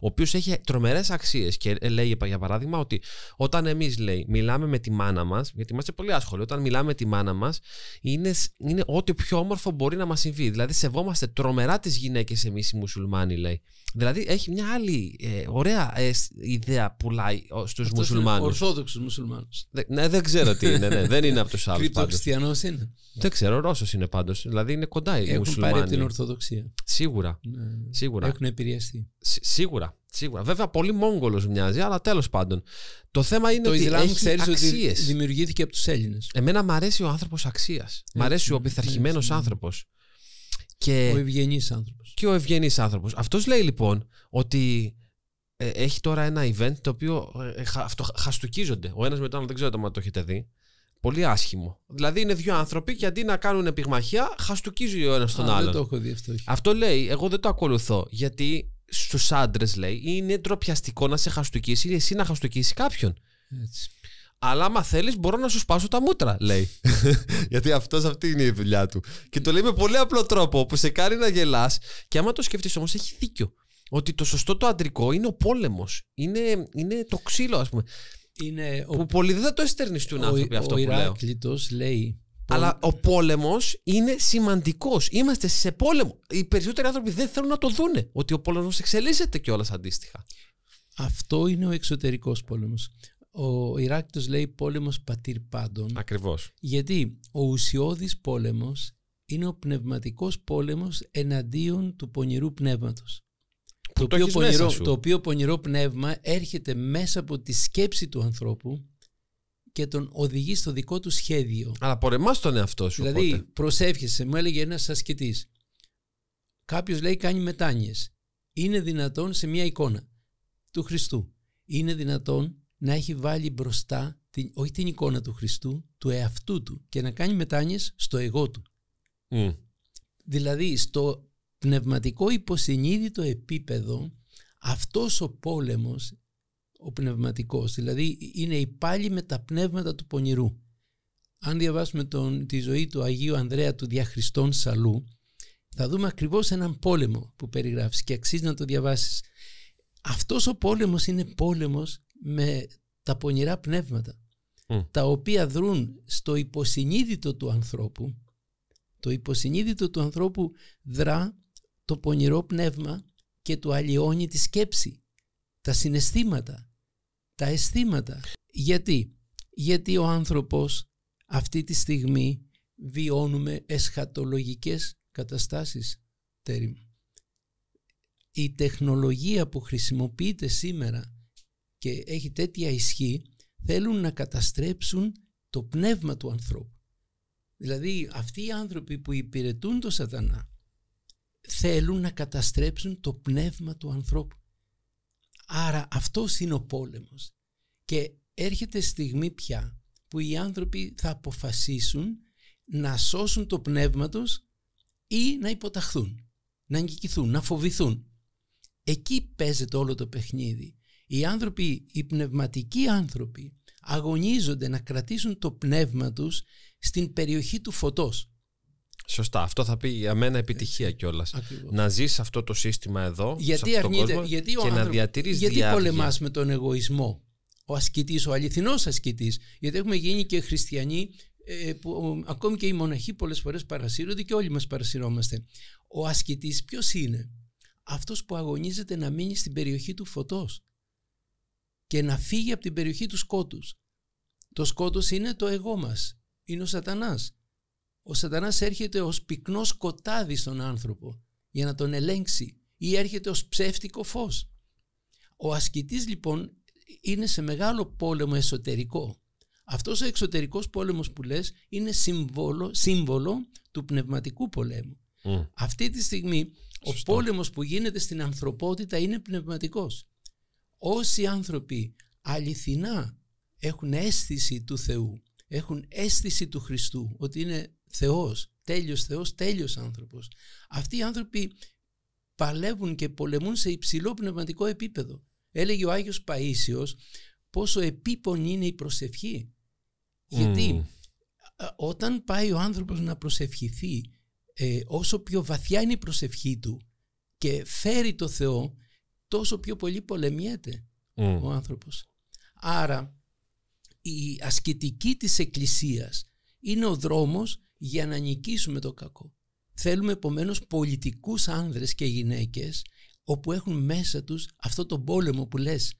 οποίος έχει τρομερές αξίες. Και λέει, για παράδειγμα, ότι όταν εμείς λέει μιλάμε με τη μάνα μας, γιατί είμαστε πολύ άσχολοι, όταν μιλάμε με τη μάνα μας, είναι, είναι ό,τι πιο όμορφο μπορεί να μας συμβεί. Δηλαδή, σεβόμαστε τρομερά τις γυναίκες εμείς οι μουσουλμάνοι, λέει. Δηλαδή έχει μια άλλη ε, ωραία ε, ιδέα που πουλάει στου μουσουλμάνου. Ορθόδοξου μουσουλμάνου. Ναι, δεν ξέρω τι είναι. Ναι, δεν είναι από τους άλλους. χριστιανός είναι. Δεν ξέρω, Ρώσος είναι πάντως. Δηλαδή είναι κοντά οι Έχουν μουσουλμάνοι. Έχουν πάρει την Ορθοδοξία. Σίγουρα. Ναι. ναι. σίγουρα. Έχουν επηρεαστεί. σίγουρα. Σίγουρα. Βέβαια, πολύ Μόγκολο μοιάζει, αλλά τέλος πάντων. Το θέμα είναι το ότι. Το Ισλάμ ξέρεις ότι δημιουργήθηκε από τους Έλληνες. Εμένα μ' αρέσει ο άνθρωπος αξίας. Μ' αρέσει ο πειθαρχημένο ναι, ναι. άνθρωπος. Ο ευγενής άνθρωπος και ο ευγενής άνθρωπος. Αυτός λέει λοιπόν ότι ε, έχει τώρα ένα event το οποίο ε, αυτό, χαστουκίζονται. Ο ένας με τον άλλο δεν ξέρω αν το έχετε δει. Πολύ άσχημο. Δηλαδή είναι δύο άνθρωποι και αντί να κάνουν επιγμαχία, χαστουκίζει ο ένας τον άλλον. αυτό. λέει, εγώ δεν το ακολουθώ. Γιατί στους άντρες λέει είναι ντροπιαστικό να σε χαστουκίσει ή εσύ να χαστουκίσει κάποιον. Έτσι. Αλλά άμα θέλεις, μπορώ να σου σπάσω τα μούτρα, λέει. Γιατί αυτός αυτή είναι η δουλειά του. Και το λέει με πολύ απλό τρόπο που σε κάνει να γελάς. Και άμα το σκεφτεί όμως, έχει δίκιο. Ότι το σωστό το αντρικό είναι ο πόλεμος. Είναι, είναι το ξύλο, ας πούμε. Είναι που ο... πολλοί δεν θα το εστερνιστούν ο... άνθρωποι αυτό ο που λέω. Ο λέει. Αλλά ο πόλεμος είναι σημαντικός. Είμαστε σε πόλεμο. Οι περισσότεροι άνθρωποι δεν θέλουν να το δούνε. Ότι ο πόλεμος εξελίσσεται κιόλας αντίστοιχα. Αυτό είναι ο εξωτερικός πόλεμος ο Ηράκτος λέει πόλεμος πατήρ πάντων. Ακριβώς. Γιατί ο ουσιώδης πόλεμος είναι ο πνευματικός πόλεμος εναντίον του πονηρού πνεύματος. το, οποίο πονηρό, πονηρό πνεύμα έρχεται μέσα από τη σκέψη του ανθρώπου και τον οδηγεί στο δικό του σχέδιο. Αλλά πορεμάς τον εαυτό σου. Δηλαδή, οπότε. προσεύχεσαι, μου έλεγε ένας ασκητής. Κάποιος λέει κάνει μετάνιε. Είναι δυνατόν σε μια εικόνα του Χριστού. Είναι δυνατόν να έχει βάλει μπροστά την, όχι την εικόνα του Χριστού, του εαυτού του και να κάνει μετάνοιες στο εγώ του. Δηλαδή στο πνευματικό υποσυνείδητο επίπεδο αυτός ο πόλεμος ο πνευματικός, δηλαδή είναι υπάλληλοι με τα πνεύματα του πονηρού. Αν διαβάσουμε τον, τη ζωή του Αγίου Ανδρέα του Διαχριστών Σαλού, θα δούμε ακριβώς έναν πόλεμο που περιγράφεις και αξίζει να το διαβάσεις. Αυτός ο πόλεμος είναι πόλεμος με τα πονηρά πνεύματα τα οποία δρούν στο υποσυνείδητο του ανθρώπου το υποσυνείδητο του ανθρώπου δρά το πονηρό πνεύμα και του αλλοιώνει τη σκέψη τα συναισθήματα τα αισθήματα γιατί γιατί ο άνθρωπος αυτή τη στιγμή βιώνουμε εσχατολογικές καταστάσεις Τέριμ η τεχνολογία που χρησιμοποιείται σήμερα και έχει τέτοια ισχύ θέλουν να καταστρέψουν το πνεύμα του ανθρώπου. Δηλαδή αυτοί οι άνθρωποι που υπηρετούν το σατανά θέλουν να καταστρέψουν το πνεύμα του ανθρώπου. Άρα αυτός είναι ο πόλεμος. Και έρχεται στιγμή πια που οι άνθρωποι θα αποφασίσουν να σώσουν το πνεύμα τους ή να υποταχθούν, να αγγικηθούν, να φοβηθούν. Εκεί παίζεται όλο το παιχνίδι. Οι άνθρωποι, οι πνευματικοί άνθρωποι αγωνίζονται να κρατήσουν το πνεύμα τους στην περιοχή του φωτός. Σωστά. Αυτό θα πει για μένα επιτυχία κιόλας. Να ζεις αυτό το σύστημα εδώ, σε αυτόν τον κόσμο και άνθρωπο, να διατηρείς Γιατί πολεμάς με τον εγωισμό. Ο ασκητής, ο αληθινός ασκητής. Γιατί έχουμε γίνει και χριστιανοί ε, που ακόμη και οι μοναχοί πολλές φορές παρασύρονται και όλοι μας παρασυρώμαστε. Ο ασκητής ποιος είναι? Αυτός που αγωνίζεται να μείνει στην περιοχή του φωτός και να φύγει από την περιοχή του σκότους. Το σκότος είναι το εγώ μας, είναι ο σατανάς. Ο σατανάς έρχεται ως πυκνός σκοτάδι στον άνθρωπο για να τον ελέγξει ή έρχεται ως ψεύτικο φως. Ο ασκητής λοιπόν είναι σε μεγάλο πόλεμο εσωτερικό. Αυτός ο εξωτερικός πόλεμος που λες είναι σύμβολο, σύμβολο του πνευματικού πολέμου. Mm. Αυτή τη στιγμή ο πόλεμος που γίνεται στην ανθρωπότητα είναι πνευματικός όσοι άνθρωποι αληθινά έχουν αίσθηση του Θεού, έχουν αίσθηση του Χριστού, ότι είναι Θεός, τέλειος Θεός, τέλειος άνθρωπος. Αυτοί οι άνθρωποι παλεύουν και πολεμούν σε υψηλό πνευματικό επίπεδο. Έλεγε ο Άγιος Παΐσιος πόσο επίπονη είναι η προσευχή. Γιατί όταν πάει ο άνθρωπος να προσευχηθεί, ε, όσο πιο βαθιά είναι η προσευχή του και φέρει το Θεό, τόσο πιο πολύ πολεμιέται ο άνθρωπος. Άρα η ασκητική της εκκλησίας είναι ο δρόμος για να νικήσουμε το κακό. Θέλουμε επομένως πολιτικούς άνδρες και γυναίκες όπου έχουν μέσα τους αυτό το πόλεμο που λες.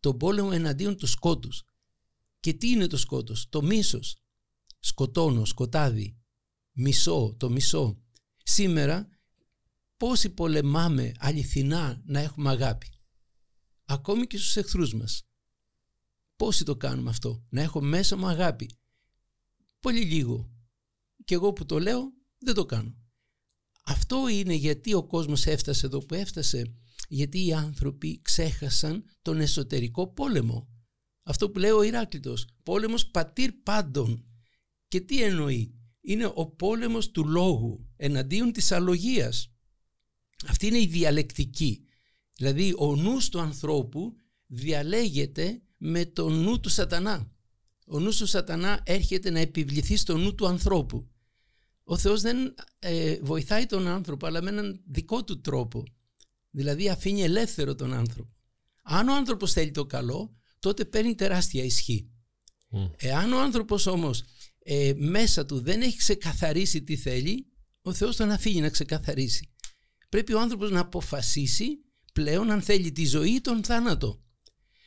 Το πόλεμο εναντίον του σκότους. Και τι είναι το σκότος, το μίσος. Σκοτώνω, σκοτάδι, μισό, το μισό. Σήμερα πόσοι πολεμάμε αληθινά να έχουμε αγάπη. Ακόμη και στους εχθρούς μας. Πόσοι το κάνουμε αυτό, να έχω μέσα μου αγάπη. Πολύ λίγο. Και εγώ που το λέω δεν το κάνω. Αυτό είναι γιατί ο κόσμος έφτασε εδώ που έφτασε. Γιατί οι άνθρωποι ξέχασαν τον εσωτερικό πόλεμο. Αυτό που λέει ο Ηράκλητος. Πόλεμος πατήρ πάντων. Και τι εννοεί. Είναι ο πόλεμος του λόγου εναντίον της αλογίας. Αυτή είναι η διαλεκτική. Δηλαδή ο νους του ανθρώπου διαλέγεται με το νου του σατανά. Ο νους του σατανά έρχεται να επιβληθεί στο νου του ανθρώπου. Ο Θεός δεν ε, βοηθάει τον άνθρωπο αλλά με έναν δικό του τρόπο. Δηλαδή αφήνει ελεύθερο τον άνθρωπο. Αν ο άνθρωπος θέλει το καλό τότε παίρνει τεράστια ισχύ. Mm. Εάν ο άνθρωπος όμως ε, μέσα του δεν έχει ξεκαθαρίσει τι θέλει ο Θεός τον αφήνει να ξεκαθαρίσει. Πρέπει ο άνθρωπος να αποφασίσει πλέον αν θέλει τη ζωή ή τον θάνατο.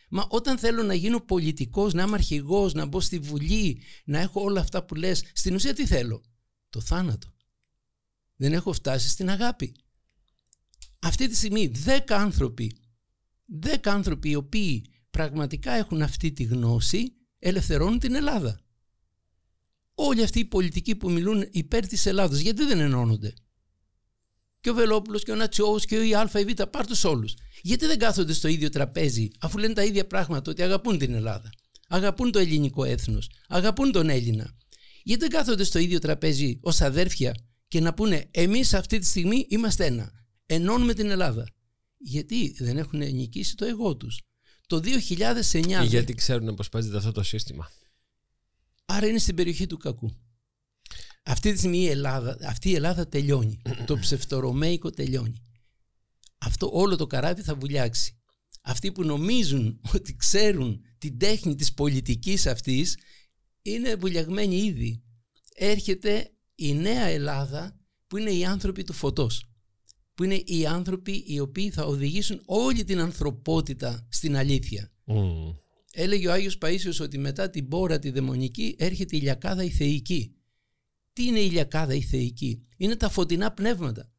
Μα όταν θέλω να γίνω πολιτικός, να είμαι αρχηγός, να μπω στη Βουλή, να έχω όλα αυτά που λες, στην ουσία τι θέλω. Το θάνατο. Δεν έχω φτάσει στην αγάπη. Αυτή τη στιγμή δέκα άνθρωποι, δέκα άνθρωποι οι οποίοι πραγματικά έχουν αυτή τη γνώση, ελευθερώνουν την Ελλάδα. Όλοι αυτοί οι πολιτικοί που μιλούν υπέρ της Ελλάδος, γιατί δεν ενώνονται και ο Βελόπουλος και ο Νατσιόου και ο Α ή Β. Πάρ του όλους. Γιατί δεν κάθονται στο ίδιο τραπέζι, αφού λένε τα ίδια πράγματα ότι αγαπούν την Ελλάδα, αγαπούν το ελληνικό έθνος, αγαπούν τον Έλληνα. Γιατί δεν κάθονται στο ίδιο τραπέζι ως αδέρφια και να πούνε εμείς αυτή τη στιγμή είμαστε ένα. Ενώνουμε την Ελλάδα. Γιατί δεν έχουν νικήσει το εγώ τους. Το 2009. γιατί ξέρουν πώ παίζεται αυτό το σύστημα. Άρα είναι στην περιοχή του κακού. Αυτή τη στιγμή η Ελλάδα, αυτή Ελλάδα τελειώνει. Το ψευτορωμαϊκό τελειώνει. Αυτό όλο το καράβι θα βουλιάξει. Αυτοί που νομίζουν ότι ξέρουν την τέχνη της πολιτικής αυτής είναι βουλιαγμένοι ήδη. Έρχεται η νέα Ελλάδα που είναι οι άνθρωποι του φωτός. Που είναι οι άνθρωποι οι οποίοι θα οδηγήσουν όλη την ανθρωπότητα στην αλήθεια. Mm. Έλεγε ο Άγιος Παΐσιος ότι μετά την πόρα τη δαιμονική έρχεται η λιακάδα η θεϊκή. Τι είναι η ηλιακάδα, η θεϊκή. Είναι τα φωτεινά πνεύματα.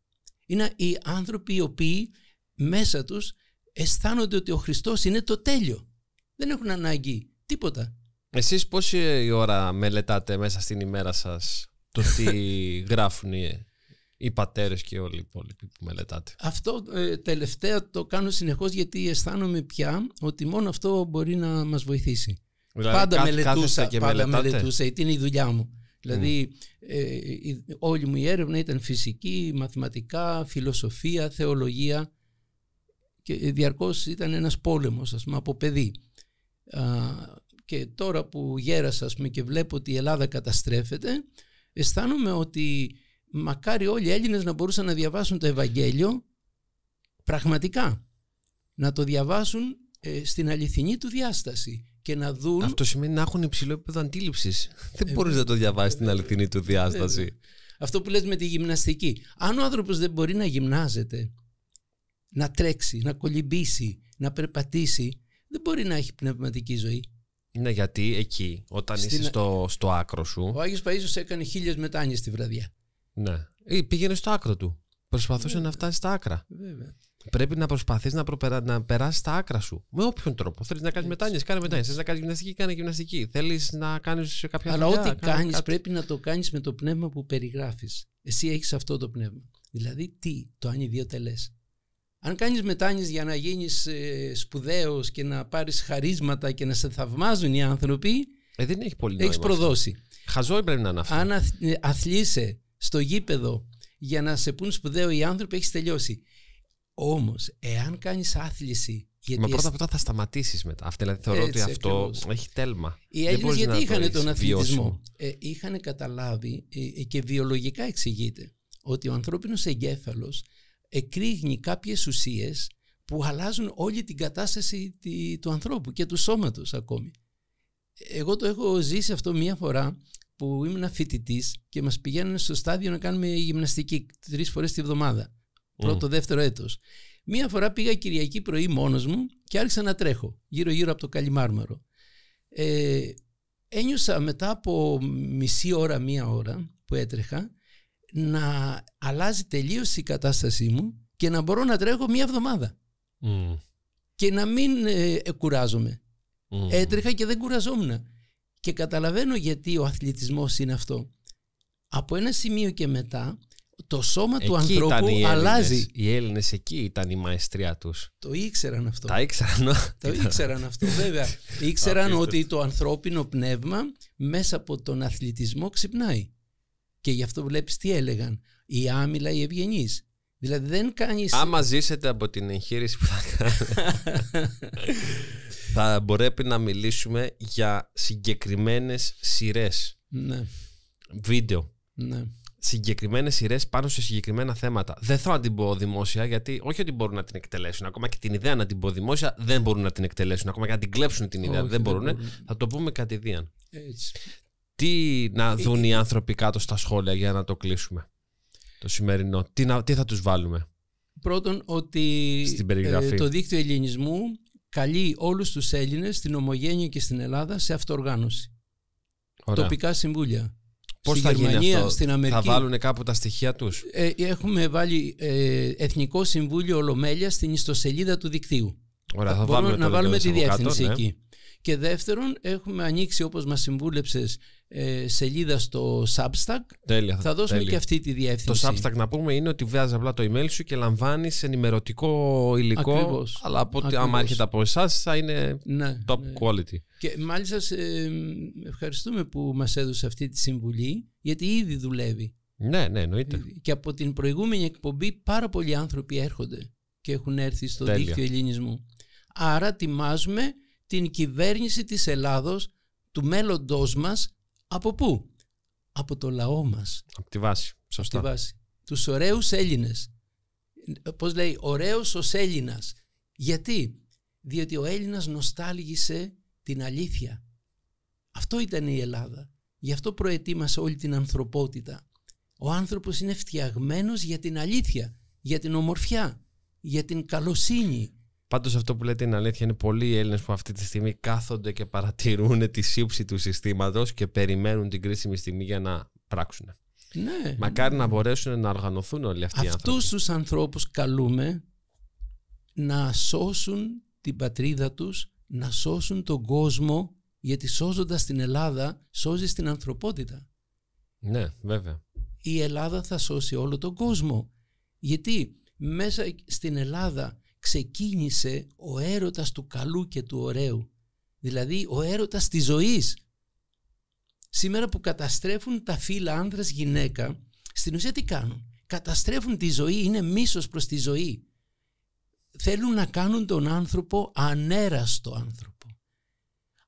Είναι οι άνθρωποι οι οποίοι μέσα τους αισθάνονται ότι ο Χριστός είναι το τέλειο. Δεν έχουν ανάγκη τίποτα. Εσείς πόση ώρα μελετάτε μέσα στην ημέρα σας το τι γράφουν οι, οι πατέρες και όλοι οι υπόλοιποι που μελετάτε. Αυτό ε, τελευταία το κάνω συνεχώς γιατί αισθάνομαι πια ότι μόνο αυτό μπορεί να μας βοηθήσει. Δηλαδή, πάντα μελετούσα, και πάντα μελετούσα, είναι η δουλειά μου. Δηλαδή ε, ε, όλη μου η έρευνα ήταν φυσική, μαθηματικά, φιλοσοφία, θεολογία και διαρκώς ήταν ένας πόλεμος ας πούμε, από παιδί. και τώρα που γέρασα και βλέπω ότι η Ελλάδα καταστρέφεται αισθάνομαι ότι μακάρι όλοι οι Έλληνες να μπορούσαν να διαβάσουν το Ευαγγέλιο πραγματικά να το διαβάσουν ε, στην αληθινή του διάσταση και να δουν. Αυτό σημαίνει να έχουν υψηλό επίπεδο αντίληψης. Ε, δεν μπορείς να το διαβάσεις την αληθινή του διάσταση. Αυτό που λες με τη γυμναστική. Αν ο άνθρωπος δεν μπορεί να γυμνάζεται, να τρέξει, να κολυμπήσει, να περπατήσει, δεν μπορεί να έχει πνευματική ζωή. Ναι, γιατί εκεί, όταν Στην... είσαι στο, άκρο σου. Ο Άγιος Παίσο έκανε χίλιες μετάνιες τη βραδιά. Ναι. Ή πήγαινε στο άκρο του. Προσπαθούσε να φτάσει στα άκρα. Βέβαια. Πρέπει να προσπαθείς να, προπερα... να περάσεις τα άκρα σου. Με όποιον τρόπο. Θέλεις να κάνεις μετάνιε, κάνε μετάνιε. Ναι. Θέλεις να κάνεις γυμναστική, κάνε γυμναστική. Θέλεις να κάνεις κάποια Αλλά ό,τι κάνει πρέπει να το κάνεις με το πνεύμα που περιγράφεις. Εσύ έχεις αυτό το πνεύμα. Δηλαδή, τι, το αν ιδιωτελέ. Αν κάνεις μετάνιε για να γίνεις ε, σπουδαίος και να πάρεις χαρίσματα και να σε θαυμάζουν οι άνθρωποι. Ε, δεν έχει πολύ Έχεις προδώσει. Χαζό πρέπει να είναι αυτό. Αν ε, αθλείσαι στο γήπεδο για να σε πούν σπουδαίο οι άνθρωποι, έχεις τελειώσει. Όμως, εάν κάνεις άθληση. Γιατί Μα πρώτα απ' όλα θα σταματήσεις μετά. δηλαδή θεωρώ ότι αυτό έχει τέλμα. Οι Έλληνε γιατί είχαν τον αθλητισμό. Ε, είχαν καταλάβει ε, ε, και βιολογικά εξηγείται ότι ο ανθρώπινος εγκέφαλος εκρήγνει κάποιες ουσίες που αλλάζουν όλη την κατάσταση του ανθρώπου και του σώματος ακόμη. Εγώ το έχω ζήσει αυτό μία φορά που ήμουν φοιτητής και μας πηγαίνουν στο στάδιο να κάνουμε γυμναστική τρεις φορές τη βδομάδα πρώτο, δεύτερο έτος. Μία φορά πήγα Κυριακή πρωί μόνος μου και άρχισα να τρέχω γύρω-γύρω από το Καλιμάρμαρο. Ε, ένιωσα μετά από μισή ώρα, μία ώρα που έτρεχα να αλλάζει τελείως η κατάστασή μου και να μπορώ να τρέχω μία εβδομάδα και να μην ε, κουράζομαι. Mm. Έτρεχα και δεν κουραζόμουν. Και καταλαβαίνω γιατί ο αθλητισμός είναι αυτό. Από ένα σημείο και μετά το σώμα του ανθρώπου αλλάζει. Οι Έλληνες εκεί ήταν η μαεστριά τους. Το ήξεραν αυτό. Τα ήξεραν. Ναι. το ήξεραν αυτό, βέβαια. ήξεραν ότι το ανθρώπινο πνεύμα μέσα από τον αθλητισμό ξυπνάει. Και γι' αυτό βλέπεις τι έλεγαν. η άμυλα, η ευγενεί. Δηλαδή δεν κάνεις. Άμα ζήσετε από την εγχείρηση που θα κάνετε. θα μπορέπει να μιλήσουμε για συγκεκριμένες σειρές. Ναι. Βίντεο. Ναι συγκεκριμένες σειρές πάνω σε συγκεκριμένα θέματα. Δεν θα την πω δημόσια, γιατί όχι ότι μπορούν να την εκτελέσουν. Ακόμα και την ιδέα να την πω δημόσια δεν μπορούν να την εκτελέσουν. Ακόμα και να την κλέψουν την ιδέα δεν, μπορούν. Θα το πούμε κατηδίαν. Τι να δουν οι άνθρωποι κάτω στα σχόλια για να το κλείσουμε το σημερινό. Τι, θα τους βάλουμε. Πρώτον ότι ε, το δίκτυο ελληνισμού καλεί όλους τους Έλληνες στην Ομογένεια και στην Ελλάδα σε αυτοοργάνωση. Τοπικά συμβούλια. Πώς στη θα Γερμανία, γίνει αυτό, στην Αμερική. Θα βάλουν κάπου τα στοιχεία τους. Ε, έχουμε βάλει ε, Εθνικό Συμβούλιο Ολομέλειας στην ιστοσελίδα του δικτύου. θα βάλουμε να βάλουμε τη διεύθυνση εκεί. Ναι. Και δεύτερον, έχουμε ανοίξει όπως μας συμβούλεψες ε, σελίδα στο Substack. Τέλεια, θα δώσουμε τέλεια. και αυτή τη διεύθυνση. Το Substack να πούμε είναι ότι βγάζει απλά το email σου και λαμβάνεις ενημερωτικό υλικό. Ακριβώς. Αλλά από ότι άμα έρχεται από εσάς θα είναι ναι, top ναι. quality. Και μάλιστα ε, ευχαριστούμε που μας έδωσε αυτή τη συμβουλή, γιατί ήδη δουλεύει. Ναι, ναι, εννοείται. Και από την προηγούμενη εκπομπή πάρα πολλοί άνθρωποι έρχονται και έχουν έρθει στο τέλεια. δίκτυο ελληνισμού. Άρα τιμάζουμε την κυβέρνηση της Ελλάδος του μέλλοντός μας από πού? Από το λαό μας. Από τη βάση. Σωστά. Από τη Τους ωραίους Έλληνες. Πώς λέει, ωραίος ως Έλληνας. Γιατί? Διότι ο Έλληνας νοστάλγησε την αλήθεια. Αυτό ήταν η Ελλάδα. Γι' αυτό προετοίμασε όλη την ανθρωπότητα. Ο άνθρωπος είναι φτιαγμένος για την αλήθεια, για την ομορφιά, για την καλοσύνη. Πάντως αυτό που λέτε είναι αλήθεια. Είναι πολλοί οι Έλληνες που αυτή τη στιγμή κάθονται και παρατηρούν τη σύψη του συστήματος και περιμένουν την κρίσιμη στιγμή για να πράξουν. Ναι, Μακάρι να μπορέσουν να οργανωθούν όλοι αυτοί Αυτούς οι άνθρωποι. Αυτούς τους ανθρώπους καλούμε να σώσουν την πατρίδα τους, να σώσουν τον κόσμο, γιατί σώζοντας την Ελλάδα σώζεις την ανθρωπότητα. Ναι, βέβαια. Η Ελλάδα θα σώσει όλο τον κόσμο. Γιατί μέσα στην Ελλάδα ξεκίνησε ο έρωτας του καλού και του ωραίου. Δηλαδή ο έρωτας της ζωής. Σήμερα που καταστρέφουν τα φύλλα άνδρας-γυναίκα, στην ουσία τι κάνουν. Καταστρέφουν τη ζωή, είναι μίσος προς τη ζωή. Θέλουν να κάνουν τον άνθρωπο ανέραστο άνθρωπο.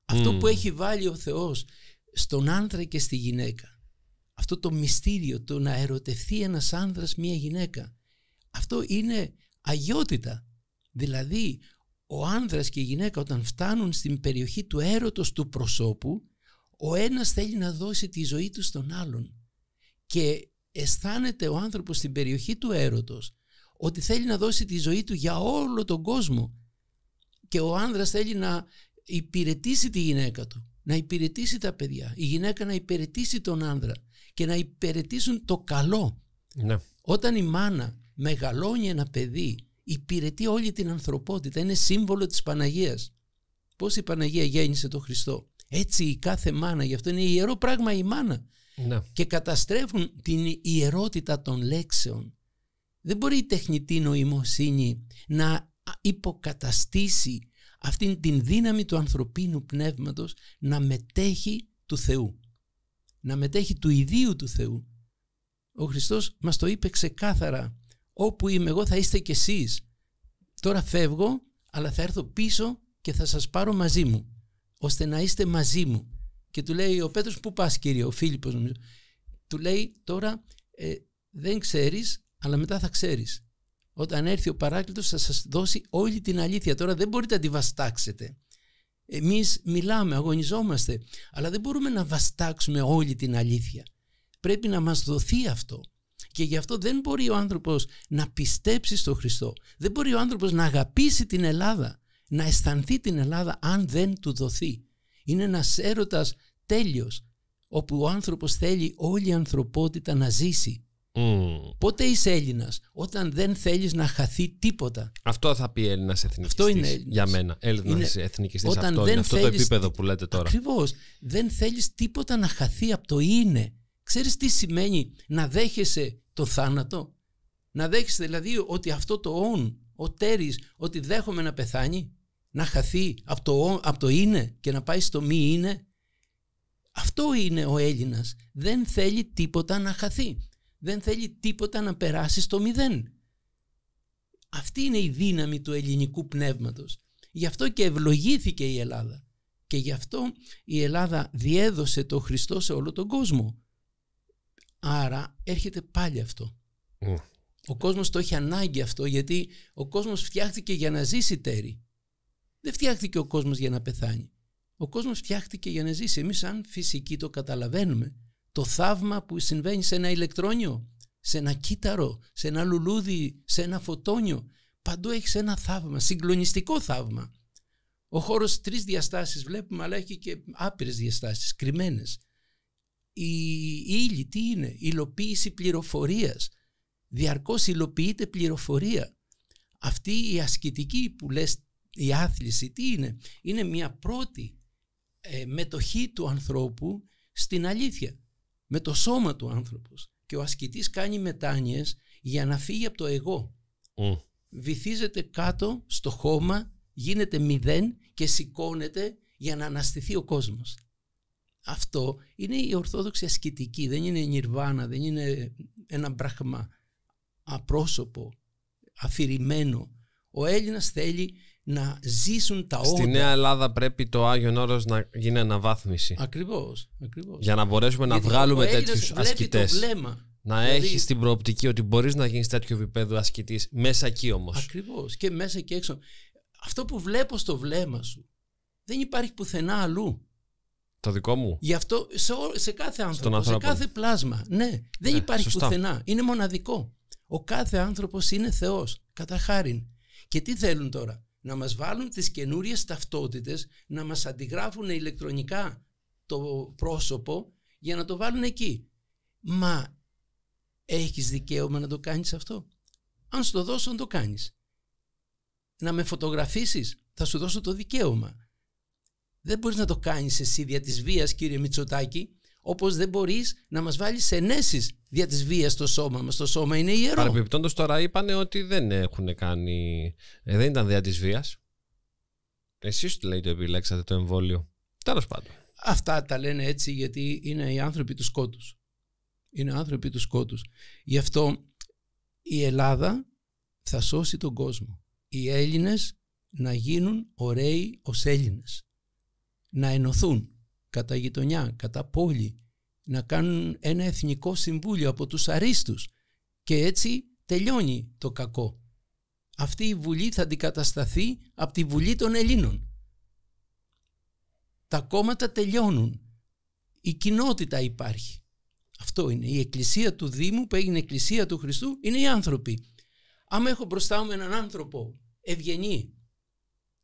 Αυτό που έχει βάλει ο Θεός στον άνδρα και στη γυναίκα. Αυτό το μυστήριο, το να ερωτευθεί ένας άνδρας μία γυναίκα. Αυτό είναι αγιότητα. Δηλαδή, ο άνδρας και η γυναίκα όταν φτάνουν στην περιοχή του έρωτος του προσώπου, ο ένας θέλει να δώσει τη ζωή του στον άλλον. Και αισθάνεται ο άνθρωπος στην περιοχή του έρωτος ότι θέλει να δώσει τη ζωή του για όλο τον κόσμο. Και ο άνδρας θέλει να υπηρετήσει τη γυναίκα του, να υπηρετήσει τα παιδιά, η γυναίκα να υπηρετήσει τον άνδρα και να υπηρετήσουν το καλό. Ναι. Όταν η μάνα μεγαλώνει ένα παιδί υπηρετεί όλη την ανθρωπότητα, είναι σύμβολο της Παναγίας. Πώς η Παναγία γέννησε τον Χριστό. Έτσι η κάθε μάνα, γι' αυτό είναι ιερό πράγμα η μάνα. Ναι. Και καταστρέφουν την ιερότητα των λέξεων. Δεν μπορεί η τεχνητή νοημοσύνη να υποκαταστήσει αυτήν την δύναμη του ανθρωπίνου πνεύματος να μετέχει του Θεού. Να μετέχει του ιδίου του Θεού. Ο Χριστός μας το είπε ξεκάθαρα Όπου είμαι εγώ θα είστε κι εσείς. Τώρα φεύγω, αλλά θα έρθω πίσω και θα σας πάρω μαζί μου, ώστε να είστε μαζί μου. Και του λέει ο Πέτρος, πού πας κύριε, ο Φίλιππος Του λέει τώρα ε, δεν ξέρεις, αλλά μετά θα ξέρεις. Όταν έρθει ο Παράκλητος θα σας δώσει όλη την αλήθεια. Τώρα δεν μπορείτε να τη βαστάξετε. Εμείς μιλάμε, αγωνιζόμαστε, αλλά δεν μπορούμε να βαστάξουμε όλη την αλήθεια. Πρέπει να μας δοθεί αυτό. Και γι' αυτό δεν μπορεί ο άνθρωπος να πιστέψει στον Χριστό. Δεν μπορεί ο άνθρωπος να αγαπήσει την Ελλάδα, να αισθανθεί την Ελλάδα αν δεν του δοθεί. Είναι ένας έρωτας τέλειος, όπου ο άνθρωπος θέλει όλη η ανθρωπότητα να ζήσει. Mm. Πότε είσαι Έλληνας, όταν δεν θέλεις να χαθεί τίποτα. Αυτό θα πει Έλληνας εθνικιστής. Αυτό είναι Έλληνας. Για μένα. Έλληνας εθνικιστή. Αυτό δεν είναι αυτό το επίπεδο που λέτε τώρα. Ακριβώς. Δεν θέλεις τίποτα να χαθεί από το είναι. Ξέρεις τι σημαίνει να δέχεσαι το θάνατο. Να δέχεις δηλαδή ότι αυτό το «ον», ο τέρης, ότι δέχομαι να πεθάνει, να χαθεί από το, από το «είναι» και να πάει στο «μη είναι». Αυτό είναι ο Έλληνας. Δεν θέλει τίποτα να χαθεί. Δεν θέλει τίποτα να περάσει στο μηδέν. Αυτή είναι η δύναμη του ελληνικού πνεύματος. Γι' αυτό και ευλογήθηκε η Ελλάδα. Και γι' αυτό η Ελλάδα διέδωσε το Χριστό σε όλο τον κόσμο. Άρα έρχεται πάλι αυτό. Mm. Ο κόσμος το έχει ανάγκη αυτό γιατί ο κόσμος φτιάχτηκε για να ζήσει τέρι. Δεν φτιάχτηκε ο κόσμος για να πεθάνει. Ο κόσμος φτιάχτηκε για να ζήσει. Εμείς σαν φυσικοί το καταλαβαίνουμε. Το θαύμα που συμβαίνει σε ένα ηλεκτρόνιο, σε ένα κύτταρο, σε ένα λουλούδι, σε ένα φωτόνιο. Παντού έχει ένα θαύμα, συγκλονιστικό θαύμα. Ο χώρος τρεις διαστάσεις βλέπουμε αλλά έχει και άπειρες διαστάσεις, κρυμμένες η ύλη τι είναι, η υλοποίηση πληροφορίας. Διαρκώς υλοποιείται πληροφορία. Αυτή η ασκητική που λες η άθληση τι είναι, είναι μια πρώτη ε, μετοχή του ανθρώπου στην αλήθεια, με το σώμα του άνθρωπος. Και ο ασκητής κάνει μετάνοιες για να φύγει από το εγώ. Βυθίζεται κάτω στο χώμα, γίνεται μηδέν και σηκώνεται για να αναστηθεί ο κόσμος. Αυτό είναι η ορθόδοξη ασκητική, δεν είναι νιρβάνα, δεν είναι ένα πράγμα απρόσωπο, αφηρημένο. Ο Έλληνας θέλει να ζήσουν τα όρια. Στη Νέα Ελλάδα πρέπει το άγιο Όρος να γίνει αναβάθμιση. Ακριβώς, ακριβώς. Για να μπορέσουμε να βγάλουμε τέτοιου ασκητέ. Να δηλαδή... έχει την προοπτική ότι μπορείς να γίνεις τέτοιο επίπεδο ασκητής μέσα εκεί όμως. Ακριβώς. Και μέσα και έξω. Αυτό που βλέπω στο βλέμμα σου δεν υπάρχει πουθενά αλλού. Το δικό μου. Γι' αυτό σε, σε κάθε άνθρωπο, σε κάθε πλάσμα. Ναι, δεν ναι, υπάρχει πουθενά. Είναι μοναδικό. Ο κάθε άνθρωπος είναι Θεός. Κατά χάριν. Και τι θέλουν τώρα, να μας βάλουν τις καινούριες ταυτότητες, να μας αντιγράφουν ηλεκτρονικά το πρόσωπο για να το βάλουν εκεί. Μα έχεις δικαίωμα να το κάνεις αυτό. Αν σου το δώσω, να το κάνεις. Να με φωτογραφίσεις, θα σου δώσω το δικαίωμα. Δεν μπορείς να το κάνεις εσύ δια της βίας, κύριε Μητσοτάκη, όπως δεν μπορείς να μας βάλεις ενέσεις δια της βίας στο σώμα μας. Το σώμα είναι ιερό. Παρεμπιπτόντως, τώρα είπανε ότι δεν έχουν κάνει. Ε, δεν ήταν δια της βίας. Εσείς λέει το επιλέξατε το εμβόλιο. Τέλος πάντων. Αυτά τα λένε έτσι γιατί είναι οι άνθρωποι του σκότους. Είναι άνθρωποι του σκότους. Γι' αυτό η Ελλάδα θα σώσει τον κόσμο. Οι Έλληνες να γίνουν ωραίοι ως Έλληνες να ενωθούν κατά γειτονιά, κατά πόλη, να κάνουν ένα εθνικό συμβούλιο από τους αρίστους και έτσι τελειώνει το κακό. Αυτή η Βουλή θα αντικατασταθεί από τη Βουλή των Ελλήνων. Τα κόμματα τελειώνουν. Η κοινότητα υπάρχει. Αυτό είναι. Η εκκλησία του Δήμου που έγινε εκκλησία του Χριστού είναι οι άνθρωποι. Άμα έχω μπροστά μου έναν άνθρωπο ευγενή,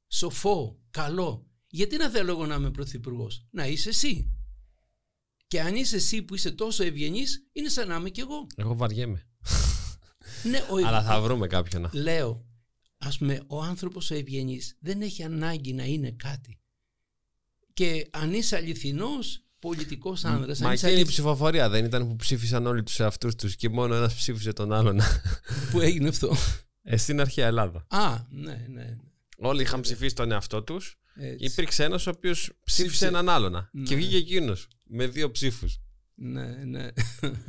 σοφό, καλό, γιατί να θέλω εγώ να είμαι πρωθυπουργός, Να είσαι εσύ. Και αν είσαι εσύ που είσαι τόσο ευγενής, είναι σαν να είμαι κι εγώ. Εγώ βαριέμαι. ναι, ο... Αλλά θα βρούμε κάποιον. Λέω, ας πούμε, ο άνθρωπος ο ευγενής δεν έχει ανάγκη να είναι κάτι. Και αν είσαι αληθινός, πολιτικός άνδρα. Μα και η ψηφοφορία δεν ήταν που ψήφισαν όλοι τους εαυτούς τους και μόνο ένας ψήφισε τον άλλον. Πού έγινε αυτό. Ε, στην αρχαία Ελλάδα. Α, ναι, ναι, ναι. Όλοι είχαν ψηφίσει τον εαυτό τους έτσι. Υπήρξε ένας ο οποίος ψήφισε, ψήφισε έναν άλλον ναι. και βγήκε εκείνος με δύο ψήφους. Ναι, ναι.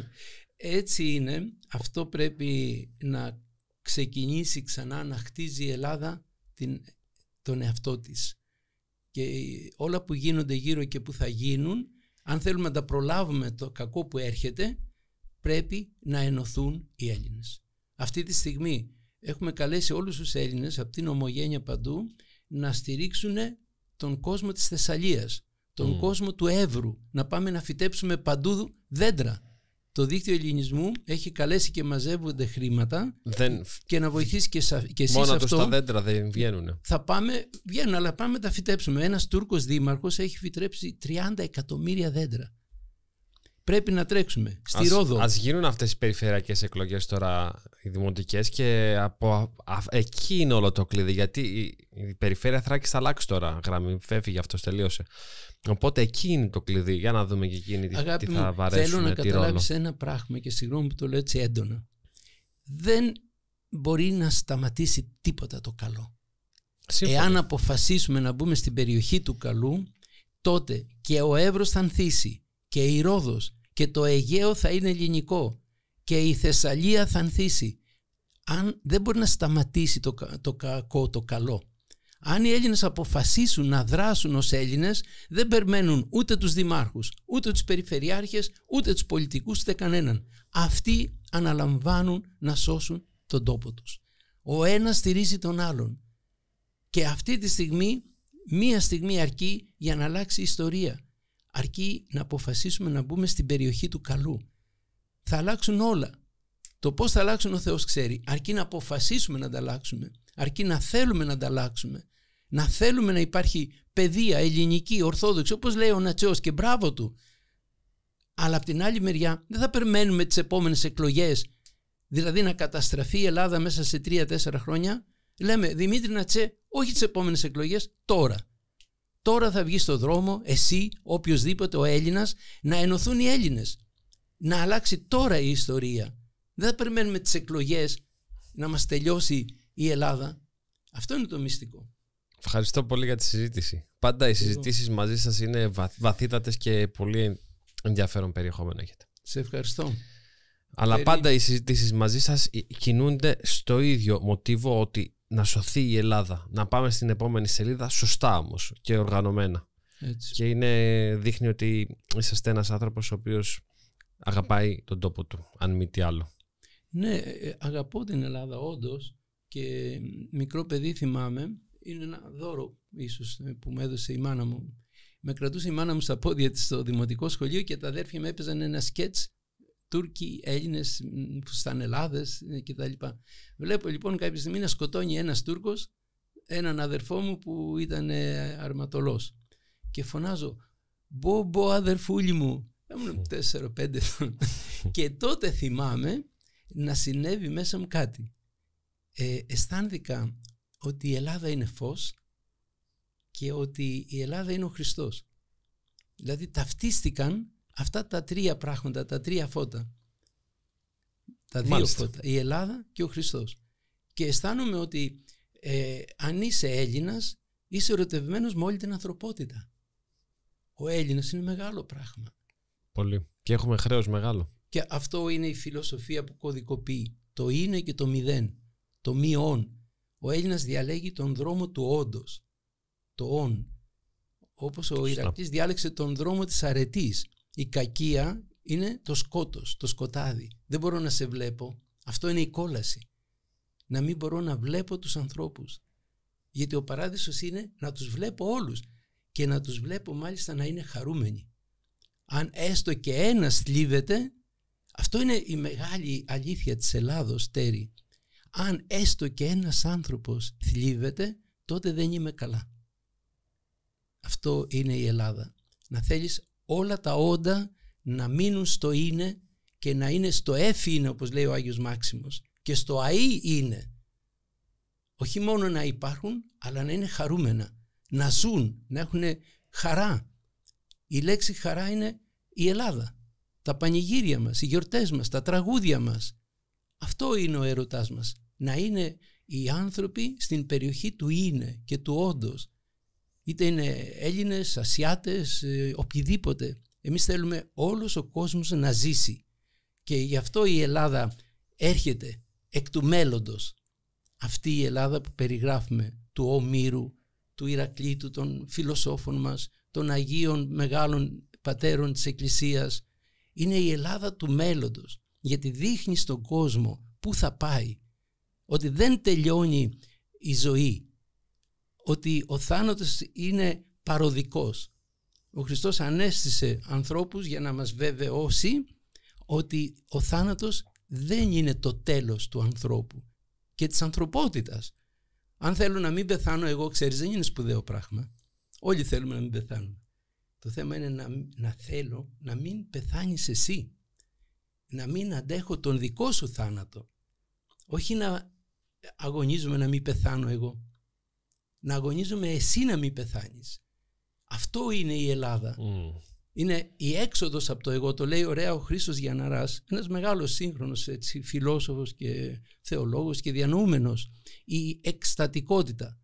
Έτσι είναι. Αυτό πρέπει να ξεκινήσει ξανά να χτίζει η Ελλάδα την, τον εαυτό της. Και όλα που γίνονται γύρω και που θα γίνουν, αν θέλουμε να τα προλάβουμε το κακό που έρχεται, πρέπει να ενωθούν οι Έλληνες. Αυτή τη στιγμή έχουμε καλέσει όλους τους Έλληνες από την ομογένεια παντού να στηρίξουν τον κόσμο της Θεσσαλίας, τον κόσμο του Εύρου, να πάμε να φυτέψουμε παντού δέντρα. Το δίκτυο ελληνισμού έχει καλέσει και μαζεύονται χρήματα δεν... και να βοηθήσει και, σα... και αυτό. Μόνο τα δέντρα δεν βγαίνουν. Θα πάμε, βγαίνουν, αλλά πάμε να τα φυτέψουμε. Ένας Τούρκος δήμαρχος έχει φυτρέψει 30 εκατομμύρια δέντρα πρέπει να τρέξουμε. Στη Ρόδο. Ας γίνουν αυτές οι περιφερειακές εκλογές τώρα, οι δημοτικές, και από, α, εκεί είναι όλο το κλειδί. Γιατί η, η περιφέρεια Θράκης θα αλλάξει τώρα. Γραμμή φεύγει, αυτό τελείωσε. Οπότε εκεί είναι το κλειδί. Για να δούμε και εκείνη τι, θα βαρέσουν. Θέλω να καταλάβεις ένα πράγμα και συγγνώμη που το λέω έτσι έντονα. Δεν μπορεί να σταματήσει τίποτα το καλό. Εάν αποφασίσουμε να μπούμε στην περιοχή του καλού, τότε και ο Εύρος θα ανθίσει και η Ρόδος και το Αιγαίο θα είναι ελληνικό και η Θεσσαλία θα ανθίσει. Αν δεν μπορεί να σταματήσει το, το κακό, το καλό. Αν οι Έλληνες αποφασίσουν να δράσουν ως Έλληνες, δεν περιμένουν ούτε τους δημάρχους, ούτε τους περιφερειάρχες, ούτε τους πολιτικούς, ούτε κανέναν. Αυτοί αναλαμβάνουν να σώσουν τον τόπο τους. Ο ένας στηρίζει τον άλλον. Και αυτή τη στιγμή, μία στιγμή αρκεί για να αλλάξει η ιστορία αρκεί να αποφασίσουμε να μπούμε στην περιοχή του καλού. Θα αλλάξουν όλα. Το πώς θα αλλάξουν ο Θεός ξέρει. Αρκεί να αποφασίσουμε να τα αλλάξουμε. Αρκεί να θέλουμε να τα αλλάξουμε. Να θέλουμε να υπάρχει παιδεία ελληνική, ορθόδοξη, όπως λέει ο Νατσέος και μπράβο του. Αλλά από την άλλη μεριά δεν θα περιμένουμε τις επόμενες εκλογές, δηλαδή να καταστραφεί η Ελλάδα μέσα σε τρία-τέσσερα χρόνια. Λέμε Δημήτρη Νατσέ, όχι τις επόμενες εκλογές, τώρα. Τώρα θα βγεις στο δρόμο εσύ, οποιοδήποτε ο Έλληνας, να ενωθούν οι Έλληνες. Να αλλάξει τώρα η ιστορία. Δεν θα περιμένουμε τις εκλογές να μας τελειώσει η Ελλάδα. Αυτό είναι το μυστικό. Ευχαριστώ πολύ για τη συζήτηση. Πάντα οι συζητήσεις μαζί σας είναι βαθύτατες και πολύ ενδιαφέρον περιεχόμενο έχετε. Σε ευχαριστώ. Αλλά πάντα οι συζητήσεις μαζί σας κινούνται στο ίδιο μοτίβο ότι να σωθεί η Ελλάδα. Να πάμε στην επόμενη σελίδα σωστά όμως και οργανωμένα. Έτσι. Και είναι, δείχνει ότι είσαστε ένας άνθρωπος ο οποίος αγαπάει τον τόπο του, αν μη τι άλλο. Ναι, ε, ε, αγαπώ την Ελλάδα όντως και μικρό παιδί θυμάμαι, είναι ένα δώρο ίσως ε, που μου έδωσε η μάνα μου. Με κρατούσε η μάνα μου στα πόδια της στο δημοτικό σχολείο και τα αδέρφια μου έπαιζαν ένα σκέτς Τούρκοι, Έλληνες που ήταν Ελλάδε ε, κτλ. Βλέπω λοιπόν κάποια στιγμή να σκοτώνει ένας Τούρκος έναν αδερφό μου που ήταν ε, αρματολός. Και φωνάζω, μπο μπο αδερφούλη μου. ημουν τεσσερα πεντε Και τότε θυμάμαι να συνέβη μέσα μου κάτι. Ε, αισθάνθηκα ότι η Ελλάδα είναι φως και ότι η Ελλάδα είναι ο Χριστός. Δηλαδή ταυτίστηκαν Αυτά τα τρία πράγματα, τα τρία φώτα, τα δύο φώτα, η Ελλάδα και ο Χριστός. Και αισθάνομαι ότι ε, αν είσαι Έλληνας, είσαι ερωτευμένος με όλη την ανθρωπότητα. Ο Έλληνας είναι μεγάλο πράγμα. Πολύ. Και έχουμε χρέος μεγάλο. Και αυτό είναι η φιλοσοφία που κωδικοποιεί. Το είναι και το μηδέν. Το μειών. Ο Έλληνας διαλέγει τον δρόμο του όντω. Το όν. Όπως ο Ιρακτή διάλεξε τον δρόμο της αρετής η κακία είναι το σκότος, το σκοτάδι. Δεν μπορώ να σε βλέπω. Αυτό είναι η κόλαση. Να μην μπορώ να βλέπω τους ανθρώπους. Γιατί ο παράδεισος είναι να τους βλέπω όλους και να τους βλέπω μάλιστα να είναι χαρούμενοι. Αν έστω και ένας θλίβεται, αυτό είναι η μεγάλη αλήθεια της Ελλάδος, Τέρι. Αν έστω και ένας άνθρωπος θλίβεται, τότε δεν είμαι καλά. Αυτό είναι η Ελλάδα. Να θέλεις όλα τα όντα να μείνουν στο είναι και να είναι στο εφ είναι όπως λέει ο Άγιος Μάξιμος και στο αΐ είναι όχι μόνο να υπάρχουν αλλά να είναι χαρούμενα να ζουν, να έχουν χαρά η λέξη χαρά είναι η Ελλάδα τα πανηγύρια μας, οι γιορτές μας, τα τραγούδια μας αυτό είναι ο έρωτάς μας να είναι οι άνθρωποι στην περιοχή του είναι και του όντως είτε είναι Έλληνες, Ασιάτες, ε, οποιοδήποτε. Εμείς θέλουμε όλος ο κόσμος να ζήσει και γι' αυτό η Ελλάδα έρχεται εκ του μέλλοντος. Αυτή η Ελλάδα που περιγράφουμε του Ομήρου, του Ηρακλήτου, των φιλοσόφων μας, των Αγίων Μεγάλων Πατέρων της Εκκλησίας. Είναι η Ελλάδα του μέλλοντος γιατί δείχνει στον κόσμο πού θα πάει ότι δεν τελειώνει η ζωή ότι ο θάνατος είναι παροδικός. Ο Χριστός ανέστησε ανθρώπους για να μας βεβαιώσει ότι ο θάνατος δεν είναι το τέλος του ανθρώπου και της ανθρωπότητας. Αν θέλω να μην πεθάνω εγώ, ξέρεις, δεν είναι σπουδαίο πράγμα. Όλοι θέλουμε να μην πεθάνουμε. Το θέμα είναι να, να θέλω να μην πεθάνεις εσύ. Να μην αντέχω τον δικό σου θάνατο. Όχι να αγωνίζομαι να μην πεθάνω εγώ να αγωνίζουμε εσύ να μην πεθάνεις. Αυτό είναι η Ελλάδα. Είναι η έξοδος από το εγώ. Το λέει ωραία ο Χρήστος Γιαναράς, ένας μεγάλος σύγχρονος φιλόσοφος και θεολόγος και διανοούμενος. Η εκστατικότητα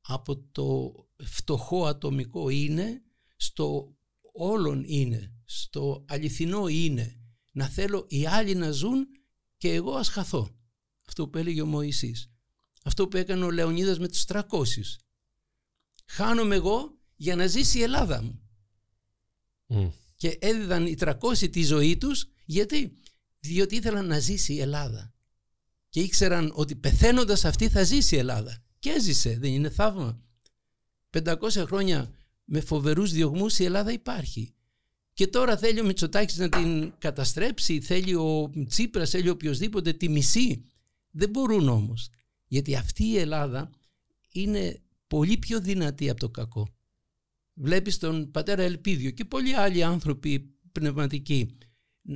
από το φτωχό ατομικό είναι στο όλον είναι, στο αληθινό είναι. Να θέλω οι άλλοι να ζουν και εγώ ας χαθώ. Αυτό που έλεγε ο Μωυσής. Αυτό που έκανε ο Λεωνίδας με τους 300. Χάνομαι εγώ για να ζήσει η Ελλάδα μου. Mm. Και έδιδαν οι 300 τη ζωή τους γιατί διότι ήθελαν να ζήσει η Ελλάδα. Και ήξεραν ότι πεθαίνοντας αυτή θα ζήσει η Ελλάδα. Και έζησε, δεν είναι θαύμα. 500 χρόνια με φοβερούς διωγμούς η Ελλάδα υπάρχει. Και τώρα θέλει ο Μητσοτάκης να την καταστρέψει, θέλει ο Τσίπρας, θέλει οποιοδήποτε τη μισή. Δεν μπορούν όμως. Γιατί αυτή η Ελλάδα είναι πολύ πιο δυνατή από το κακό. Βλέπεις τον πατέρα Ελπίδιο και πολλοί άλλοι άνθρωποι πνευματικοί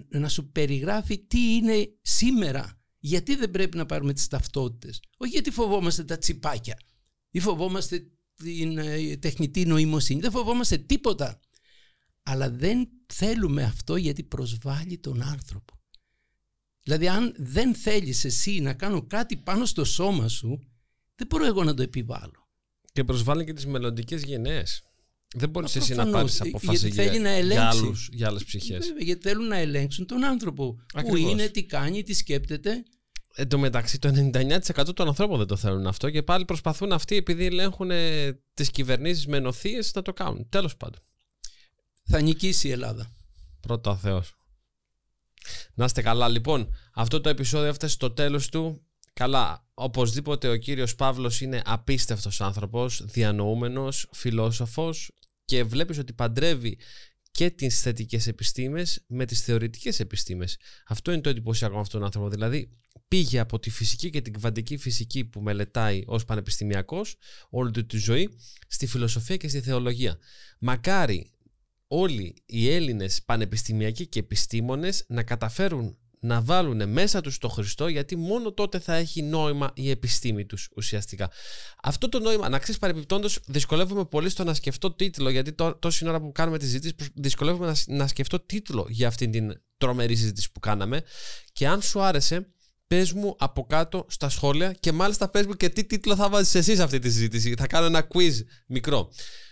να σου περιγράφει τι είναι σήμερα. Γιατί δεν πρέπει να πάρουμε τις ταυτότητες. Όχι γιατί φοβόμαστε τα τσιπάκια ή φοβόμαστε την ε, τεχνητή νοημοσύνη. Δεν φοβόμαστε τίποτα. Αλλά δεν θέλουμε αυτό γιατί προσβάλλει τον άνθρωπο. Δηλαδή, αν δεν θέλεις εσύ να κάνω κάτι πάνω στο σώμα σου, δεν μπορώ εγώ να το επιβάλλω. Και προσβάλλει και τις μελλοντικές γενναίες. Δεν μπορείς εσύ να πάρεις ε, αποφάσεις για, να για, για άλλες ψυχές. Ε, γιατί θέλουν να ελέγξουν τον άνθρωπο. Ακριβώς. Που είναι, τι κάνει, τι σκέπτεται. Εν τω μεταξύ, το 99% των ανθρώπων δεν το θέλουν αυτό και πάλι προσπαθούν αυτοί, επειδή ελέγχουν ε, τις κυβερνήσεις με νοθείες, να το κάνουν. Τέλος πάντων. Θα νικήσει η Ελλάδα. Πρώτο να είστε καλά. Λοιπόν, αυτό το επεισόδιο έφτασε στο τέλος του. Καλά, οπωσδήποτε ο κύριος Παύλος είναι απίστευτος άνθρωπος, διανοούμενος, φιλόσοφος και βλέπεις ότι παντρεύει και τις θετικές επιστήμες με τις θεωρητικές επιστήμες. Αυτό είναι το εντυπωσιακό με αυτόν τον άνθρωπο. Δηλαδή, πήγε από τη φυσική και την κβαντική φυσική που μελετάει ως πανεπιστημιακός όλη του τη ζωή στη φιλοσοφία και στη θεολογία. Μακάρι όλοι οι Έλληνες πανεπιστημιακοί και επιστήμονες να καταφέρουν να βάλουν μέσα τους το Χριστό γιατί μόνο τότε θα έχει νόημα η επιστήμη τους ουσιαστικά. Αυτό το νόημα, να ξέρεις παρεμπιπτόντως, δυσκολεύομαι πολύ στο να σκεφτώ τίτλο γιατί τόση ώρα που κάνουμε τη συζήτηση δυσκολεύομαι να, σκεφτώ τίτλο για αυτήν την τρομερή ζήτηση που κάναμε και αν σου άρεσε πες μου από κάτω στα σχόλια και μάλιστα πες μου και τι τίτλο θα βάζεις εσύ σε αυτή τη συζήτηση. Θα κάνω ένα quiz μικρό.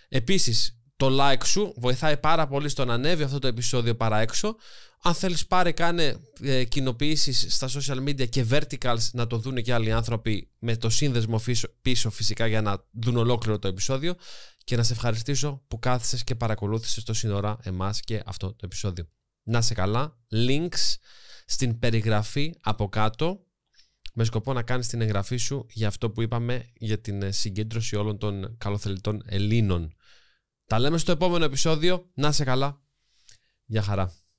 Επίσης, το like σου βοηθάει πάρα πολύ στο να ανέβει αυτό το επεισόδιο παρά έξω. Αν θέλεις πάρε κάνε ε, στα social media και verticals να το δουν και άλλοι άνθρωποι με το σύνδεσμο πίσω, φυσικά για να δουν ολόκληρο το επεισόδιο και να σε ευχαριστήσω που κάθισες και παρακολούθησες το σύνορα εμάς και αυτό το επεισόδιο. Να σε καλά, links στην περιγραφή από κάτω με σκοπό να κάνεις την εγγραφή σου για αυτό που είπαμε για την συγκέντρωση όλων των καλοθελητών Ελλήνων. Τα λέμε στο επόμενο επεισόδιο. Να σε καλά. Γεια χαρά.